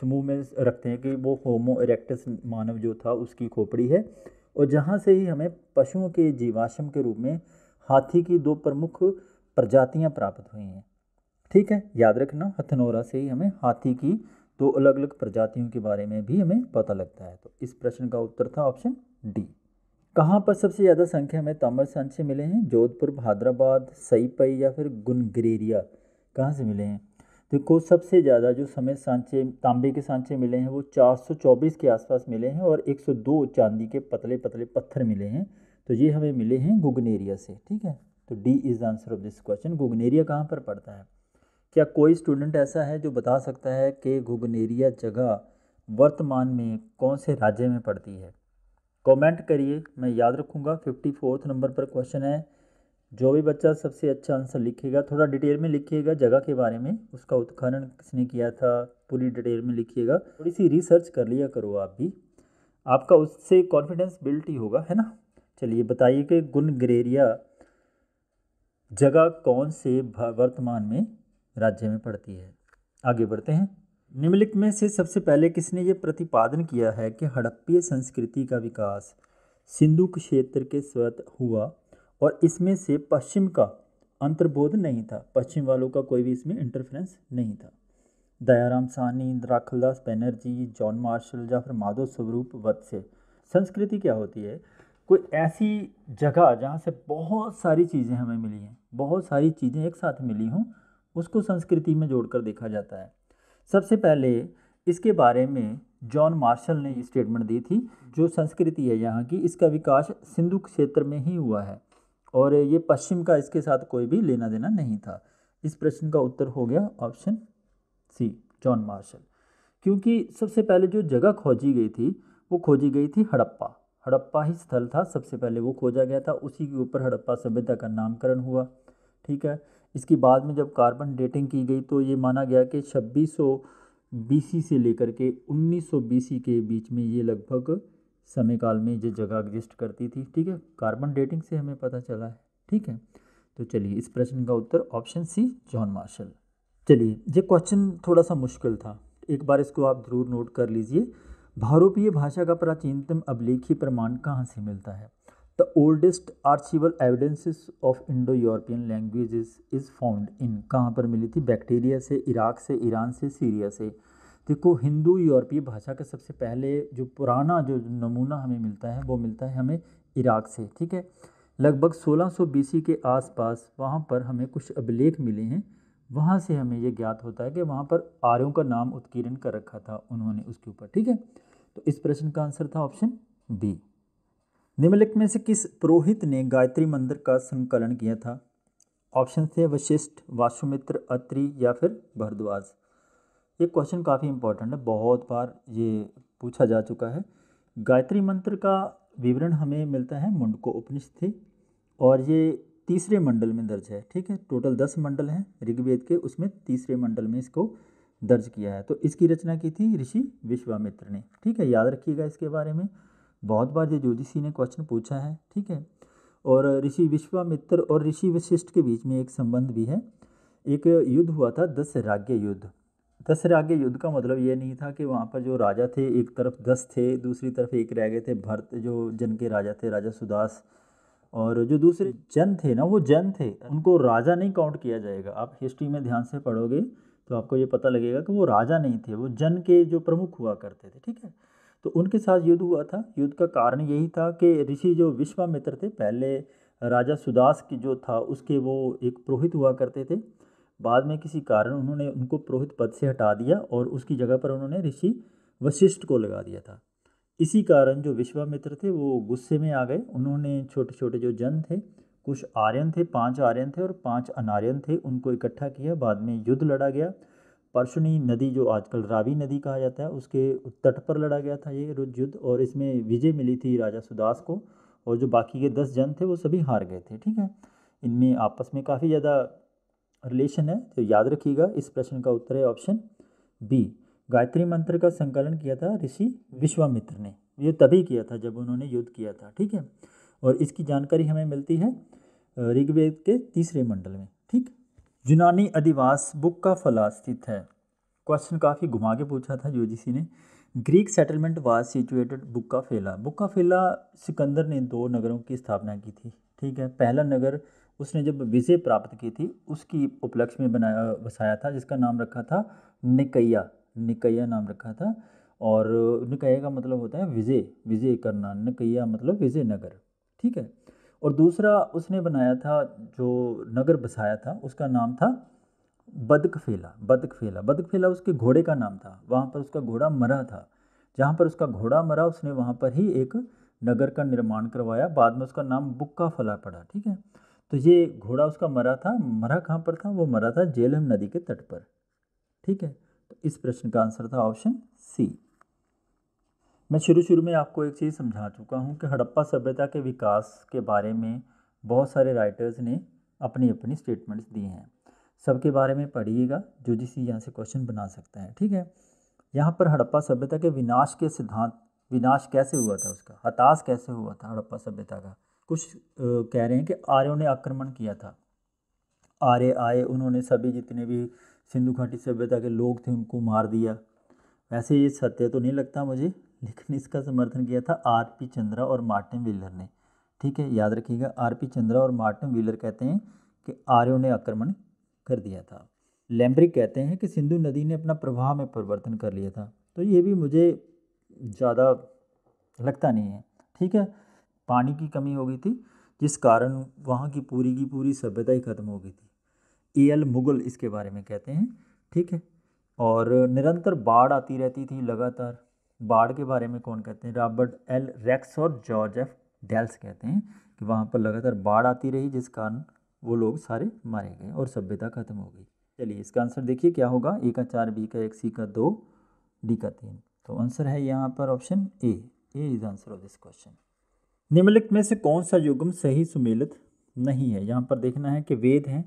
समूह में रखते हैं कि वो होमो इरेक्टस मानव जो था उसकी खोपड़ी है और जहाँ से ही हमें पशुओं के जीवाश्म के रूप में हाथी की दो प्रमुख प्रजातियाँ प्राप्त हुई हैं ठीक है याद रखना हथनोरा से ही हमें हाथी की दो अलग अलग प्रजातियों के बारे में भी हमें पता लगता है तो इस प्रश्न का उत्तर था ऑप्शन डी कहाँ पर सबसे ज़्यादा संख्या में ताम्र सांचे मिले हैं जोधपुर भाद्राबाद सईपई या फिर गुनगरेरिया कहाँ से मिले हैं देखो सबसे ज़्यादा जो समय सांचे तांबे के सांचे मिले हैं वो 424 के आसपास मिले हैं और 102 चांदी के पतले पतले पत्थर मिले हैं तो ये हमें मिले हैं गुगनेरिया से ठीक है तो D is the answer of this question गुगनेरिया कहाँ पर पड़ता है क्या कोई स्टूडेंट ऐसा है जो बता सकता है कि गुगनेरिया जगह वर्तमान में कौन से राज्य में पड़ती है कमेंट करिए मैं याद रखूँगा फिफ्टी फोर्थ नंबर पर क्वेश्चन है जो भी बच्चा सबसे अच्छा आंसर लिखेगा थोड़ा डिटेल में लिखिएगा जगह के बारे में उसका उत्खनन किसने किया था पूरी डिटेल में लिखिएगा थोड़ी सी रिसर्च कर लिया करो आप भी आपका उससे कॉन्फिडेंस बिल्ट ही होगा है ना चलिए बताइए कि गुन ग्रेरिया जगह कौन से वर्तमान में राज्य में पड़ती है आगे बढ़ते हैं निम्नलिखित में से सबसे पहले किसने ये प्रतिपादन किया है कि हड़प्पीय संस्कृति का विकास सिंधु क्षेत्र के स्वत हुआ और इसमें से पश्चिम का अंतर्बोध नहीं था पश्चिम वालों का कोई भी इसमें इंटरफेरेंस नहीं था दयाराम सानी राखलदास बैनर्जी जॉन मार्शल या फिर माधव स्वरूप वत्स्य संस्कृति क्या होती है कोई ऐसी जगह जहाँ से बहुत सारी चीज़ें हमें मिली हैं बहुत सारी चीज़ें एक साथ मिली हों उसको संस्कृति में जोड़कर देखा जाता है सबसे पहले इसके बारे में जॉन मार्शल ने स्टेटमेंट दी थी जो संस्कृति है यहाँ की इसका विकास सिंधु क्षेत्र में ही हुआ है और ये पश्चिम का इसके साथ कोई भी लेना देना नहीं था इस प्रश्न का उत्तर हो गया ऑप्शन सी जॉन मार्शल क्योंकि सबसे पहले जो जगह खोजी गई थी वो खोजी गई थी हड़प्पा हड़प्पा ही स्थल था सबसे पहले वो खोजा गया था उसी के ऊपर हड़प्पा सभ्यता का नामकरण हुआ ठीक है इसकी बाद में जब कार्बन डेटिंग की गई तो ये माना गया कि 2600 बीसी से लेकर के 1900 बीसी के बीच में ये लगभग समय काल में ये जगह एग्जिस्ट करती थी ठीक है कार्बन डेटिंग से हमें पता चला है ठीक है तो चलिए इस प्रश्न का उत्तर ऑप्शन सी जॉन मार्शल चलिए ये क्वेश्चन थोड़ा सा मुश्किल था एक बार इसको आप ज़रूर नोट कर लीजिए भारूपीय भाषा का प्राचीनतम अभिलेखी प्रमाण कहाँ से मिलता है The oldest archival evidences of Indo-European languages is found in कहाँ पर मिली थी बैक्टीरिया से इराक से ईरान से सीरिया से देखो हिंदू यूरोपीय भाषा का सबसे पहले जो पुराना जो नमूना हमें मिलता है वो मिलता है हमें इराक से ठीक है लगभग 1600 बीसी के आसपास वहाँ पर हमें कुछ अभिलेख मिले हैं वहाँ से हमें ये ज्ञात होता है कि वहाँ पर आर्यों का नाम उत्कीर्ण कर रखा था उन्होंने उसके ऊपर ठीक है तो इस प्रश्न का आंसर था ऑप्शन बी निम्नलिखित में से किस पुरोहित ने गायत्री मंदिर का संकलन किया था ऑप्शन थे वशिष्ठ वासुमित्र अत्रि या फिर भरद्वाज ये क्वेश्चन काफ़ी इंपॉर्टेंट है बहुत बार ये पूछा जा चुका है गायत्री मंत्र का विवरण हमें मिलता है मुंडको उपनिषद और ये तीसरे मंडल में दर्ज है ठीक है टोटल दस मंडल हैं ऋग्वेद के उसमें तीसरे मंडल में इसको दर्ज किया है तो इसकी रचना की थी ऋषि विश्वामित्र ने ठीक है याद रखिएगा इसके बारे में बहुत बार ये ज्योतिषी ने क्वेश्चन पूछा है ठीक है और ऋषि विश्वामित्र और ऋषि वशिष्ठ के बीच में एक संबंध भी है एक युद्ध हुआ था दस राज्य युद्ध दस राज्य युद्ध का मतलब ये नहीं था कि वहाँ पर जो राजा थे एक तरफ दस थे दूसरी तरफ एक रह गए थे भरत जो जन के राजा थे राजा सुदास और जो दूसरे जन थे ना वो जन थे उनको राजा नहीं काउंट किया जाएगा आप हिस्ट्री में ध्यान से पढ़ोगे तो आपको ये पता लगेगा कि वो राजा नहीं थे वो जन के जो प्रमुख हुआ करते थे ठीक है तो उनके साथ युद्ध हुआ था युद्ध का कारण यही था कि ऋषि जो विश्वामित्र थे पहले राजा सुदास की जो था उसके वो एक पुरोहित हुआ करते थे बाद में किसी कारण उन्होंने उनको पुरोहित पद से हटा दिया और उसकी जगह पर उन्होंने ऋषि वशिष्ठ को लगा दिया था इसी कारण जो विश्वामित्र थे वो गुस्से में आ गए उन्होंने छोटे छोटे जो जन थे कुछ आर्यन थे पांच आर्यन थे और पांच अनार्यन थे उनको इकट्ठा किया बाद में युद्ध लड़ा गया पार्शुनी नदी जो आजकल रावी नदी कहा जाता है उसके तट पर लड़ा गया था ये युद्ध और इसमें विजय मिली थी राजा सुदास को और जो बाकी के दस जन थे वो सभी हार गए थे ठीक है इनमें आपस में काफ़ी ज़्यादा रिलेशन है तो याद रखिएगा इस प्रश्न का उत्तर है ऑप्शन बी गायत्री मंत्र का संकलन किया था ऋषि विश्वामित्र ने ये तभी किया था जब उन्होंने युद्ध किया था ठीक है और इसकी जानकारी हमें मिलती है ऋग्वेद के तीसरे मंडल में ठीक यूनानी अधिवास बुक का फला स्थित है क्वेश्चन काफ़ी घुमा के पूछा था यूजीसी ने ग्रीक सेटलमेंट वाज सिचुएटेड बुक का फेला बुक का फेला सिकंदर ने दो नगरों की स्थापना की थी ठीक है पहला नगर उसने जब विजय प्राप्त की थी उसकी उपलक्ष्य में बनाया बसाया था जिसका नाम रखा था निकैया निकैया नाम रखा था और निकैया का मतलब होता है विजय विजय करना निकैया मतलब विजय नगर ठीक है और दूसरा उसने बनाया था जो नगर बसाया था उसका नाम था बदकफेला बदकफेला बदकफेला उसके घोड़े का नाम था वहाँ पर उसका घोड़ा मरा था जहाँ पर उसका घोड़ा मरा उसने वहाँ पर ही एक नगर का निर्माण करवाया बाद में उसका नाम बुक्का फला पड़ा ठीक है तो ये घोड़ा उसका मरा था मरा कहाँ पर था वो मरा था जेलम नदी के तट पर ठीक है तो इस प्रश्न का आंसर था ऑप्शन सी मैं शुरू शुरू में आपको एक चीज़ समझा चुका हूँ कि हड़प्पा सभ्यता के विकास के बारे में बहुत सारे राइटर्स ने अपनी अपनी स्टेटमेंट्स दी हैं सबके बारे में पढ़िएगा जो जिस यहाँ से क्वेश्चन बना सकता है ठीक है यहाँ पर हड़प्पा सभ्यता के विनाश के सिद्धांत विनाश कैसे हुआ था उसका हताश कैसे हुआ था हड़प्पा सभ्यता का कुछ कह रहे हैं कि आर्यों ने आक्रमण किया था आर्य आए उन्होंने सभी जितने भी सिंधु घाटी सभ्यता के लोग थे उनको मार दिया वैसे ये सत्य तो नहीं लगता मुझे लेकिन इसका समर्थन किया था आर पी चंद्रा और मार्टिन व्हीलर ने ठीक है याद रखिएगा आर पी चंद्रा और मार्टिन व्हीलर कहते हैं कि आर्यों ने आक्रमण कर दिया था लैम्ब्रिक कहते हैं कि सिंधु नदी ने अपना प्रवाह में परिवर्तन कर लिया था तो ये भी मुझे ज़्यादा लगता नहीं है ठीक है पानी की कमी हो गई थी जिस कारण वहाँ की पूरी की पूरी सभ्यता ही ख़त्म हो गई थी ए एल मुग़ल इसके बारे में कहते हैं ठीक है और निरंतर बाढ़ आती रहती थी लगातार बाढ़ के बारे में कौन कहते हैं रॉबर्ट एल रेक्स और जॉर्ज एफ डेल्स कहते हैं कि वहाँ पर लगातार बाढ़ आती रही जिस कारण वो लोग सारे मारे गए और सभ्यता खत्म हो गई चलिए इसका आंसर देखिए क्या होगा ए का चार बी का एक सी का दो डी का तीन तो आंसर है यहाँ पर option A A is answer of this question निम्नलिखित में से कौन सा युगम सही सुमेलित नहीं है यहाँ पर देखना है कि वेद हैं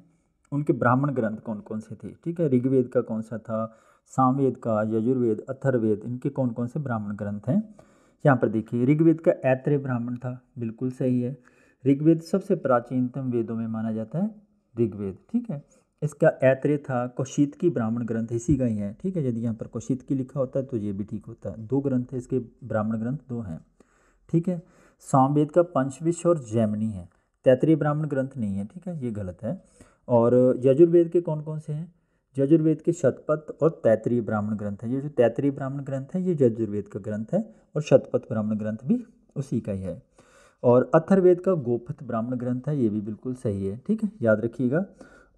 उनके ब्राह्मण ग्रंथ कौन कौन से थे ठीक है ऋग्वेद का कौन सा था सामवेद का यजुर्वेद अथर्वेद इनके कौन कौन से ब्राह्मण ग्रंथ हैं यहाँ पर देखिए ऋग्वेद का ऐत्रेय ब्राह्मण था बिल्कुल सही है ऋग्वेद सबसे प्राचीनतम वेदों में माना जाता है ऋग्वेद ठीक है इसका ऐत्रेय था कौशित की ब्राह्मण ग्रंथ इसी का ही है ठीक है यदि यहाँ पर कौशित की लिखा होता है तो ये भी ठीक होता है दो ग्रंथ है इसके ब्राह्मण ग्रंथ दो हैं ठीक है सामवेद का पंचविश और जैमिनी है तैतरीय ब्राह्मण ग्रंथ नहीं है ठीक है ये गलत है और यजुर्वेद के कौन कौन से हैं यजुर्वेद के शतपथ और तैतरीय ब्राह्मण ग्रंथ है ये जो तैतरीय ब्राह्मण ग्रंथ है ये यजुर्वेद का ग्रंथ है और शतपथ ब्राह्मण ग्रंथ भी उसी का ही है और अथर्वेद का गोपथ ब्राह्मण ग्रंथ है ये भी बिल्कुल सही है ठीक है याद रखिएगा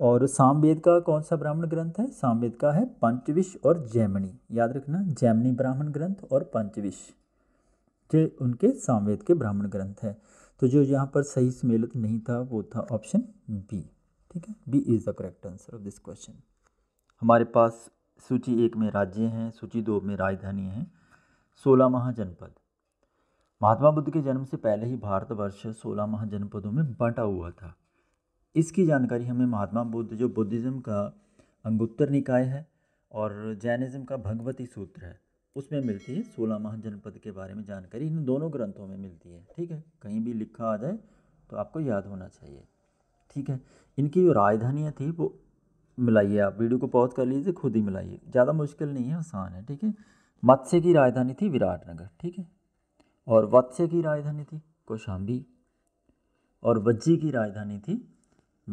और सामवेद का कौन सा ब्राह्मण ग्रंथ है सामवेद का है पंचविश और जैमनी याद रखना जैमनी ब्राह्मण ग्रंथ और पंचविश ये उनके सामवेद के ब्राह्मण ग्रंथ है तो जो यहाँ पर सही सम्मेलित नहीं था वो था ऑप्शन बी ठीक है B is the correct answer of this question हमारे पास सूची एक में राज्य हैं सूची दो में राजधानी हैं सोलह महाजनपद महात्मा बुद्ध के जन्म से पहले ही भारतवर्ष सोलह महाजनपदों में बंटा हुआ था इसकी जानकारी हमें महात्मा बुद्ध जो बुद्धिज़्म का अंगुत्तर निकाय है और जैनिज़्म का भगवती सूत्र है उसमें मिलती है सोलह माह जनपद के बारे में जानकारी इन दोनों ग्रंथों में मिलती है ठीक है कहीं भी लिखा आ जाए तो आपको याद होना चाहिए ठीक है इनकी जो राजधानियाँ थी वो मिलाइए आप वीडियो को पॉज कर लीजिए खुद ही मिलाइए ज़्यादा मुश्किल नहीं है आसान है ठीक है मत्स्य की राजधानी थी विराटनगर ठीक है और वत्स्य की राजधानी थी कौशाम्बी और वज्जी की राजधानी थी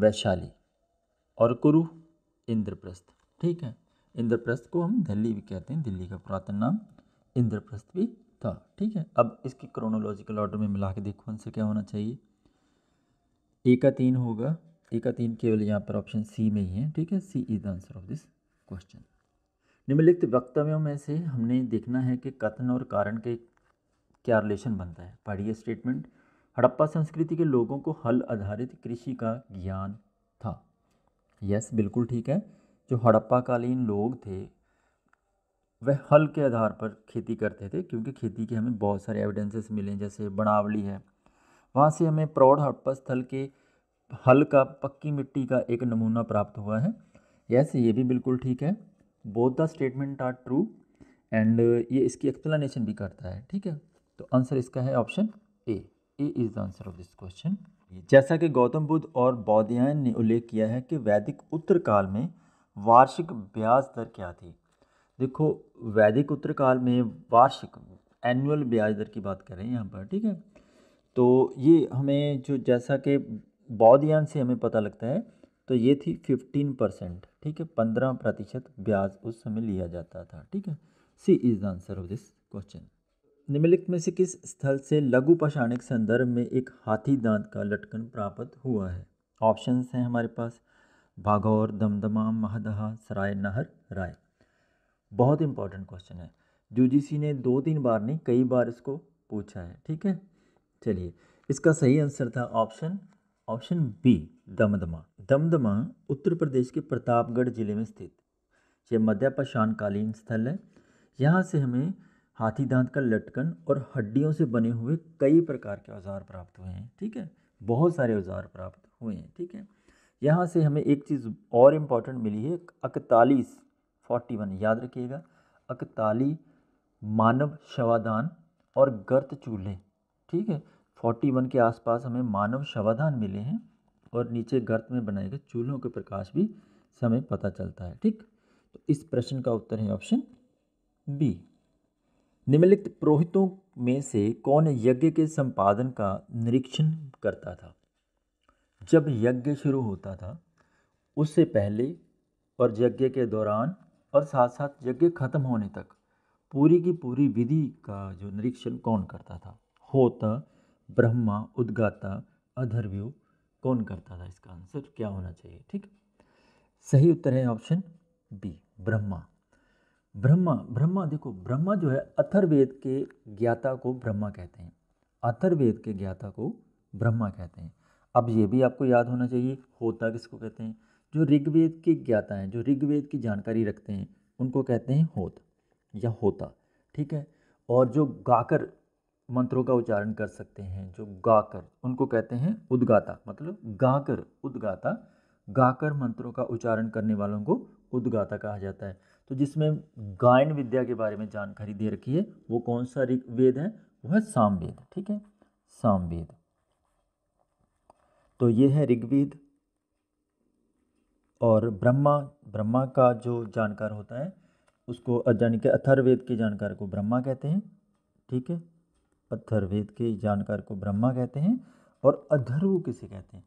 वैशाली और कुरु इंद्रप्रस्थ ठीक है इंद्रप्रस्थ को हम दिल्ली भी कहते हैं दिल्ली का पुरातन नाम इंद्रप्रस्थ भी था ठीक है अब इसकी क्रोनोलॉजिकल ऑर्डर में मिला के देखो उनसे क्या होना चाहिए एक का तीन होगा एक का तीन केवल यहाँ पर ऑप्शन सी में ही है ठीक है C is the answer of this question निम्नलिखित वक्तव्यों में से हमने देखना है कि कथन और कारण के क्या रिलेशन बनता है पढ़िए स्टेटमेंट हड़प्पा संस्कृति के लोगों को हल आधारित कृषि का ज्ञान था यस बिल्कुल ठीक है जो हड़प्पाकालीन लोग थे वह हल के आधार पर खेती करते थे क्योंकि खेती के हमें बहुत सारे एविडेंसेस मिले जैसे बनावली है वहाँ से हमें प्रौढ़ हड़प्पा स्थल के हल का पक्की मिट्टी का एक नमूना प्राप्त हुआ है यस ये भी बिल्कुल ठीक है both the statement are true and ये इसकी एक्सप्लेनेशन भी करता है ठीक है तो आंसर इसका है option A A is the answer of this question जैसा कि गौतम बुद्ध और बौद्धयान ने उल्लेख किया है कि वैदिक उत्तर काल में वार्षिक ब्याज दर क्या थी देखो वैदिक उत्तर काल में वार्षिक एनुअल ब्याज दर की बात करें यहाँ पर ठीक है तो ये हमें जो जैसा कि बौद्ध से हमें पता लगता है तो ये थी फिफ्टीन परसेंट ठीक है पंद्रह प्रतिशत ब्याज उस समय लिया जाता था ठीक है C is the answer of this question निम्नलिखित में से किस स्थल से लघु पाषाणिक संदर्भ में एक हाथी दांत का लटकन प्राप्त हुआ है ऑप्शन हैं हमारे पास भागौर दमदमा महदहा सराय नहर राय बहुत इंपॉर्टेंट क्वेश्चन है यूजीसी ने दो तीन बार नहीं कई बार इसको पूछा है ठीक है चलिए इसका सही आंसर था option option B Damdama Damdama Uttar Pradesh के प्रतापगढ़ जिले में स्थित यह मध्यपाषाणकालीन स्थल है यहाँ से हमें हाथी दांत का लटकन और हड्डियों से बने हुए कई प्रकार के औजार प्राप्त हुए हैं ठीक है बहुत सारे औजार प्राप्त हुए हैं ठीक है यहाँ से हमें एक चीज़ और इम्पॉर्टेंट मिली है अकतालीस फोर्टी वन याद रखिएगा अकताली मानव शवादान और गर्त चूल्हे ठीक है 41 के आसपास हमें मानव शवाधान मिले हैं और नीचे गर्त में बनाए गए चूल्हों के प्रकाश भी से हमें पता चलता है ठीक तो इस प्रश्न का उत्तर है ऑप्शन बी निम्नलिखित पुरोहितों में से कौन यज्ञ के संपादन का निरीक्षण करता था जब यज्ञ शुरू होता था उससे पहले और यज्ञ के दौरान और साथ साथ यज्ञ खत्म होने तक पूरी की पूरी विधि का जो निरीक्षण कौन करता था होता ब्रह्मा उद्गाता अधर्व्यू कौन करता था इसका आंसर क्या होना चाहिए ठीक सही उत्तर है ऑप्शन बी ब्रह्मा ब्रह्मा ब्रह्मा देखो ब्रह्मा जो है अथर्वेद के ज्ञाता को ब्रह्मा कहते हैं अथर्वेद के ज्ञाता को ब्रह्मा कहते हैं अब ये भी आपको याद होना चाहिए होता किसको कहते हैं जो ऋग्वेद के ज्ञाता हैं जो ऋग्वेद की जानकारी रखते हैं उनको कहते हैं होत या होता ठीक है और जो गाकर मंत्रों का उच्चारण कर सकते हैं जो गाकर उनको कहते हैं उद्गाता मतलब गाकर उद्गाता गाकर मंत्रों का उच्चारण करने वालों को उद्गाता कहा जाता है तो जिसमें गायन विद्या के बारे में जानकारी दे रखी है वो कौन सा वेद है वो है सामवेद ठीक है सामवेद तो ये है ऋग्वेद और ब्रह्मा ब्रह्मा का जो जानकार होता है उसको यानी कि अथर्वेद के जानकार को ब्रह्मा कहते हैं ठीक है वेद के जानकार को ब्रह्मा कहते हैं और अधर्व किसे कहते हैं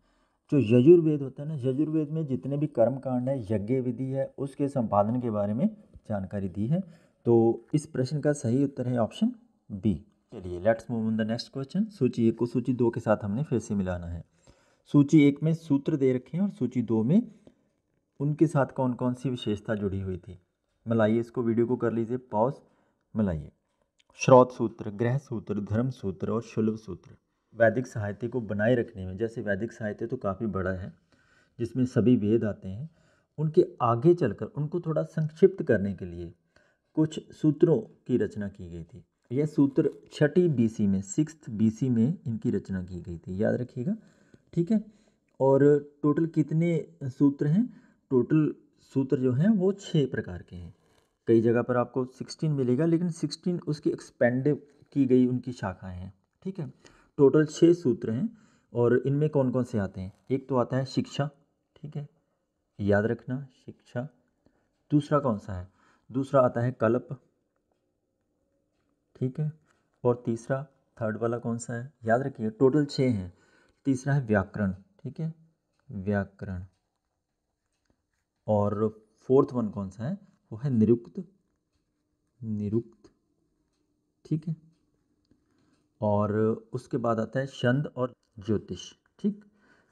जो यजुर्वेद होता है ना यजुर्वेद में जितने भी कर्म कांड है यज्ञ विधि है उसके संपादन के बारे में जानकारी दी है तो इस प्रश्न का सही उत्तर है ऑप्शन बी चलिए let's move on the next question सूची एक को सूची दो के साथ हमने फिर से मिलाना है सूची एक में सूत्र दे रखे हैं और सूची दो में उनके साथ कौन कौन सी विशेषता जुड़ी हुई थी मिलाइए इसको वीडियो को कर लीजिए पॉज मिलाइए श्रोत सूत्र ग्रह सूत्र धर्म सूत्र और शुल्भ सूत्र वैदिक साहित्य को बनाए रखने में जैसे वैदिक साहित्य तो काफ़ी बड़ा है जिसमें सभी वेद आते हैं उनके आगे चलकर उनको थोड़ा संक्षिप्त करने के लिए कुछ सूत्रों की रचना की गई थी यह सूत्र छठी बीसी में सिक्स बीसी में इनकी रचना की गई थी याद रखिएगा ठीक है और टोटल कितने सूत्र हैं टोटल सूत्र जो हैं वो छः प्रकार के हैं कई जगह पर आपको सिक्सटीन मिलेगा लेकिन सिक्सटीन उसकी एक्सपेंड की गई उनकी शाखाएँ हैं ठीक है टोटल छः सूत्र हैं और इनमें कौन कौन से आते हैं एक तो आता है शिक्षा ठीक है याद रखना शिक्षा दूसरा कौन सा है दूसरा आता है कल्प ठीक है और तीसरा थर्ड वाला कौन सा है याद रखिए टोटल छः हैं तीसरा है व्याकरण ठीक है व्याकरण और फोर्थ वन कौन सा है वो है निरुक्त निरुक्त ठीक है और उसके बाद आता है छंद और ज्योतिष ठीक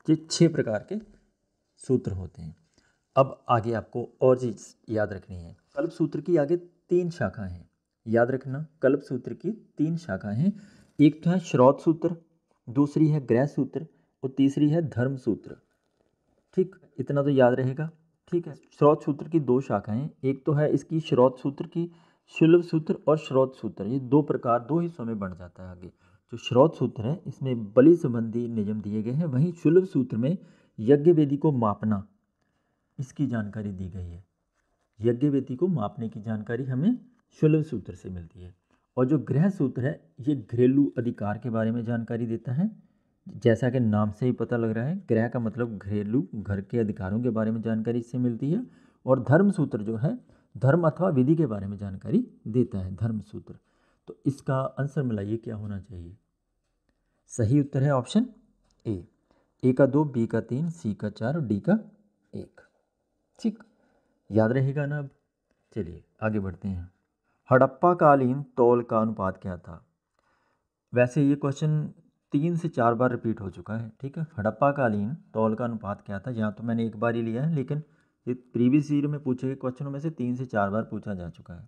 ये छह प्रकार के सूत्र होते हैं अब आगे आपको और चीज़ याद रखनी है कल्प सूत्र की आगे तीन शाखा हैं याद रखना कल्प सूत्र की तीन शाखा हैं एक तो है श्रोत सूत्र दूसरी है ग्रह सूत्र और तीसरी है धर्म सूत्र ठीक इतना तो याद रहेगा ठीक है श्रोत सूत्र की दो शाखाएं एक तो है इसकी श्रोत सूत्र की शुल्भ सूत्र और श्रोत सूत्र ये दो प्रकार दो हिस्सों में बढ़ जाता है आगे जो श्रोत सूत्र है इसमें बलि संबंधी नियम दिए गए हैं वहीं शुल्भ सूत्र में यज्ञ वेदी को मापना इसकी जानकारी दी गई है यज्ञ वेदी को मापने की जानकारी हमें शुल्भ सूत्र से मिलती है और जो गृह सूत्र है ये घरेलू अधिकार के बारे में जानकारी देता है जैसा कि नाम से ही पता लग रहा है गृह का मतलब घरेलू घर के अधिकारों के बारे में जानकारी इससे मिलती है और धर्म सूत्र जो है धर्म अथवा विधि के बारे में जानकारी देता है धर्म सूत्र तो इसका आंसर मिलाइए क्या होना चाहिए सही उत्तर है ऑप्शन ए ए का दो बी का तीन सी का चार डी का एक ठीक याद रहेगा ना अब चलिए आगे बढ़ते हैं हड़प्पा कालीन तौल का अनुपात क्या था वैसे ये क्वेश्चन तीन से चार बार रिपीट हो चुका है ठीक है हड़प्पा कालीन तौल का अनुपात क्या था यहाँ तो मैंने एक बार ही लिया है लेकिन ये प्रीवियस ईयर में पूछे गए क्वेश्चनों में से तीन से चार बार पूछा जा चुका है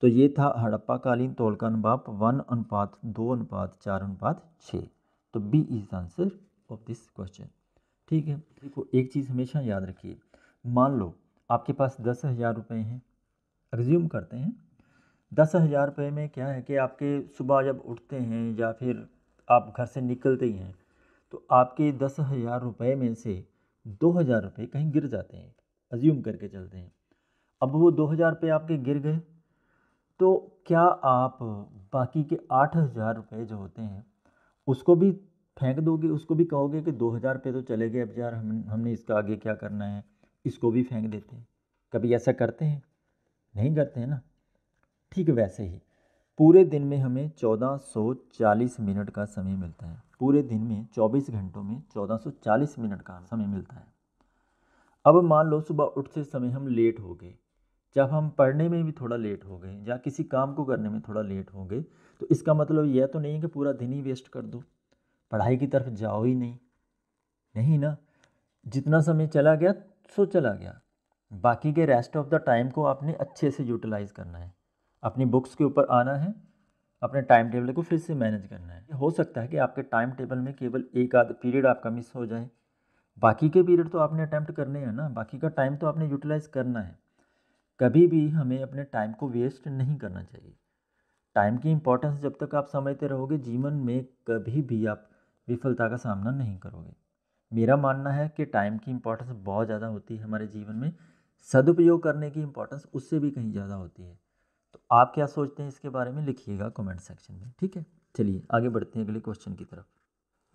तो ये था हड़प्पा कालीन तौल का अनुपात वन अनुपात दो अनुपात चार अनुपात छः तो B is the answer of this question ठीक है देखो एक चीज़ हमेशा याद रखिए मान लो आपके पास दस हज़ार रुपये हैं रिज्यूम करते हैं दस हज़ार रुपये में क्या है कि आपके सुबह जब उठते हैं या फिर आप घर से निकलते ही हैं तो आपके दस हज़ार रुपये में से दो हज़ार रुपये कहीं गिर जाते हैं अज्यूम करके चलते हैं अब वो दो हज़ार रुपये आपके गिर गए तो क्या आप बाकी के आठ हज़ार रुपये जो होते हैं उसको भी फेंक दोगे उसको भी कहोगे कि दो हज़ार रुपये तो चले गए अब यार हम हमने इसका आगे क्या करना है इसको भी फेंक देते हैं कभी ऐसा करते हैं नहीं करते हैं ना ठीक वैसे ही पूरे दिन में हमें 1440 मिनट का समय मिलता है पूरे दिन में 24 घंटों में 1440 मिनट का समय मिलता है अब मान लो सुबह उठते समय हम लेट हो गए जब हम पढ़ने में भी थोड़ा लेट हो गए या किसी काम को करने में थोड़ा लेट हो गए तो इसका मतलब यह तो नहीं है कि पूरा दिन ही वेस्ट कर दो पढ़ाई की तरफ जाओ ही नहीं नहीं ना जितना समय चला गया सो चला गया बाकी के रेस्ट ऑफ द टाइम को आपने अच्छे से यूटिलाइज़ करना है अपनी बुक्स के ऊपर आना है अपने टाइम टेबल को फिर से मैनेज करना है हो सकता है कि आपके टाइम टेबल में केवल एक आध पीरियड आपका मिस हो जाए बाकी के पीरियड तो आपने अटैम्प्ट करने हैं ना बाकी का टाइम तो आपने यूटिलाइज़ करना है कभी भी हमें अपने टाइम को वेस्ट नहीं करना चाहिए टाइम की इम्पोर्टेंस जब तक आप समझते रहोगे जीवन में कभी भी आप विफलता का सामना नहीं करोगे मेरा मानना है कि टाइम की इम्पोर्टेंस बहुत ज़्यादा होती है हमारे जीवन में सदुपयोग करने की इम्पोर्टेंस उससे भी कहीं ज़्यादा होती है तो आप क्या सोचते हैं इसके बारे में लिखिएगा कमेंट सेक्शन में ठीक है चलिए आगे बढ़ते हैं अगले क्वेश्चन की तरफ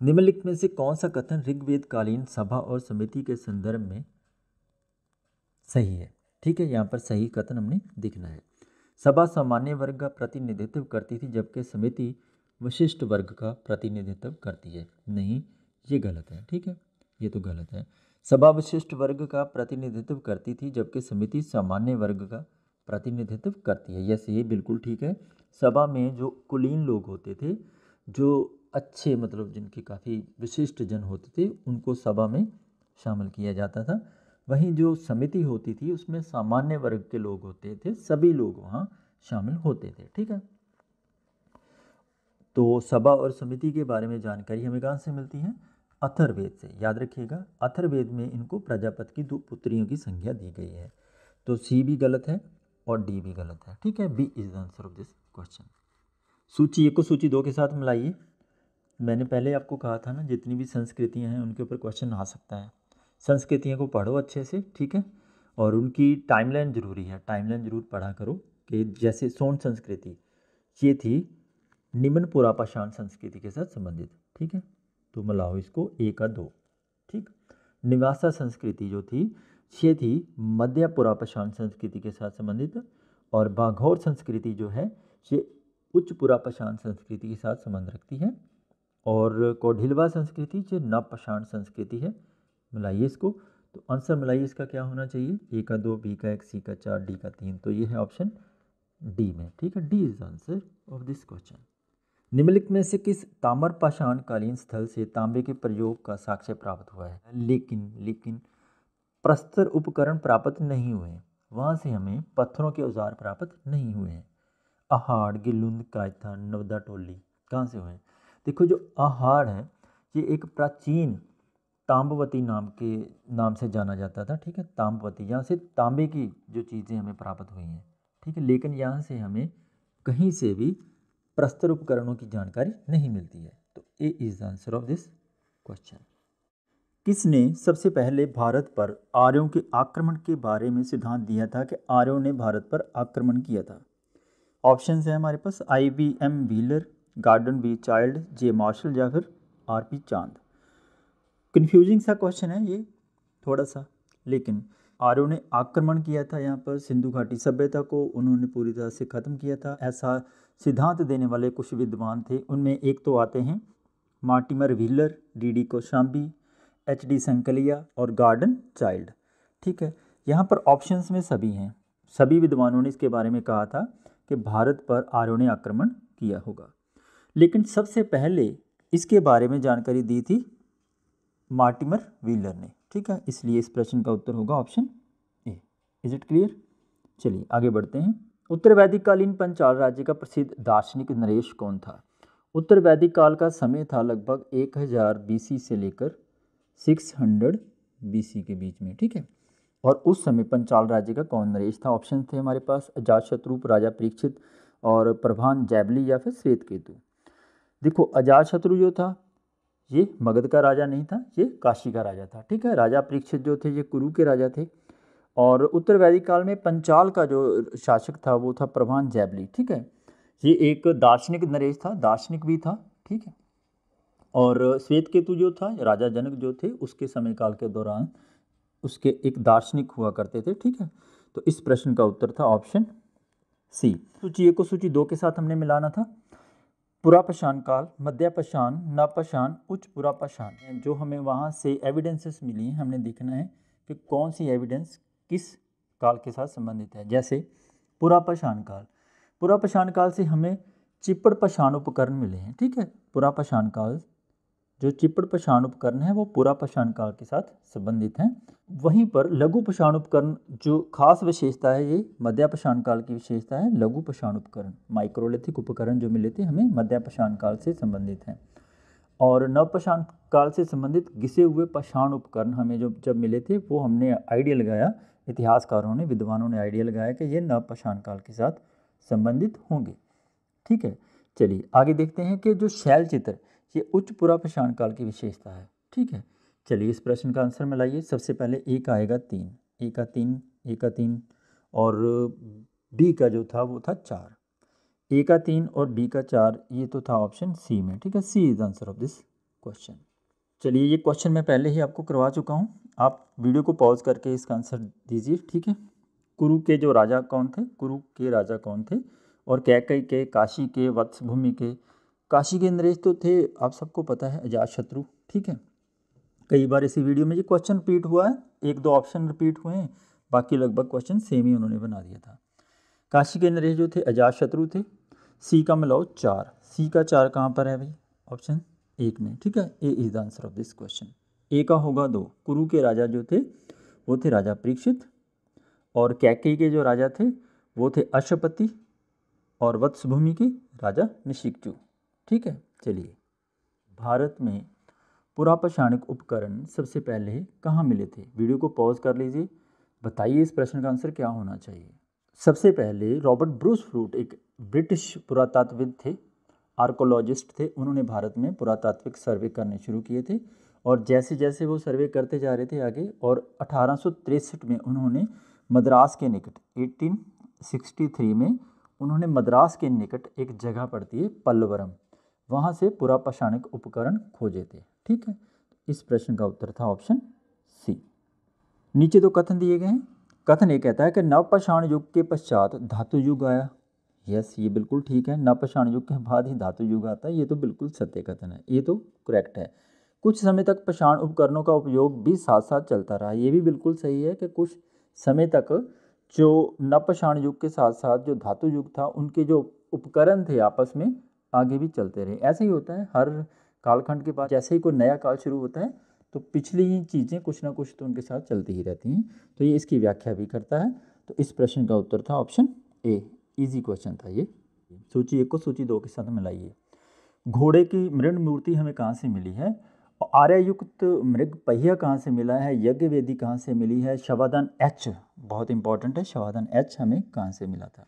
निम्नलिखित में से कौन सा कथन ऋग्वेदकालीन सभा और समिति के संदर्भ में सही है ठीक है यहाँ पर सही कथन हमने दिखना है सभा सामान्य वर्ग का प्रतिनिधित्व करती थी जबकि समिति विशिष्ट वर्ग का प्रतिनिधित्व करती है नहीं ये गलत है ठीक है ये तो गलत है सभा विशिष्ट वर्ग का प्रतिनिधित्व करती थी जबकि समिति सामान्य वर्ग का प्रतिनिधित्व करती है यस ये बिल्कुल ठीक है सभा में जो कुलीन लोग होते थे जो अच्छे मतलब जिनके काफ़ी विशिष्ट जन होते थे उनको सभा में शामिल किया जाता था वहीं जो समिति होती थी उसमें सामान्य वर्ग के लोग होते थे सभी लोग वहाँ शामिल होते थे ठीक है तो सभा और समिति के बारे में जानकारी हमें कहाँ से मिलती है अथर्वेद से याद रखिएगा अथर्वेद में इनको प्रजापति की दो पुत्रियों की संख्या दी गई है तो सी भी गलत है और डी भी गलत है ठीक है B is the answer of this question सूची एक को सूची दो के साथ मिलाइए मैंने पहले आपको कहा था ना जितनी भी संस्कृतियाँ हैं उनके ऊपर क्वेश्चन आ सकता है संस्कृतियों को पढ़ो अच्छे से ठीक है और उनकी टाइमलाइन ज़रूरी है टाइमलाइन ज़रूर पढ़ा करो कि जैसे सोन संस्कृति ये थी निम्न पुरापाषाण संस्कृति के साथ संबंधित ठीक है तो मिलाओ इसको एक का दो ठीक निवासा संस्कृति जो थी थी मध्य पुरापषाण संस्कृति के साथ संबंधित और बाघौर संस्कृति जो है ये उच्च पशान संस्कृति के साथ संबंध रखती है और कोढिलवा संस्कृति जो नवपषाण संस्कृति है मिलाइए इसको तो आंसर मिलाइए इसका क्या होना चाहिए ए का दो बी का एक सी का चार डी का तीन तो ये है ऑप्शन डी में ठीक है D is answer of this question निम्नलिखित में से किस ताम्र पाषाण कालीन स्थल से तांबे के प्रयोग का साक्ष्य प्राप्त हुआ है लेकिन लेकिन प्रस्तर उपकरण प्राप्त नहीं हुए वहाँ से हमें पत्थरों के औजार प्राप्त नहीं हुए हैं आहाड़ गिलुंद कायथा नवदा टोली कहाँ से हुए देखो जो आहाड़ है ये एक प्राचीन ताम्बवती नाम के नाम से जाना जाता था ठीक है ताम्बवती यहाँ से तांबे की जो चीज़ें हमें प्राप्त हुई हैं ठीक है लेकिन यहाँ से हमें कहीं से भी प्रस्तर उपकरणों की जानकारी नहीं मिलती है तो A is the answer of this question किसने सबसे पहले भारत पर आर्यों के आक्रमण के बारे में सिद्धांत दिया था कि आर्यों ने भारत पर आक्रमण किया था ऑप्शन है हमारे पास I B M Wheeler Gordon B Childe J Marshall या फिर आर पी चांद कन्फ्यूजिंग सा क्वेश्चन है ये थोड़ा सा लेकिन आर्यों ने आक्रमण किया था यहाँ पर सिंधु घाटी सभ्यता को उन्होंने पूरी तरह से ख़त्म किया था ऐसा सिद्धांत देने वाले कुछ विद्वान थे उनमें एक तो आते हैं Mortimer Wheeler D D Kosambi H D Sankalia और गार्डन चाइल्ड ठीक है यहाँ पर ऑप्शंस में सभी हैं सभी विद्वानों ने इसके बारे में कहा था कि भारत पर आर्यों ने आक्रमण किया होगा लेकिन सबसे पहले इसके बारे में जानकारी दी थी मार्टिमर व्हीलर ने ठीक है इसलिए इस प्रश्न का उत्तर होगा option A is it clear चलिए आगे बढ़ते हैं उत्तर वैदिक कालीन पंचाल राज्य का प्रसिद्ध दार्शनिक नरेश कौन था उत्तर वैदिक काल का समय था लगभग 1000 बीसी से लेकर 600 बीसी के बीच में ठीक है और उस समय पंचाल राज्य का कौन नरेश था ऑप्शन थे हमारे पास अजात राजा परीक्षित और प्रभान जैबली या फिर श्वेत केतु देखो अजात शत्रु जो था ये मगध का राजा नहीं था ये काशी का राजा था ठीक है राजा परीक्षित जो थे ये कुरु के राजा थे और उत्तर वैदिक काल में पंचाल का जो शासक था वो था प्रभान जैबली ठीक है ये एक दार्शनिक नरेश था दार्शनिक भी था ठीक है और श्वेत केतु जो था राजा जनक जो थे उसके समय काल के दौरान उसके एक दार्शनिक हुआ करते थे ठीक है तो इस प्रश्न का उत्तर था ऑप्शन सी सूची एक को सूची दो के साथ हमने मिलाना था पुरापशान काल मध्यपशान नपशान उच्च पुरापशान जो हमें वहाँ से एविडेंसेस मिली हैं हमने देखना है कि कौन सी एविडेंस किस काल के साथ संबंधित है जैसे पुरापशान काल पुरापशान काल से हमें चिपड़ पशाण उपकरण मिले हैं ठीक है पुरापशान काल जो चिपड़ पहचान उपकरण है वो पूरा पशाण काल के साथ संबंधित हैं वहीं पर लघु पहचान उपकरण जो खास विशेषता है ये मध्य पहचान काल की विशेषता है लघु पहचान उपकरण माइक्रोलिथिक उपकरण जो मिले थे हमें मध्य पहचान काल से संबंधित हैं और पहचान काल से संबंधित घिसे हुए पहचान उपकरण हमें जो जब मिले थे वो हमने आइडिया लगाया इतिहासकारों ने विद्वानों ने आइडिया लगाया कि ये पहचान काल के साथ संबंधित होंगे ठीक है चलिए आगे देखते हैं कि जो शैल चित्र ये उच्च पुरा पशाण काल की विशेषता है ठीक है चलिए इस प्रश्न का आंसर में लाइए सबसे पहले ए का आएगा तीन ए का तीन ए का तीन और बी का जो था वो था चार ए का तीन और बी का चार ये तो था ऑप्शन सी में ठीक है C is answer of this question चलिए ये क्वेश्चन मैं पहले ही आपको करवा चुका हूँ आप वीडियो को पॉज करके इसका आंसर दीजिए ठीक है कुरु के जो राजा कौन थे कुरु के राजा कौन थे और कैके के काशी के वत्स भूमि के काशी के इंद्रेश तो थे आप सबको पता है अजात शत्रु ठीक है कई बार इसी वीडियो में ये क्वेश्चन रिपीट हुआ है एक दो ऑप्शन रिपीट हुए हैं बाकी लगभग क्वेश्चन सेम ही उन्होंने बना दिया था काशी के इंद्रेश जो थे अजात शत्रु थे सी का मिलाओ चार सी का चार कहाँ पर है भाई ऑप्शन एक में ठीक है A is the answer of this question A का होगा दो कुरु के राजा जो थे वो थे राजा परीक्षित और कैके के जो राजा थे वो थे अशपति और वत्सभूमि के राजा निशिकचू ठीक है चलिए भारत में पुरापाषाणिक उपकरण सबसे पहले कहाँ मिले थे वीडियो को पॉज कर लीजिए बताइए इस प्रश्न का आंसर क्या होना चाहिए सबसे पहले रॉबर्ट ब्रूस फ्रूट एक ब्रिटिश पुरातत्वविद थे आर्कोलॉजिस्ट थे उन्होंने भारत में पुरातात्विक सर्वे करने शुरू किए थे और जैसे जैसे वो सर्वे करते जा रहे थे आगे और अठारह में उन्होंने मद्रास के निकट 1863 में उन्होंने मद्रास के निकट एक जगह पड़ती है पल्लवरम वहाँ से पुरापाषाणिक उपकरण खोजे थे ठीक है इस प्रश्न का उत्तर था ऑप्शन सी नीचे दो कथन दिए गए हैं कथन ये कहता है कि नवपाषाण युग के पश्चात धातु युग आया यस ये बिल्कुल ठीक है नपषाण युग के बाद ही धातु युग आता है ये तो बिल्कुल सत्य कथन है ये तो करेक्ट है कुछ समय तक पषाण उपकरणों का उपयोग भी साथ साथ चलता रहा ये भी बिल्कुल सही है कि कुछ समय तक जो नपषाण युग के साथ साथ जो धातु युग था उनके जो उपकरण थे आपस में आगे भी चलते रहे ऐसे ही होता है हर कालखंड के बाद जैसे ही कोई नया काल शुरू होता है तो पिछली चीज़ें कुछ ना कुछ तो उनके साथ चलती ही रहती हैं तो ये इसकी व्याख्या भी करता है तो इस प्रश्न का उत्तर था ऑप्शन ए इजी क्वेश्चन था ये सूची एक को सूची दो के साथ मिलाइए घोड़े की मृण मूर्ति हमें कहाँ से मिली है और आर्ययुक्त मृग पहिया कहाँ से मिला है यज्ञ वेदी कहाँ से मिली है शवादान एच बहुत इंपॉर्टेंट है शवादान एच हमें कहाँ से मिला था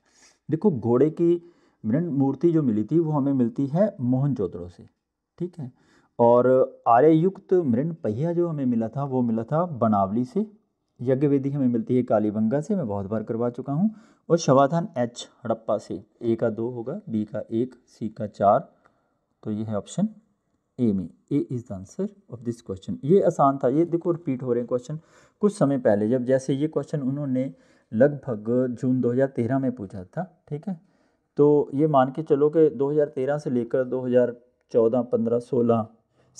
देखो घोड़े की मृण मूर्ति जो मिली थी वो हमें मिलती है मोहनजोदड़ो से ठीक है और आर्ययुक्त मृण पहिया जो हमें मिला था वो मिला था बनावली से यज्ञ वेदी हमें मिलती है कालीबंगा से मैं बहुत बार करवा चुका हूँ और शवाधान एच हड़प्पा से ए का दो होगा बी का एक सी का चार तो ये है ऑप्शन ए में A is the answer of this question ये आसान था ये देखो रिपीट हो रहे हैं क्वेश्चन कुछ समय पहले जब जैसे ये क्वेश्चन उन्होंने लगभग जून 2013 में पूछा था ठीक है तो ये मान के चलो कि 2013 से लेकर 2014, 15, 16,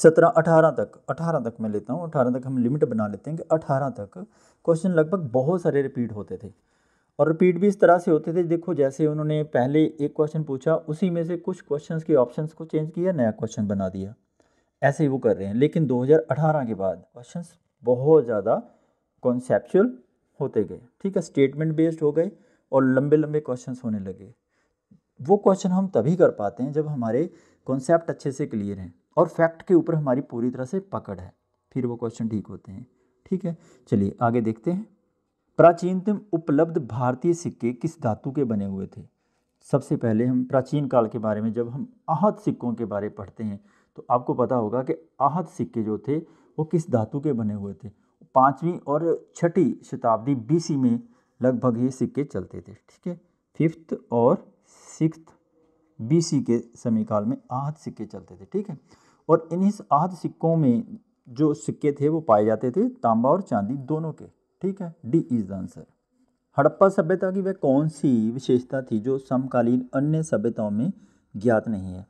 17, 18 तक 18 तक मैं लेता हूँ 18 तक हम लिमिट बना लेते हैं कि 18 तक क्वेश्चन लगभग बहुत सारे रिपीट होते थे और रिपीट भी इस तरह से होते थे देखो जैसे उन्होंने पहले एक क्वेश्चन पूछा उसी में से कुछ क्वेश्चन के ऑप्शन को चेंज किया नया क्वेश्चन बना दिया ऐसे ही वो कर रहे हैं लेकिन 2018 के बाद क्वेश्चन बहुत ज़्यादा कॉन्सेप्चुअल होते गए ठीक है स्टेटमेंट बेस्ड हो गए और लंबे लंबे क्वेश्चंस होने लगे वो क्वेश्चन हम तभी कर पाते हैं जब हमारे कॉन्सेप्ट अच्छे से क्लियर हैं और फैक्ट के ऊपर हमारी पूरी तरह से पकड़ है फिर वो क्वेश्चन ठीक होते हैं ठीक है चलिए आगे देखते हैं प्राचीनतम उपलब्ध भारतीय सिक्के किस धातु के बने हुए थे सबसे पहले हम प्राचीन काल के बारे में जब हम आहत सिक्कों के बारे पढ़ते हैं तो आपको पता होगा कि आहत सिक्के जो थे वो किस धातु के बने हुए थे पाँचवीं और छठी शताब्दी बीसी में लगभग ये सिक्के चलते थे ठीक है फिफ्थ और सिक्स बीसी के समयकाल में आहत सिक्के चलते थे ठीक है और इन्हीं आहत सिक्कों में जो सिक्के थे वो पाए जाते थे तांबा और चांदी दोनों के ठीक है D is the answer Harappa सभ्यता की वह कौन सी विशेषता थी जो समकालीन अन्य सभ्यताओं में ज्ञात नहीं है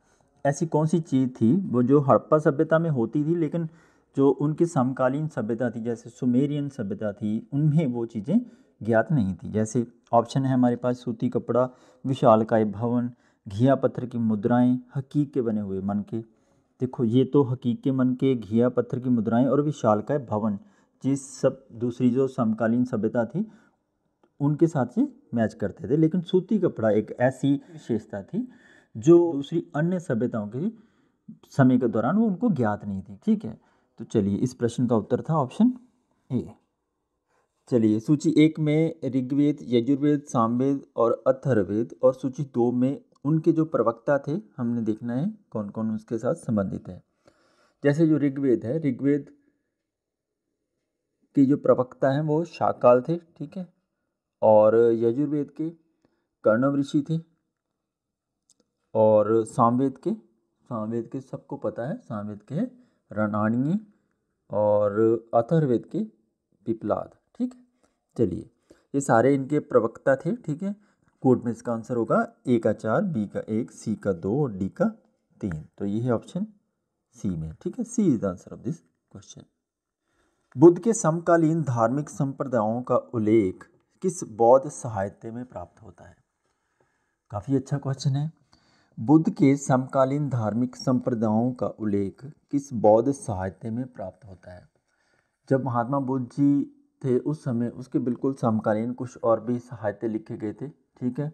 ऐसी कौन सी चीज़ थी वो जो हड़प्पा सभ्यता में होती थी लेकिन जो उनके समकालीन सभ्यता थी जैसे सुमेरियन सभ्यता थी उनमें वो चीज़ें ज्ञात नहीं थी जैसे ऑप्शन है हमारे पास सूती कपड़ा विशालकाय भवन घिया पत्थर की मुद्राएं हकीक के बने हुए मन के देखो ये तो हकीक के मन के घिया पत्थर की मुद्राएं और विशालकाय भवन जिस सब दूसरी जो समकालीन सभ्यता थी उनके साथ ही मैच करते थे लेकिन सूती कपड़ा एक ऐसी विशेषता थी जो दूसरी अन्य सभ्यताओं के समय के दौरान वो उनको ज्ञात नहीं थी ठीक है तो चलिए इस प्रश्न का उत्तर था ऑप्शन ए चलिए सूची एक में ऋग्वेद यजुर्वेद सामवेद और अथर्वेद और सूची दो में उनके जो प्रवक्ता थे हमने देखना है कौन कौन उसके साथ संबंधित है जैसे जो ऋग्वेद है ऋग्वेद के जो प्रवक्ता हैं वो शाकाल थे ठीक है और यजुर्वेद के कर्णव ऋषि थे और सामवेद के सामवेद के सबको पता है सामवेद के रणानी और अथर्वेद के पिपलाद ठीक है चलिए ये सारे इनके प्रवक्ता थे ठीक है कोर्ट में इसका आंसर होगा ए का चार बी का एक सी का दो और डी का तीन तो ये है ऑप्शन सी में ठीक है C is the answer of this question Buddha के समकालीन धार्मिक संप्रदायों का उल्लेख किस बौद्ध साहित्य में प्राप्त होता है काफ़ी अच्छा क्वेश्चन है बुद्ध के समकालीन धार्मिक संप्रदायों का उल्लेख किस बौद्ध साहित्य में प्राप्त होता है जब महात्मा बुद्ध जी थे उस समय उसके बिल्कुल समकालीन कुछ और भी साहित्य लिखे गए थे ठीक है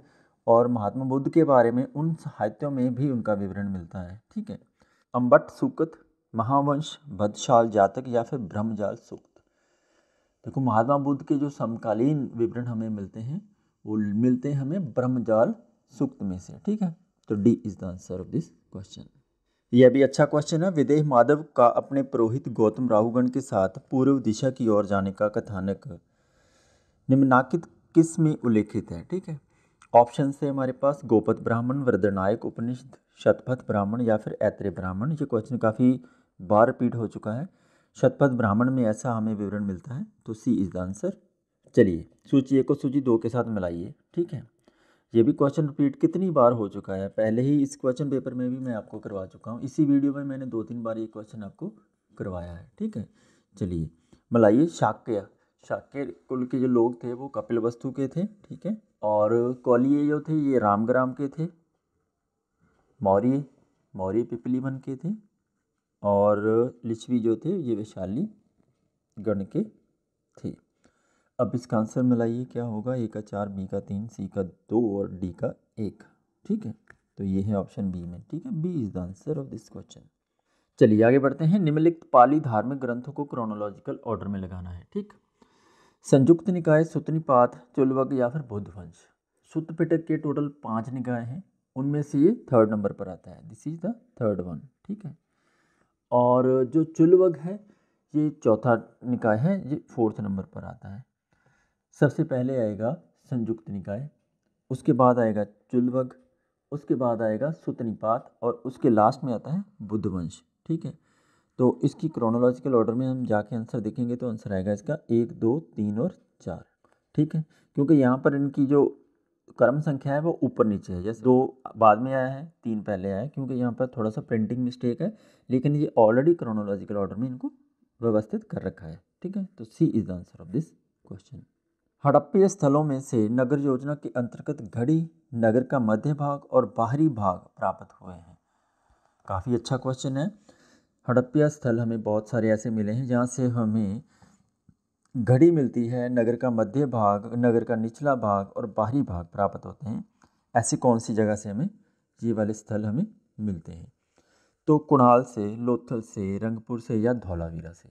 और महात्मा बुद्ध के बारे में उन साहित्यों में भी उनका विवरण मिलता है ठीक है अम्बट सूक्त महावंश भदशाल जातक या फिर ब्रह्मजाल सुक्त देखो महात्मा बुद्ध के जो समकालीन विवरण हमें मिलते हैं वो मिलते हैं हमें ब्रह्मजाल सुक्त में से ठीक है तो D is the answer of this question यह भी अच्छा क्वेश्चन है विदेह माधव का अपने पुरोहित गौतम राहुगण के साथ पूर्व दिशा की ओर जाने का कथानक निम्नाकित किस में उल्लेखित है ठीक है ऑप्शन से हमारे पास गोपत ब्राह्मण वृदनायक उपनिषद शतपथ ब्राह्मण या फिर ऐत्रे ब्राह्मण ये क्वेश्चन काफ़ी बार रिपीट हो चुका है शतपथ ब्राह्मण में ऐसा हमें विवरण मिलता है तो सी इज़ द आंसर चलिए सूची एक और सूची दो के साथ मिलाइए ठीक है ये भी क्वेश्चन रिपीट कितनी बार हो चुका है पहले ही इस क्वेश्चन पेपर में भी मैं आपको करवा चुका हूँ इसी वीडियो में मैंने दो तीन बार ये क्वेश्चन आपको करवाया है ठीक है चलिए मलाइए शाक्य शाक्य कुल के जो लोग थे वो कपिल वस्तु के थे ठीक है और कौलिए जो थे ये रामग्राम के थे मौर्य मौर्य वन के थे और लिच्छवी जो थे ये वैशाली गण के थे अब इसका आंसर मिलाइए क्या होगा ए का चार बी का तीन सी का दो और डी का एक ठीक है तो ये है ऑप्शन बी में ठीक है B is the answer of this question चलिए आगे बढ़ते हैं निम्नलिखित पाली धार्मिक ग्रंथों को क्रोनोलॉजिकल ऑर्डर में लगाना है ठीक संयुक्त निकाय सुतनिपात चुलवक या फिर बुद्धवंश सुतपिटक के टोटल पाँच निकाय हैं उनमें से ये थर्ड नंबर पर आता है this is the third one ठीक है और जो चुलवग है ये चौथा निकाय है ये फोर्थ नंबर पर आता है सबसे पहले आएगा संयुक्त निकाय उसके बाद आएगा चुलवग उसके बाद आएगा सुतनिपात और उसके लास्ट में आता है बुद्धवंश ठीक है तो इसकी क्रोनोलॉजिकल ऑर्डर में हम जाके आंसर देखेंगे तो आंसर आएगा इसका एक दो तीन और चार ठीक है क्योंकि यहाँ पर इनकी जो कर्म संख्या है वो ऊपर नीचे है जैसे दो बाद में आया है तीन पहले आया है क्योंकि यहाँ पर थोड़ा सा प्रिंटिंग मिस्टेक है लेकिन ये ऑलरेडी क्रोनोलॉजिकल ऑर्डर में इनको व्यवस्थित कर रखा है ठीक है तो C is the answer of this question हड़प्पीय स्थलों में से नगर योजना के अंतर्गत घड़ी नगर का मध्य भाग और बाहरी भाग प्राप्त हुए हैं काफ़ी अच्छा क्वेश्चन है हड़प्पीय स्थल हमें बहुत सारे ऐसे मिले हैं जहाँ से हमें घड़ी मिलती है नगर का मध्य भाग नगर का निचला भाग और बाहरी भाग प्राप्त होते हैं ऐसी कौन सी जगह से हमें ये वाले स्थल हमें मिलते हैं तो कुणाल से लोथल से रंगपुर से या धौलावीरा से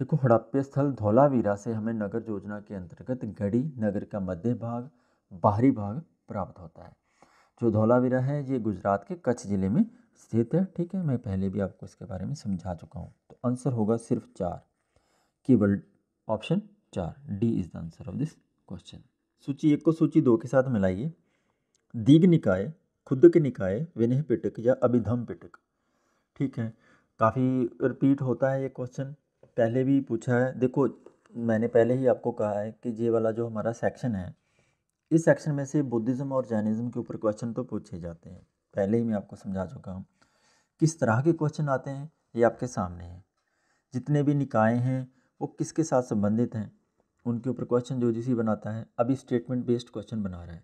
देखो हड़प्प्य स्थल धौलावीरा से हमें नगर योजना के अंतर्गत गढ़ी नगर का मध्य भाग बाहरी भाग प्राप्त होता है जो धौलावीरा है ये गुजरात के कच्छ ज़िले में स्थित है ठीक है मैं पहले भी आपको इसके बारे में समझा चुका हूँ तो आंसर होगा सिर्फ चार केवल ऑप्शन चार D is the answer of this question सूची एक को सूची दो के साथ मिलाइए दीग निकाय खुद के निकाय विनय पिटक या अभिधम पिटक ठीक है काफ़ी रिपीट होता है ये क्वेश्चन पहले भी पूछा है देखो मैंने पहले ही आपको कहा है कि ये वाला जो हमारा सेक्शन है इस सेक्शन में से बुद्धिज़्म और जैनिज़्म के ऊपर क्वेश्चन तो पूछे जाते हैं पहले ही मैं आपको समझा चुका हूँ किस तरह के क्वेश्चन आते हैं ये आपके सामने हैं जितने भी निकाय हैं वो किसके साथ संबंधित हैं उनके ऊपर क्वेश्चन जो जिस बनाता है अभी स्टेटमेंट बेस्ड क्वेश्चन बना रहा है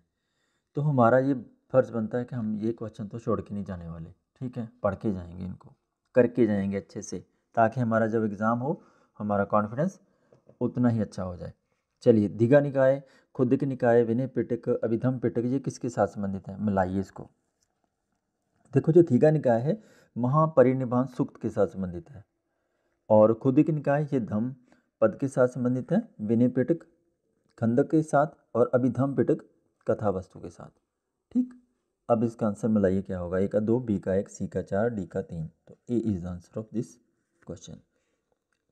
तो हमारा ये फ़र्ज़ बनता है कि हम ये क्वेश्चन तो छोड़ के नहीं जाने वाले ठीक है पढ़ के जाएंगे इनको करके जाएंगे अच्छे से ताकि हमारा जब एग्ज़ाम हो हमारा कॉन्फिडेंस उतना ही अच्छा हो जाए चलिए दीघा निकाय खुद के निकाय विनय पिटक अभिधम पिटक ये किसके साथ संबंधित है मिलाइए इसको देखो जो दीघा निकाय है महापरिनिभान सुक्त के साथ संबंधित है और खुद के निकाय ये धम पद के साथ संबंधित है विनय पिटक खंदक के साथ और अभिधम पिटक कथा वस्तु के साथ ठीक अब इसका आंसर मिलाइए क्या होगा ए का दो बी का एक सी का चार डी का तीन तो A is the answer of this question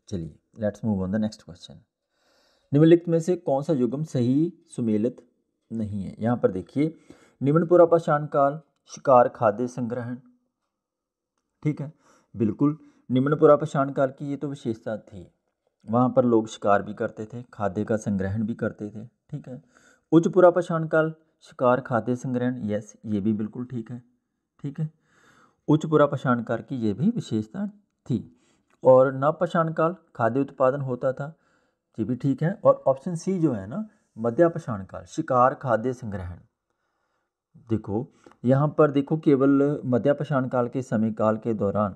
चलिए let's move on the next question निम्नलिखित में से कौन सा युगम सही सुमेलित नहीं है यहाँ पर देखिए निम्न पुरापाषाण काल शिकार खाद्य संग्रहण ठीक है बिल्कुल निम्न पुरापाषाण काल की ये तो विशेषता थी वहाँ पर लोग शिकार भी करते थे खाद्य का संग्रहण भी करते थे ठीक है उच्च पुरापाषाण काल शिकार खाद्य संग्रहण यस ये भी बिल्कुल ठीक है ठीक है उच्च पुरापाषाण काल की ये भी विशेषता थी और नवपाषाण काल खाद्य उत्पादन होता था ये भी ठीक है और ऑप्शन सी जो है ना मध्यापाषाण काल शिकार खाद्य संग्रहण देखो यहाँ पर देखो केवल मध्यापाषाण काल के समय काल के दौरान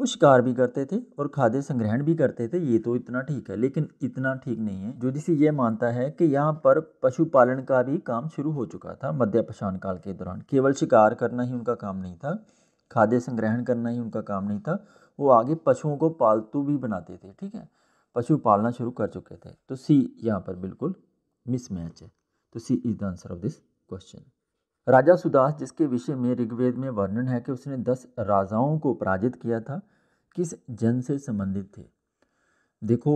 वो शिकार भी करते थे और खाद्य संग्रहण भी करते थे ये तो इतना ठीक है लेकिन इतना ठीक नहीं है जो जिसे ये मानता है कि यहाँ पर पशुपालन का भी काम शुरू हो चुका था मध्यपाषाण काल के दौरान केवल शिकार करना ही उनका काम नहीं था खाद्य संग्रहण करना ही उनका काम नहीं था वो आगे पशुओं को पालतू भी बनाते थे ठीक है पशु पालना शुरू कर चुके थे तो सी यहाँ पर बिल्कुल मिसमैच है तो C is the answer of this question राजा सुदास जिसके विषय में ऋग्वेद में वर्णन है कि उसने दस राजाओं को पराजित किया था किस जन से संबंधित थे देखो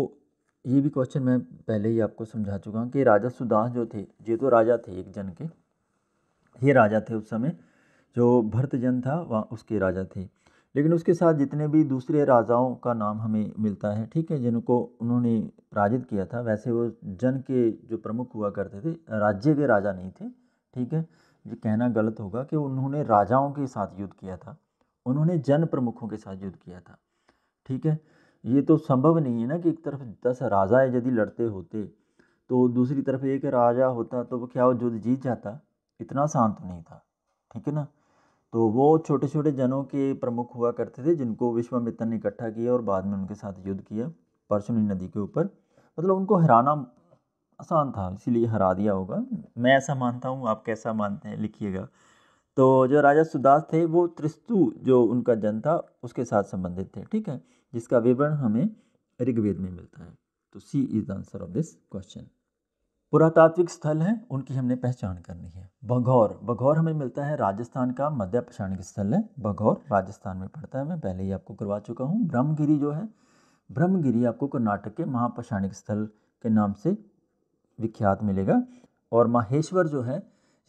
ये भी क्वेश्चन मैं पहले ही आपको समझा चुका हूँ कि राजा सुदास जो थे ये तो राजा थे एक जन के ये राजा थे उस समय जो भरत जन था वहाँ उसके राजा थे लेकिन उसके साथ जितने भी दूसरे राजाओं का नाम हमें मिलता है ठीक है जिनको उन्होंने राजित किया था वैसे वो जन के जो प्रमुख हुआ करते थे राज्य के राजा नहीं थे ठीक है ये कहना गलत होगा कि उन्होंने राजाओं के साथ युद्ध किया था उन्होंने जन प्रमुखों के साथ युद्ध किया था ठीक है ये तो संभव नहीं है ना कि एक तरफ दस राजा यदि लड़ते होते तो दूसरी तरफ एक राजा होता तो वो क्या वो युद्ध जीत जाता इतना शांत नहीं था ठीक है ना तो वो छोटे छोटे जनों के प्रमुख हुआ करते थे जिनको विश्वामित्र ने इकट्ठा किया और बाद में उनके साथ युद्ध किया परसुनी नदी के ऊपर मतलब उनको हराना आसान था इसीलिए हरा दिया होगा मैं ऐसा मानता हूँ आप कैसा मानते हैं लिखिएगा तो जो राजा सुदास थे वो त्रिस्तु जो उनका जन था उसके साथ संबंधित थे ठीक है जिसका विवरण हमें ऋग्वेद में मिलता है तो C is the answer of this question पुरातात्विक स्थल हैं उनकी हमने पहचान करनी है बघौर बघौर हमें मिलता है राजस्थान का मध्य पाषाणिक स्थल है बघौर राजस्थान में पड़ता है मैं पहले ही आपको करवा चुका हूँ ब्रह्मगिरी जो है ब्रह्मगिरी आपको कर्नाटक के महापाषाणिक स्थल के नाम से विख्यात मिलेगा और माहेश्वर जो है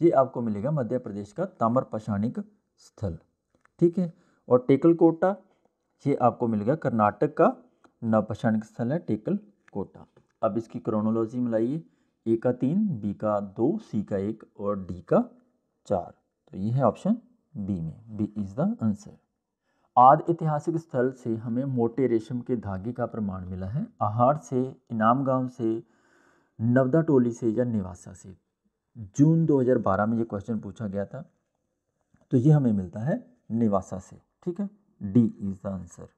ये आपको मिलेगा मध्य प्रदेश का तामर पाषाणिक स्थल ठीक है और टेकलकोटा ये आपको मिलेगा कर्नाटक का नवपाषाणिक स्थल है टेकल कोटा अब इसकी क्रोनोलॉजी मिलाइए ए का तीन बी का दो सी का एक और डी का चार तो ये है ऑप्शन बी में बी इज़ द आंसर आद ऐतिहासिक स्थल से हमें मोटे रेशम के धागे का प्रमाण मिला है आहार से इनाम गांव से नवदा टोली से या निवासा से जून 2012 में ये क्वेश्चन पूछा गया था तो ये हमें मिलता है निवासा से ठीक है डी इज़ द आंसर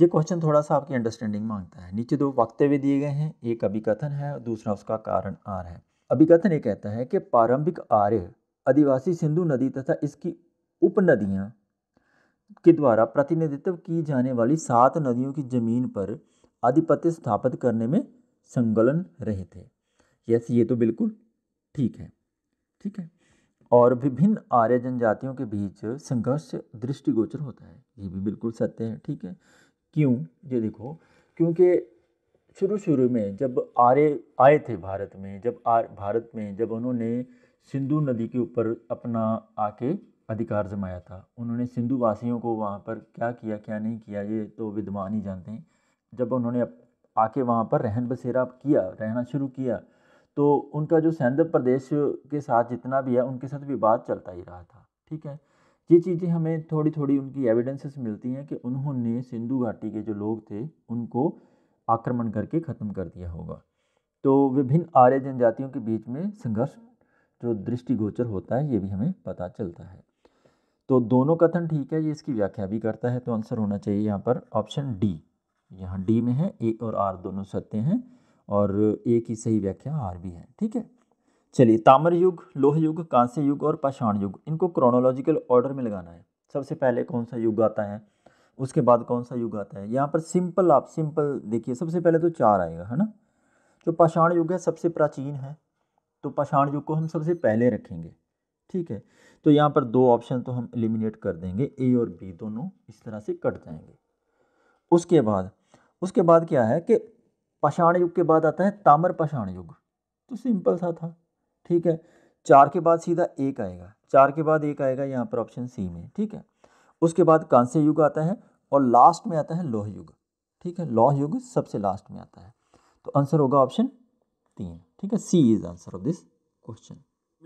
ये क्वेश्चन थोड़ा सा आपकी अंडरस्टैंडिंग मांगता है नीचे दो वक्तव्य दिए गए हैं एक अभिकथन है और दूसरा उसका कारण आर है अभिकथन ये कहता है कि प्रारंभिक आर्य आदिवासी सिंधु नदी तथा इसकी उपनदियाँ के द्वारा प्रतिनिधित्व की जाने वाली सात नदियों की जमीन पर आधिपत्य स्थापित करने में संगलन रहे थे यस ये तो बिल्कुल ठीक है ठीक है और विभिन्न आर्य जनजातियों के बीच संघर्ष दृष्टिगोचर होता है ये भी बिल्कुल सत्य है ठीक है क्यों ये देखो क्योंकि शुरू शुरू में जब आर्य आए थे भारत में जब आर भारत में जब उन्होंने सिंधु नदी के ऊपर अपना आके अधिकार जमाया था उन्होंने सिंधु वासियों को वहाँ पर क्या किया क्या नहीं किया ये तो विद्वान ही जानते हैं जब उन्होंने आके वहाँ पर रहन बसेरा किया रहना शुरू किया तो उनका जो सैंधव प्रदेश के साथ जितना भी है उनके साथ विवाद चलता ही रहा था ठीक है ये चीज़ें हमें थोड़ी थोड़ी उनकी एविडेंसेस मिलती हैं कि उन्होंने सिंधु घाटी के जो लोग थे उनको आक्रमण करके ख़त्म कर दिया होगा तो विभिन्न आर्य जनजातियों के बीच में संघर्ष जो दृष्टिगोचर होता है ये भी हमें पता चलता है तो दोनों कथन ठीक है ये इसकी व्याख्या भी करता है तो आंसर होना चाहिए यहाँ पर ऑप्शन डी यहाँ डी में है ए और आर दोनों सत्य हैं और ए की सही व्याख्या आर भी है ठीक है चलिए ताम्र युग लोह युग कांस्य युग और पाषाण युग इनको क्रोनोलॉजिकल ऑर्डर में लगाना है सबसे पहले कौन सा युग आता है उसके बाद कौन सा युग आता है यहाँ पर सिंपल आप सिंपल देखिए सबसे पहले तो चार आएगा है ना जो पाषाण युग है सबसे प्राचीन है तो पाषाण युग को हम सबसे पहले रखेंगे ठीक है तो यहाँ पर दो ऑप्शन तो हम एलिमिनेट कर देंगे ए और बी दोनों इस तरह से कट जाएंगे उसके बाद उसके बाद क्या है कि पाषाण युग के बाद आता है ताम्र पाषाण युग तो सिंपल सा था ठीक है चार के बाद सीधा एक आएगा चार के बाद एक आएगा यहाँ पर ऑप्शन सी में ठीक है उसके बाद कांस्य युग आता है और लास्ट में आता है लौह युग ठीक है लौह युग सबसे लास्ट में आता है तो आंसर होगा ऑप्शन तीन ठीक है C is answer of this question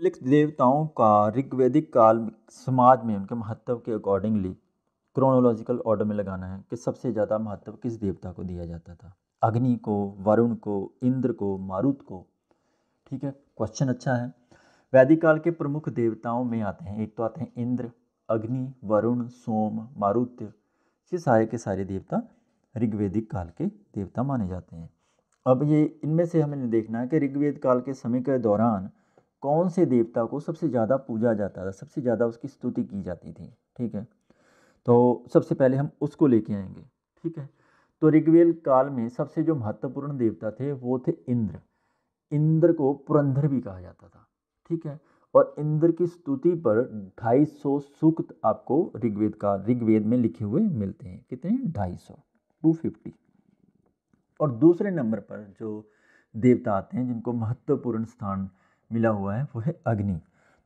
लिख देवताओं का ऋग्वेदिक काल समाज में उनके महत्व के अकॉर्डिंगली क्रोनोलॉजिकल ऑर्डर में लगाना है कि सबसे ज़्यादा महत्व किस देवता को दिया जाता था अग्नि को वरुण को इंद्र को मारुत को ठीक है क्वेश्चन अच्छा है वैदिक काल के प्रमुख देवताओं में आते हैं एक तो आते हैं इंद्र अग्नि वरुण सोम मारुत्य ये सारे के सारे देवता ऋग्वेदिक काल के देवता माने जाते हैं अब ये इनमें से हमें देखना है कि ऋग्वेद काल के समय के दौरान कौन से देवता को सबसे ज़्यादा पूजा जाता था सबसे ज़्यादा उसकी स्तुति की जाती थी ठीक है तो सबसे पहले हम उसको लेके आएंगे ठीक है तो ऋग्वेद काल में सबसे जो महत्वपूर्ण देवता थे वो थे इंद्र इंद्र को पुरंधर भी कहा जाता था ठीक है और इंद्र की स्तुति पर 250 सूक्त आपको ऋग्वेद का ऋग्वेद में लिखे हुए मिलते हैं कितने 250 250 और दूसरे नंबर पर जो देवता आते हैं जिनको महत्वपूर्ण स्थान मिला हुआ है वो है अग्नि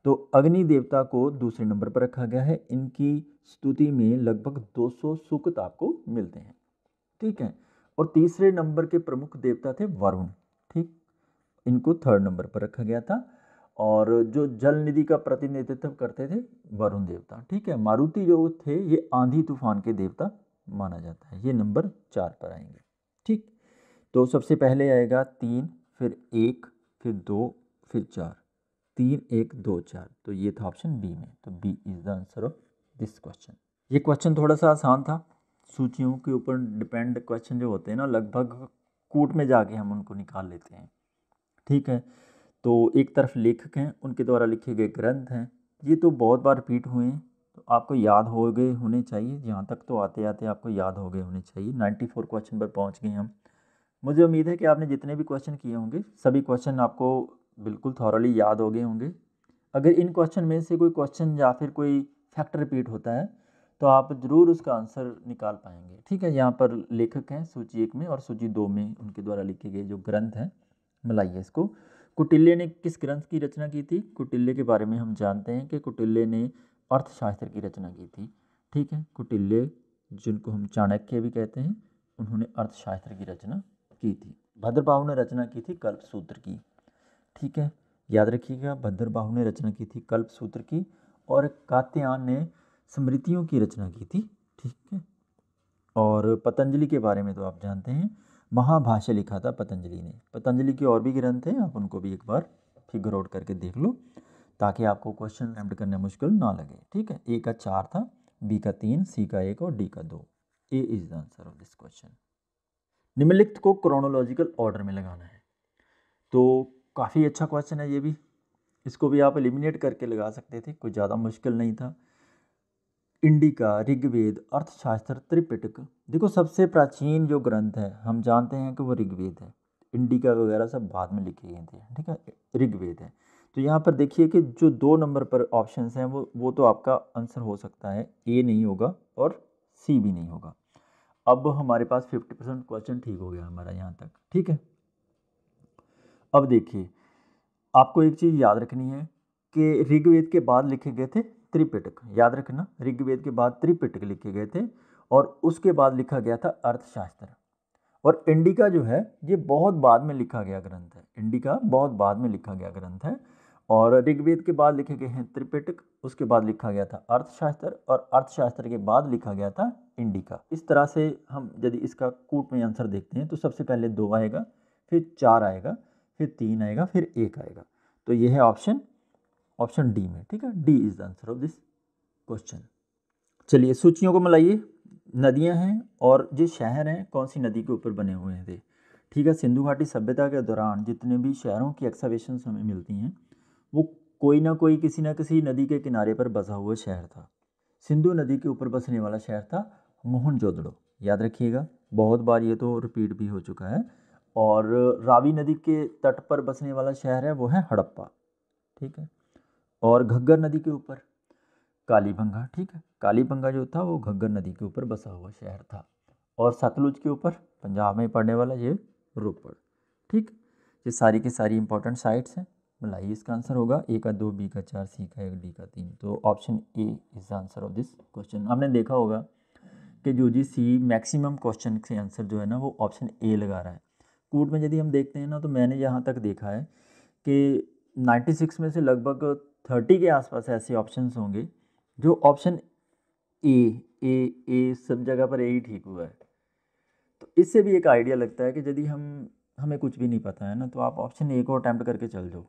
तो अग्नि देवता को दूसरे नंबर पर रखा गया है इनकी स्तुति में लगभग 200 सूक्त आपको मिलते हैं ठीक है और तीसरे नंबर के प्रमुख देवता थे वरुण ठीक इनको थर्ड नंबर पर रखा गया था और जो जल निधि का प्रतिनिधित्व करते थे वरुण देवता ठीक है मारुति जो थे ये आंधी तूफान के देवता माना जाता है ये नंबर चार पर आएंगे ठीक तो सबसे पहले आएगा तीन फिर एक फिर दो फिर चार तीन एक दो चार तो ये था ऑप्शन बी में तो B is the answer of this question ये क्वेश्चन थोड़ा सा आसान था सूचियों के ऊपर डिपेंड क्वेश्चन जो होते हैं ना लगभग कोर्ट में जाके हम उनको निकाल लेते हैं ठीक है तो एक तरफ लेखक हैं उनके द्वारा लिखे गए ग्रंथ हैं ये तो बहुत बार रिपीट हुए हैं तो आपको याद हो गए होने चाहिए यहाँ तक तो आते आते आपको याद हो गए होने चाहिए नाइन्टी फोर क्वेश्चन पर पहुँच गए हम मुझे उम्मीद है कि आपने जितने भी क्वेश्चन किए होंगे सभी क्वेश्चन आपको बिल्कुल थॉरली याद हो गए होंगे अगर इन क्वेश्चन में से कोई क्वेश्चन या फिर कोई फैक्ट रिपीट होता है तो आप ज़रूर उसका आंसर निकाल पाएंगे ठीक है यहाँ पर लेखक हैं सूची एक में और सूची दो में उनके द्वारा लिखे गए जो ग्रंथ हैं मिलाइए इसको कुटिल्य ने किस ग्रंथ की रचना की थी कुटिल्य के बारे में हम जानते हैं कि कुटिल्य ने अर्थशास्त्र की रचना की थी ठीक है कुटिल्य जिनको हम चाणक्य भी कहते हैं उन्होंने अर्थशास्त्र की रचना की थी भद्रबाहु ने रचना की थी कल्प सूत्र की ठीक है याद रखिएगा भद्रबाहु ने रचना की थी कल्प सूत्र की और कात्यान ने स्मृतियों की रचना की थी ठीक है और पतंजलि के बारे में तो आप जानते हैं महाभाष्य लिखा था पतंजलि ने पतंजलि के और भी ग्रंथ हैं आप उनको भी एक बार फिगर आउट करके देख लो ताकि आपको क्वेश्चन अटैम्प्ट करने मुश्किल ना लगे ठीक है ए का चार था बी का तीन सी का एक और डी का दो A is the answer of this question निम्नलिखित को क्रोनोलॉजिकल ऑर्डर में लगाना है तो काफ़ी अच्छा क्वेश्चन है ये भी इसको भी आप एलिमिनेट करके लगा सकते थे कुछ ज़्यादा मुश्किल नहीं था इंडिका ऋग्वेद अर्थशास्त्र त्रिपिटक देखो सबसे प्राचीन जो ग्रंथ है हम जानते हैं कि वो ऋग्वेद है इंडिका वगैरह सब बाद में लिखे गए थे ठीक है ऋग्वेद है तो यहाँ पर देखिए कि जो दो नंबर पर ऑप्शन हैं वो वो तो आपका आंसर हो सकता है ए नहीं होगा और सी भी नहीं होगा अब हमारे पास फिफ्टी परसेंट क्वेश्चन ठीक हो गया हमारा यहाँ तक ठीक है अब देखिए आपको एक चीज़ याद रखनी है कि ऋग्वेद के बाद लिखे गए थे त्रिपिटक याद रखना ऋग्वेद के बाद त्रिपिटक लिखे गए थे और उसके बाद लिखा गया था अर्थशास्त्र और इंडिका जो है ये बहुत बाद में लिखा गया ग्रंथ है इंडिका बहुत बाद में लिखा गया ग्रंथ है और ऋग्वेद के बाद लिखे गए हैं त्रिपिटक उसके बाद लिखा गया था अर्थशास्त्र और अर्थशास्त्र के बाद लिखा गया था इंडिका इस तरह से हम यदि इसका कूट में आंसर देखते हैं तो सबसे पहले दो आएगा फिर चार आएगा फिर तीन आएगा फिर एक आएगा तो यह है ऑप्शन ऑप्शन डी में ठीक है D is the answer of this question चलिए सूचियों को मिलाइए नदियां हैं और जो शहर हैं कौन सी नदी के ऊपर बने हुए थे ठीक है सिंधु घाटी सभ्यता के दौरान जितने भी शहरों की एक्सावेशन हमें मिलती हैं वो कोई ना कोई किसी ना किसी नदी के किनारे पर बसा हुआ शहर था सिंधु नदी के ऊपर बसने वाला शहर था मोहनजोदड़ो याद रखिएगा बहुत बार ये तो रिपीट भी हो चुका है और रावी नदी के तट पर बसने वाला शहर है वो है हड़प्पा ठीक है और घग्गर नदी के ऊपर कालीबंगा ठीक है कालीबंगा जो था वो घग्गर नदी के ऊपर बसा हुआ शहर था और सतलुज के ऊपर पंजाब में पड़ने वाला ये रोपड़ ठीक ये सारी की सारी इंपॉर्टेंट साइट्स हैं बुलाइए इसका आंसर होगा ए का दो बी का चार सी का एक डी का तीन तो option A is the answer of this question आपने देखा होगा कि जो जी सी मैक्सिमम क्वेश्चन से आंसर जो है ना वो ऑप्शन ए लगा रहा है कूट में यदि हम देखते हैं ना तो मैंने यहाँ तक देखा है कि 96 में से लगभग थर्टी के आसपास ऐसे ऑप्शन होंगे जो ऑप्शन ए ए ए सब जगह पर ए ही ठीक हुआ है तो इससे भी एक आइडिया लगता है कि यदि हम हमें कुछ भी नहीं पता है ना तो आप ऑप्शन ए को अटैम्प्ट करके चल जाओ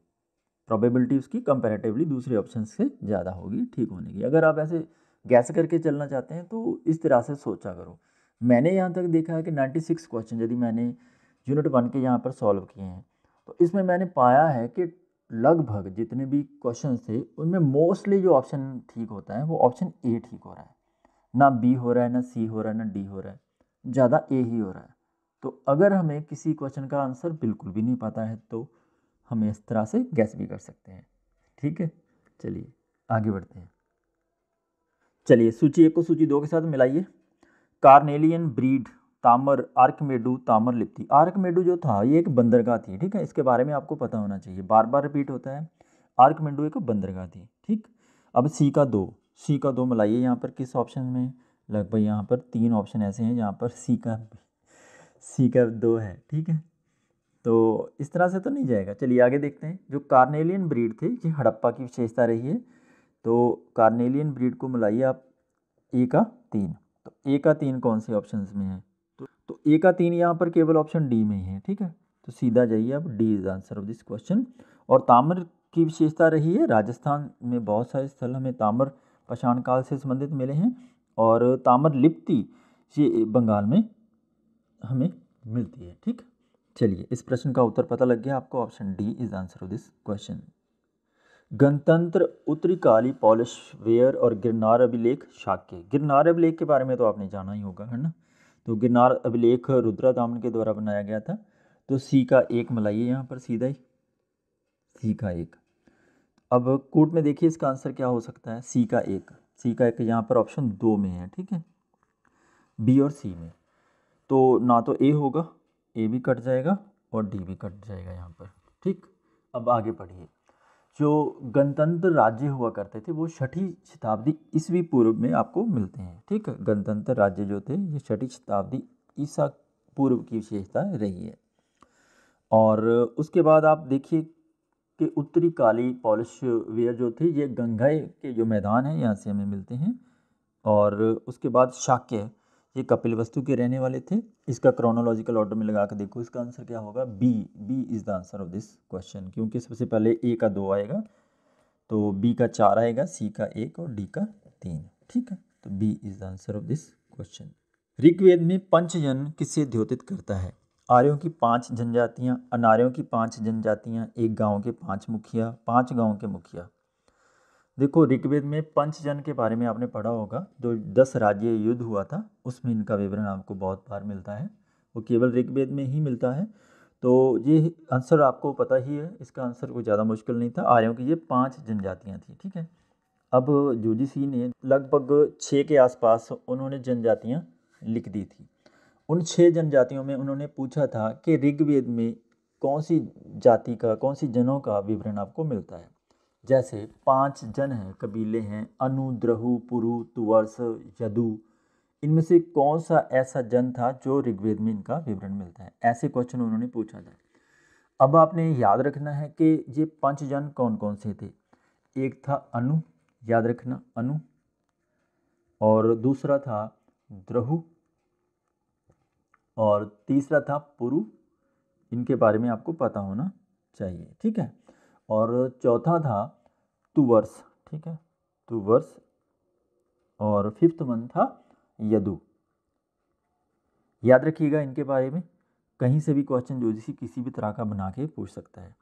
प्रॉबेबिलिटी उसकी कंपेरेटिवली दूसरे ऑप्शन से ज़्यादा होगी ठीक होने की अगर आप ऐसे गैस करके चलना चाहते हैं तो इस तरह से सोचा करो मैंने यहाँ तक देखा है कि 96 क्वेश्चन यदि मैंने यूनिट वन के यहाँ पर सॉल्व किए हैं तो इसमें मैंने पाया है कि लगभग जितने भी क्वेश्चन थे उनमें मोस्टली जो ऑप्शन ठीक होता है वो ऑप्शन ए ठीक हो रहा है ना बी हो रहा है ना सी हो रहा है ना डी हो रहा है ज़्यादा ए ही हो रहा है तो अगर हमें किसी क्वेश्चन का आंसर बिल्कुल भी नहीं पता है तो हम इस तरह से गैस भी कर सकते हैं ठीक है चलिए आगे बढ़ते हैं चलिए सूची एक को सूची दो के साथ मिलाइए कार्नेलियन ब्रीड तामर आर्कमेडू तामर लिप्ति आर्कमेडू जो था ये एक बंदरगाह थी ठीक है इसके बारे में आपको पता होना चाहिए बार बार रिपीट होता है आर्कमेडू एक बंदरगाह थी ठीक अब सी का दो सी का दो मिलाइए यहाँ पर किस ऑप्शन में लगभग यहाँ पर तीन ऑप्शन ऐसे हैं जहाँ पर सी का सी का दो है ठीक है तो इस तरह से तो नहीं जाएगा चलिए आगे देखते हैं जो कार्नेलियन ब्रीड थे ये हड़प्पा की विशेषता रही है तो कार्नेलियन ब्रीड को मिलाइए आप ए का तीन तो ए का तीन कौन से ऑप्शन में है तो ए का तीन यहाँ पर केवल ऑप्शन डी में ही है ठीक है तो सीधा जाइए अब D is answer of this question और ताम्र की विशेषता रही है राजस्थान में बहुत सारे स्थल हमें ताम्र पाषाण काल से संबंधित मिले हैं और ताम्र लिप्ति ये बंगाल में हमें मिलती है ठीक चलिए इस प्रश्न का उत्तर पता लग गया आपको option D is answer of this question गणतंत्र उत्तरी काली पॉलिश वेयर और गिरनार अभिलेख शाक्य गिरनार अभिलेख के बारे में तो आपने जाना ही होगा है ना तो गिरनार अभिलेख रुद्रा दामन के द्वारा बनाया गया था तो सी का एक मिलाइए यहाँ पर सीधा ही सी का एक अब कोट में देखिए इसका आंसर क्या हो सकता है सी का एक सी का एक यहाँ पर ऑप्शन दो में है ठीक है बी और सी में तो ना तो ए होगा ए भी कट जाएगा और डी भी कट जाएगा यहाँ पर ठीक अब आगे पढ़िए जो गणतंत्र राज्य हुआ करते थे वो छठी शताब्दी ईस्वी पूर्व में आपको मिलते हैं ठीक है गणतंत्र राज्य जो थे ये छठी शताब्दी ईसा पूर्व की विशेषता रही है और उसके बाद आप देखिए कि उत्तरी काली पॉलिश वेयर जो थे ये गंगाए के जो मैदान हैं यहाँ से हमें मिलते हैं और उसके बाद शाक्य ये कपिल वस्तु के रहने वाले थे इसका क्रोनोलॉजिकल ऑर्डर में लगा के देखो इसका आंसर क्या होगा B B is the answer of this question क्योंकि सबसे पहले ए का दो आएगा तो बी का चार आएगा सी का एक और डी का तीन ठीक है तो B is the answer of this question Rigveda में पंचजन किसे द्योतित करता है आर्यों की पांच जनजातियां अनार्यों की पांच जनजातियां एक गांव के पांच मुखिया पांच गांव के मुखिया देखो ऋग्वेद में पंचजन के बारे में आपने पढ़ा होगा जो दस राज्य युद्ध हुआ था उसमें इनका विवरण आपको बहुत बार मिलता है वो केवल ऋग्वेद में ही मिलता है तो ये आंसर आपको पता ही है इसका आंसर कोई ज़्यादा मुश्किल नहीं था आर्यों की ये पांच जनजातियाँ थी ठीक है अब यूजीसी ने लगभग छः के आसपास उन्होंने जनजातियाँ लिख दी थी उन छः जनजातियों में उन्होंने पूछा था कि ऋग्वेद में कौन सी जाति का कौन सी जनों का विवरण आपको मिलता है जैसे पांच जन हैं कबीले हैं अनु द्रहु पुरु तुवर्स यदु इनमें से कौन सा ऐसा जन था जो ऋग्वेद में इनका विवरण मिलता है ऐसे क्वेश्चन उन्होंने पूछा था अब आपने याद रखना है कि ये पांच जन कौन कौन से थे एक था अनु याद रखना अनु और दूसरा था द्रहु और तीसरा था पुरु इनके बारे में आपको पता होना चाहिए ठीक है और चौथा था टू वर्ष ठीक है टू वर्ष और फिफ्थ वन था यदु याद रखिएगा इनके बारे में कहीं से भी क्वेश्चन ज्योतिषी किसी भी तरह का बना के पूछ सकता है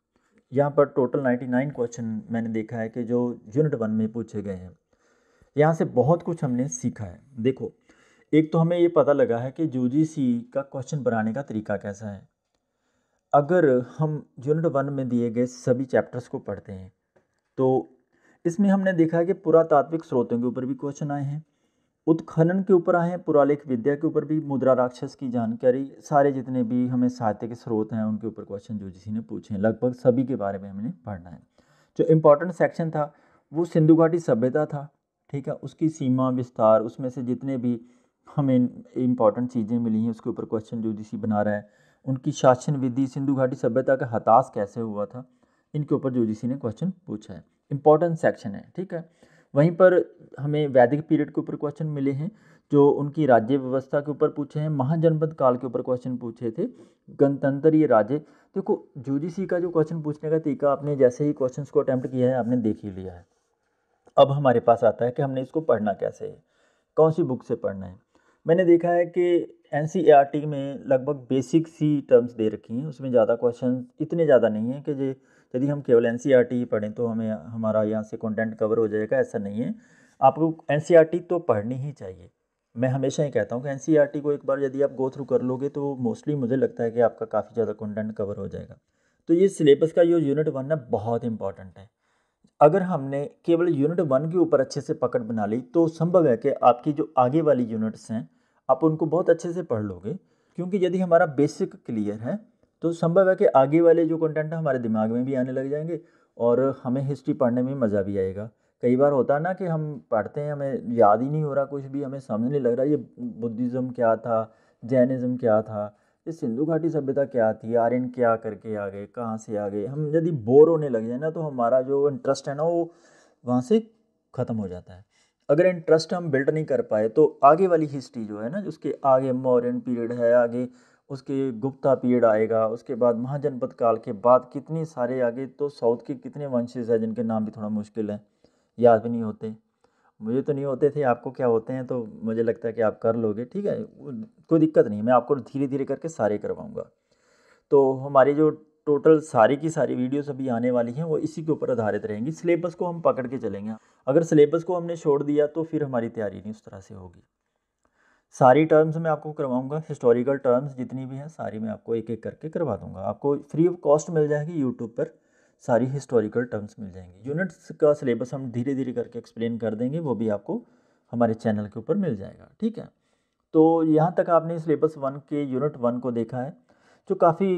यहाँ पर टोटल 99 क्वेश्चन मैंने देखा है कि जो यूनिट वन में पूछे गए हैं यहाँ से बहुत कुछ हमने सीखा है देखो एक तो हमें ये पता लगा है कि ज्योतिषी का क्वेश्चन बनाने का तरीका कैसा है अगर हम यूनिट वन में दिए गए सभी चैप्टर्स को पढ़ते हैं तो इसमें हमने देखा है कि पुरातात्विक स्रोतों के ऊपर भी क्वेश्चन आए हैं उत्खनन के ऊपर आए हैं पुरालेख विद्या के ऊपर भी मुद्रा राक्षस की जानकारी सारे जितने भी हमें साहित्य के स्रोत हैं उनके ऊपर क्वेश्चन जो जिसी ने पूछे हैं लगभग सभी के बारे में हमने पढ़ना है जो इम्पोर्टेंट सेक्शन था वो सिंधु घाटी सभ्यता था ठीक है उसकी सीमा विस्तार उसमें से जितने भी हमें इम्पॉर्टेंट चीज़ें मिली हैं उसके ऊपर क्वेश्चन जो जिसी बना रहा है उनकी शासन विधि सिंधु घाटी सभ्यता का हताश कैसे हुआ था इनके ऊपर ज्योतिषी ने क्वेश्चन पूछा है इंपॉर्टेंट सेक्शन है ठीक है वहीं पर हमें वैदिक पीरियड के ऊपर क्वेश्चन मिले हैं जो उनकी राज्य व्यवस्था के ऊपर पूछे हैं महाजनपद काल के ऊपर क्वेश्चन पूछे थे गणतंत्रीय राज्य देखो ज्योतिषी का जो क्वेश्चन पूछने का तरीका आपने जैसे ही क्वेश्चन को अटैम्प्ट किया है आपने देख ही लिया है अब हमारे पास आता है कि हमने इसको पढ़ना कैसे है कौन सी बुक से पढ़ना है मैंने देखा है कि एन e में लगभग बेसिक सी टर्म्स दे रखी हैं उसमें ज़्यादा क्वेश्चन इतने ज़्यादा नहीं हैं कि जे यदि हम केवल एन e ही पढ़ें तो हमें हमारा यहाँ से कंटेंट कवर हो जाएगा ऐसा नहीं है आपको एन e तो पढ़नी ही चाहिए मैं हमेशा ही कहता हूँ कि एन को एक बार यदि आप गो थ्रू कर लोगे तो मोस्टली मुझे लगता है कि आपका काफ़ी ज़्यादा कंटेंट कवर हो जाएगा तो ये सिलेबस का जो यूनिट वन है बहुत इंपॉर्टेंट है अगर हमने केवल यूनिट वन के ऊपर अच्छे से पकड़ बना ली तो संभव है कि आपकी जो आगे वाली यूनिट्स हैं आप उनको बहुत अच्छे से पढ़ लोगे क्योंकि यदि हमारा बेसिक क्लियर है तो संभव है कि आगे वाले जो कंटेंट है हमारे दिमाग में भी आने लग जाएंगे और हमें हिस्ट्री पढ़ने में मज़ा भी आएगा कई बार होता है ना कि हम पढ़ते हैं हमें याद ही नहीं हो रहा कुछ भी हमें समझ नहीं लग रहा ये बुद्धिज़्म क्या था जैनिज़्म क्या था ये सिंधु घाटी सभ्यता क्या थी आर्यन क्या करके आ गए कहाँ से आ गए हम यदि बोर होने लग जाए ना तो हमारा जो इंटरेस्ट है ना वो वहाँ से ख़त्म हो जाता है अगर इन ट्रस्ट हम बिल्ड नहीं कर पाए तो आगे वाली हिस्ट्री जो है ना उसके आगे मौर्यन पीरियड है आगे उसके गुप्ता पीरियड आएगा उसके बाद महाजनपद काल के बाद कितने सारे आगे तो साउथ के कितने वंशेज हैं जिनके नाम भी थोड़ा मुश्किल है याद भी नहीं होते मुझे तो नहीं होते थे आपको क्या होते हैं तो मुझे लगता है कि आप कर लोगे ठीक है कोई दिक्कत नहीं मैं आपको धीरे धीरे करके सारे करवाऊँगा तो हमारी जो टोटल सारी की सारी वीडियोस अभी आने वाली हैं वो इसी के ऊपर आधारित रहेंगी सिलेबस को हम पकड़ के चलेंगे अगर सिलेबस को हमने छोड़ दिया तो फिर हमारी तैयारी नहीं उस तरह से होगी सारी टर्म्स मैं आपको करवाऊंगा हिस्टोरिकल टर्म्स जितनी भी हैं सारी मैं आपको एक एक करके करवा दूंगा आपको फ्री ऑफ कॉस्ट मिल जाएगी यूट्यूब पर सारी हिस्टोरिकल टर्म्स मिल जाएंगी यूनिट्स का सिलेबस हम धीरे धीरे करके एक्सप्लेन कर देंगे वो भी आपको हमारे चैनल के ऊपर मिल जाएगा ठीक है तो यहाँ तक आपने सिलेबस वन के यूनिट वन को देखा है जो काफ़ी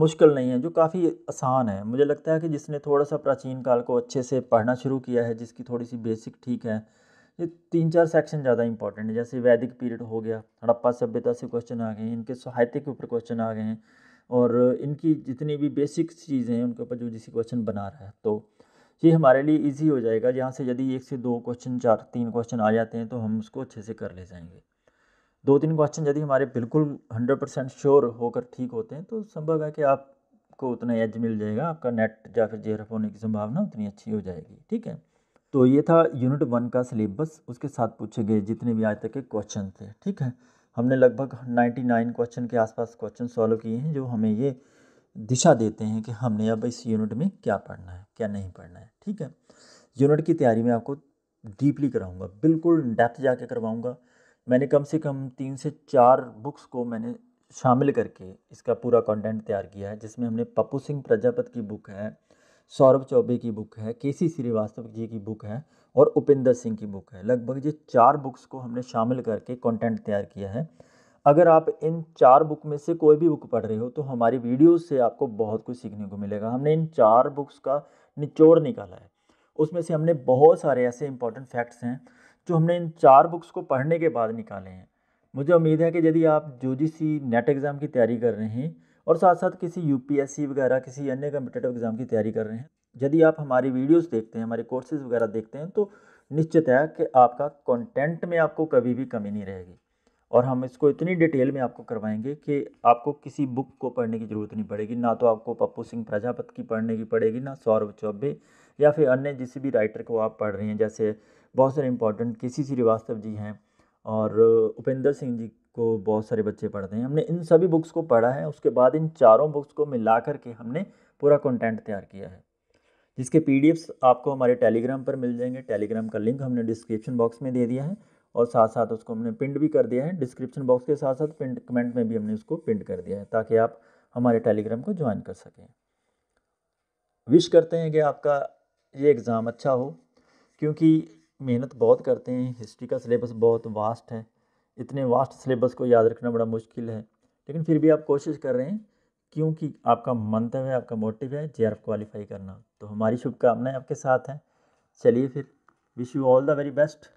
मुश्किल नहीं है जो काफ़ी आसान है मुझे लगता है कि जिसने थोड़ा सा प्राचीन काल को अच्छे से पढ़ना शुरू किया है जिसकी थोड़ी सी बेसिक ठीक है ये तीन चार सेक्शन ज़्यादा इंपॉर्टेंट है जैसे वैदिक पीरियड हो गया हड़प्पा सभ्यता से क्वेश्चन आ गए हैं इनके साहित्य के ऊपर क्वेश्चन आ गए हैं और इनकी जितनी भी बेसिक चीज़ें हैं उनके ऊपर जो जिसे क्वेश्चन बना रहा है तो ये हमारे लिए इजी हो जाएगा यहाँ से यदि एक से दो क्वेश्चन चार तीन क्वेश्चन आ जाते हैं तो हम उसको अच्छे से कर ले जाएंगे दो तीन क्वेश्चन यदि हमारे बिल्कुल हंड्रेड परसेंट श्योर होकर ठीक होते हैं तो संभव है कि आपको उतना एज मिल जाएगा आपका नेट या फिर जे होने की संभावना उतनी अच्छी हो जाएगी ठीक है तो ये था यूनिट वन का सिलेबस उसके साथ पूछे गए जितने भी आज तक के क्वेश्चन थे ठीक है हमने लगभग नाइन्टी नाइन क्वेश्चन के आसपास क्वेश्चन सॉल्व किए हैं जो हमें ये दिशा देते हैं कि हमने अब इस यूनिट में क्या पढ़ना है क्या नहीं पढ़ना है ठीक है यूनिट की तैयारी में आपको डीपली कराऊंगा बिल्कुल डेप्थ जाके करवाऊंगा मैंने कम से कम तीन से चार बुक्स को मैंने शामिल करके इसका पूरा कंटेंट तैयार किया है जिसमें हमने पप्पू सिंह प्रजापत की बुक है सौरभ चौबे की बुक है के सी श्रीवास्तव जी की बुक है और उपेंद्र सिंह की बुक है लगभग ये चार बुक्स को हमने शामिल करके कंटेंट तैयार किया है अगर आप इन चार बुक में से कोई भी बुक पढ़ रहे हो तो हमारी वीडियो से आपको बहुत कुछ सीखने को मिलेगा हमने इन चार बुक्स का निचोड़ निकाला है उसमें से हमने बहुत सारे ऐसे इंपॉर्टेंट फैक्ट्स हैं जो हमने इन चार बुक्स को पढ़ने के बाद निकाले हैं मुझे उम्मीद है कि यदि आप जो जी सी नेट एग्ज़ाम की तैयारी कर रहे हैं और साथ साथ किसी यू वगैरह किसी अन्य कम्पिटेटिव एग्ज़ाम की तैयारी कर रहे हैं यदि आप हमारी वीडियोस देखते हैं हमारे कोर्सेज वगैरह देखते हैं तो निश्चित है कि आपका कंटेंट में आपको कभी भी कमी नहीं रहेगी और हम इसको इतनी डिटेल में आपको करवाएंगे कि आपको किसी बुक को पढ़ने की ज़रूरत नहीं पड़ेगी ना तो आपको पप्पू सिंह प्रजापत की पढ़ने की पड़ेगी ना सौरभ चौबे या फिर अन्य जिस भी राइटर को आप पढ़ रहे हैं जैसे बहुत सारे इंपॉर्टेंट के सी श्रीवास्तव जी हैं और उपेंद्र सिंह जी को बहुत सारे बच्चे पढ़ते हैं हमने इन सभी बुक्स को पढ़ा है उसके बाद इन चारों बुक्स को मिला करके हमने पूरा कंटेंट तैयार किया है जिसके पी आपको हमारे टेलीग्राम पर मिल जाएंगे टेलीग्राम का लिंक हमने डिस्क्रिप्शन बॉक्स में दे दिया है और साथ साथ उसको हमने पिंड भी कर दिया है डिस्क्रिप्शन बॉक्स के साथ साथ पिंड कमेंट में भी हमने उसको पिंड कर दिया है ताकि आप हमारे टेलीग्राम को ज्वाइन कर सकें विश करते हैं कि आपका ये एग्ज़ाम अच्छा हो क्योंकि मेहनत बहुत करते हैं हिस्ट्री का सिलेबस बहुत वास्ट है इतने वास्ट सिलेबस को याद रखना बड़ा मुश्किल है लेकिन फिर भी आप कोशिश कर रहे हैं क्योंकि आपका मंतव्य है आपका मोटिव है जे क्वालिफाई करना तो हमारी शुभकामनाएं आपके साथ हैं चलिए फिर wish you all the very best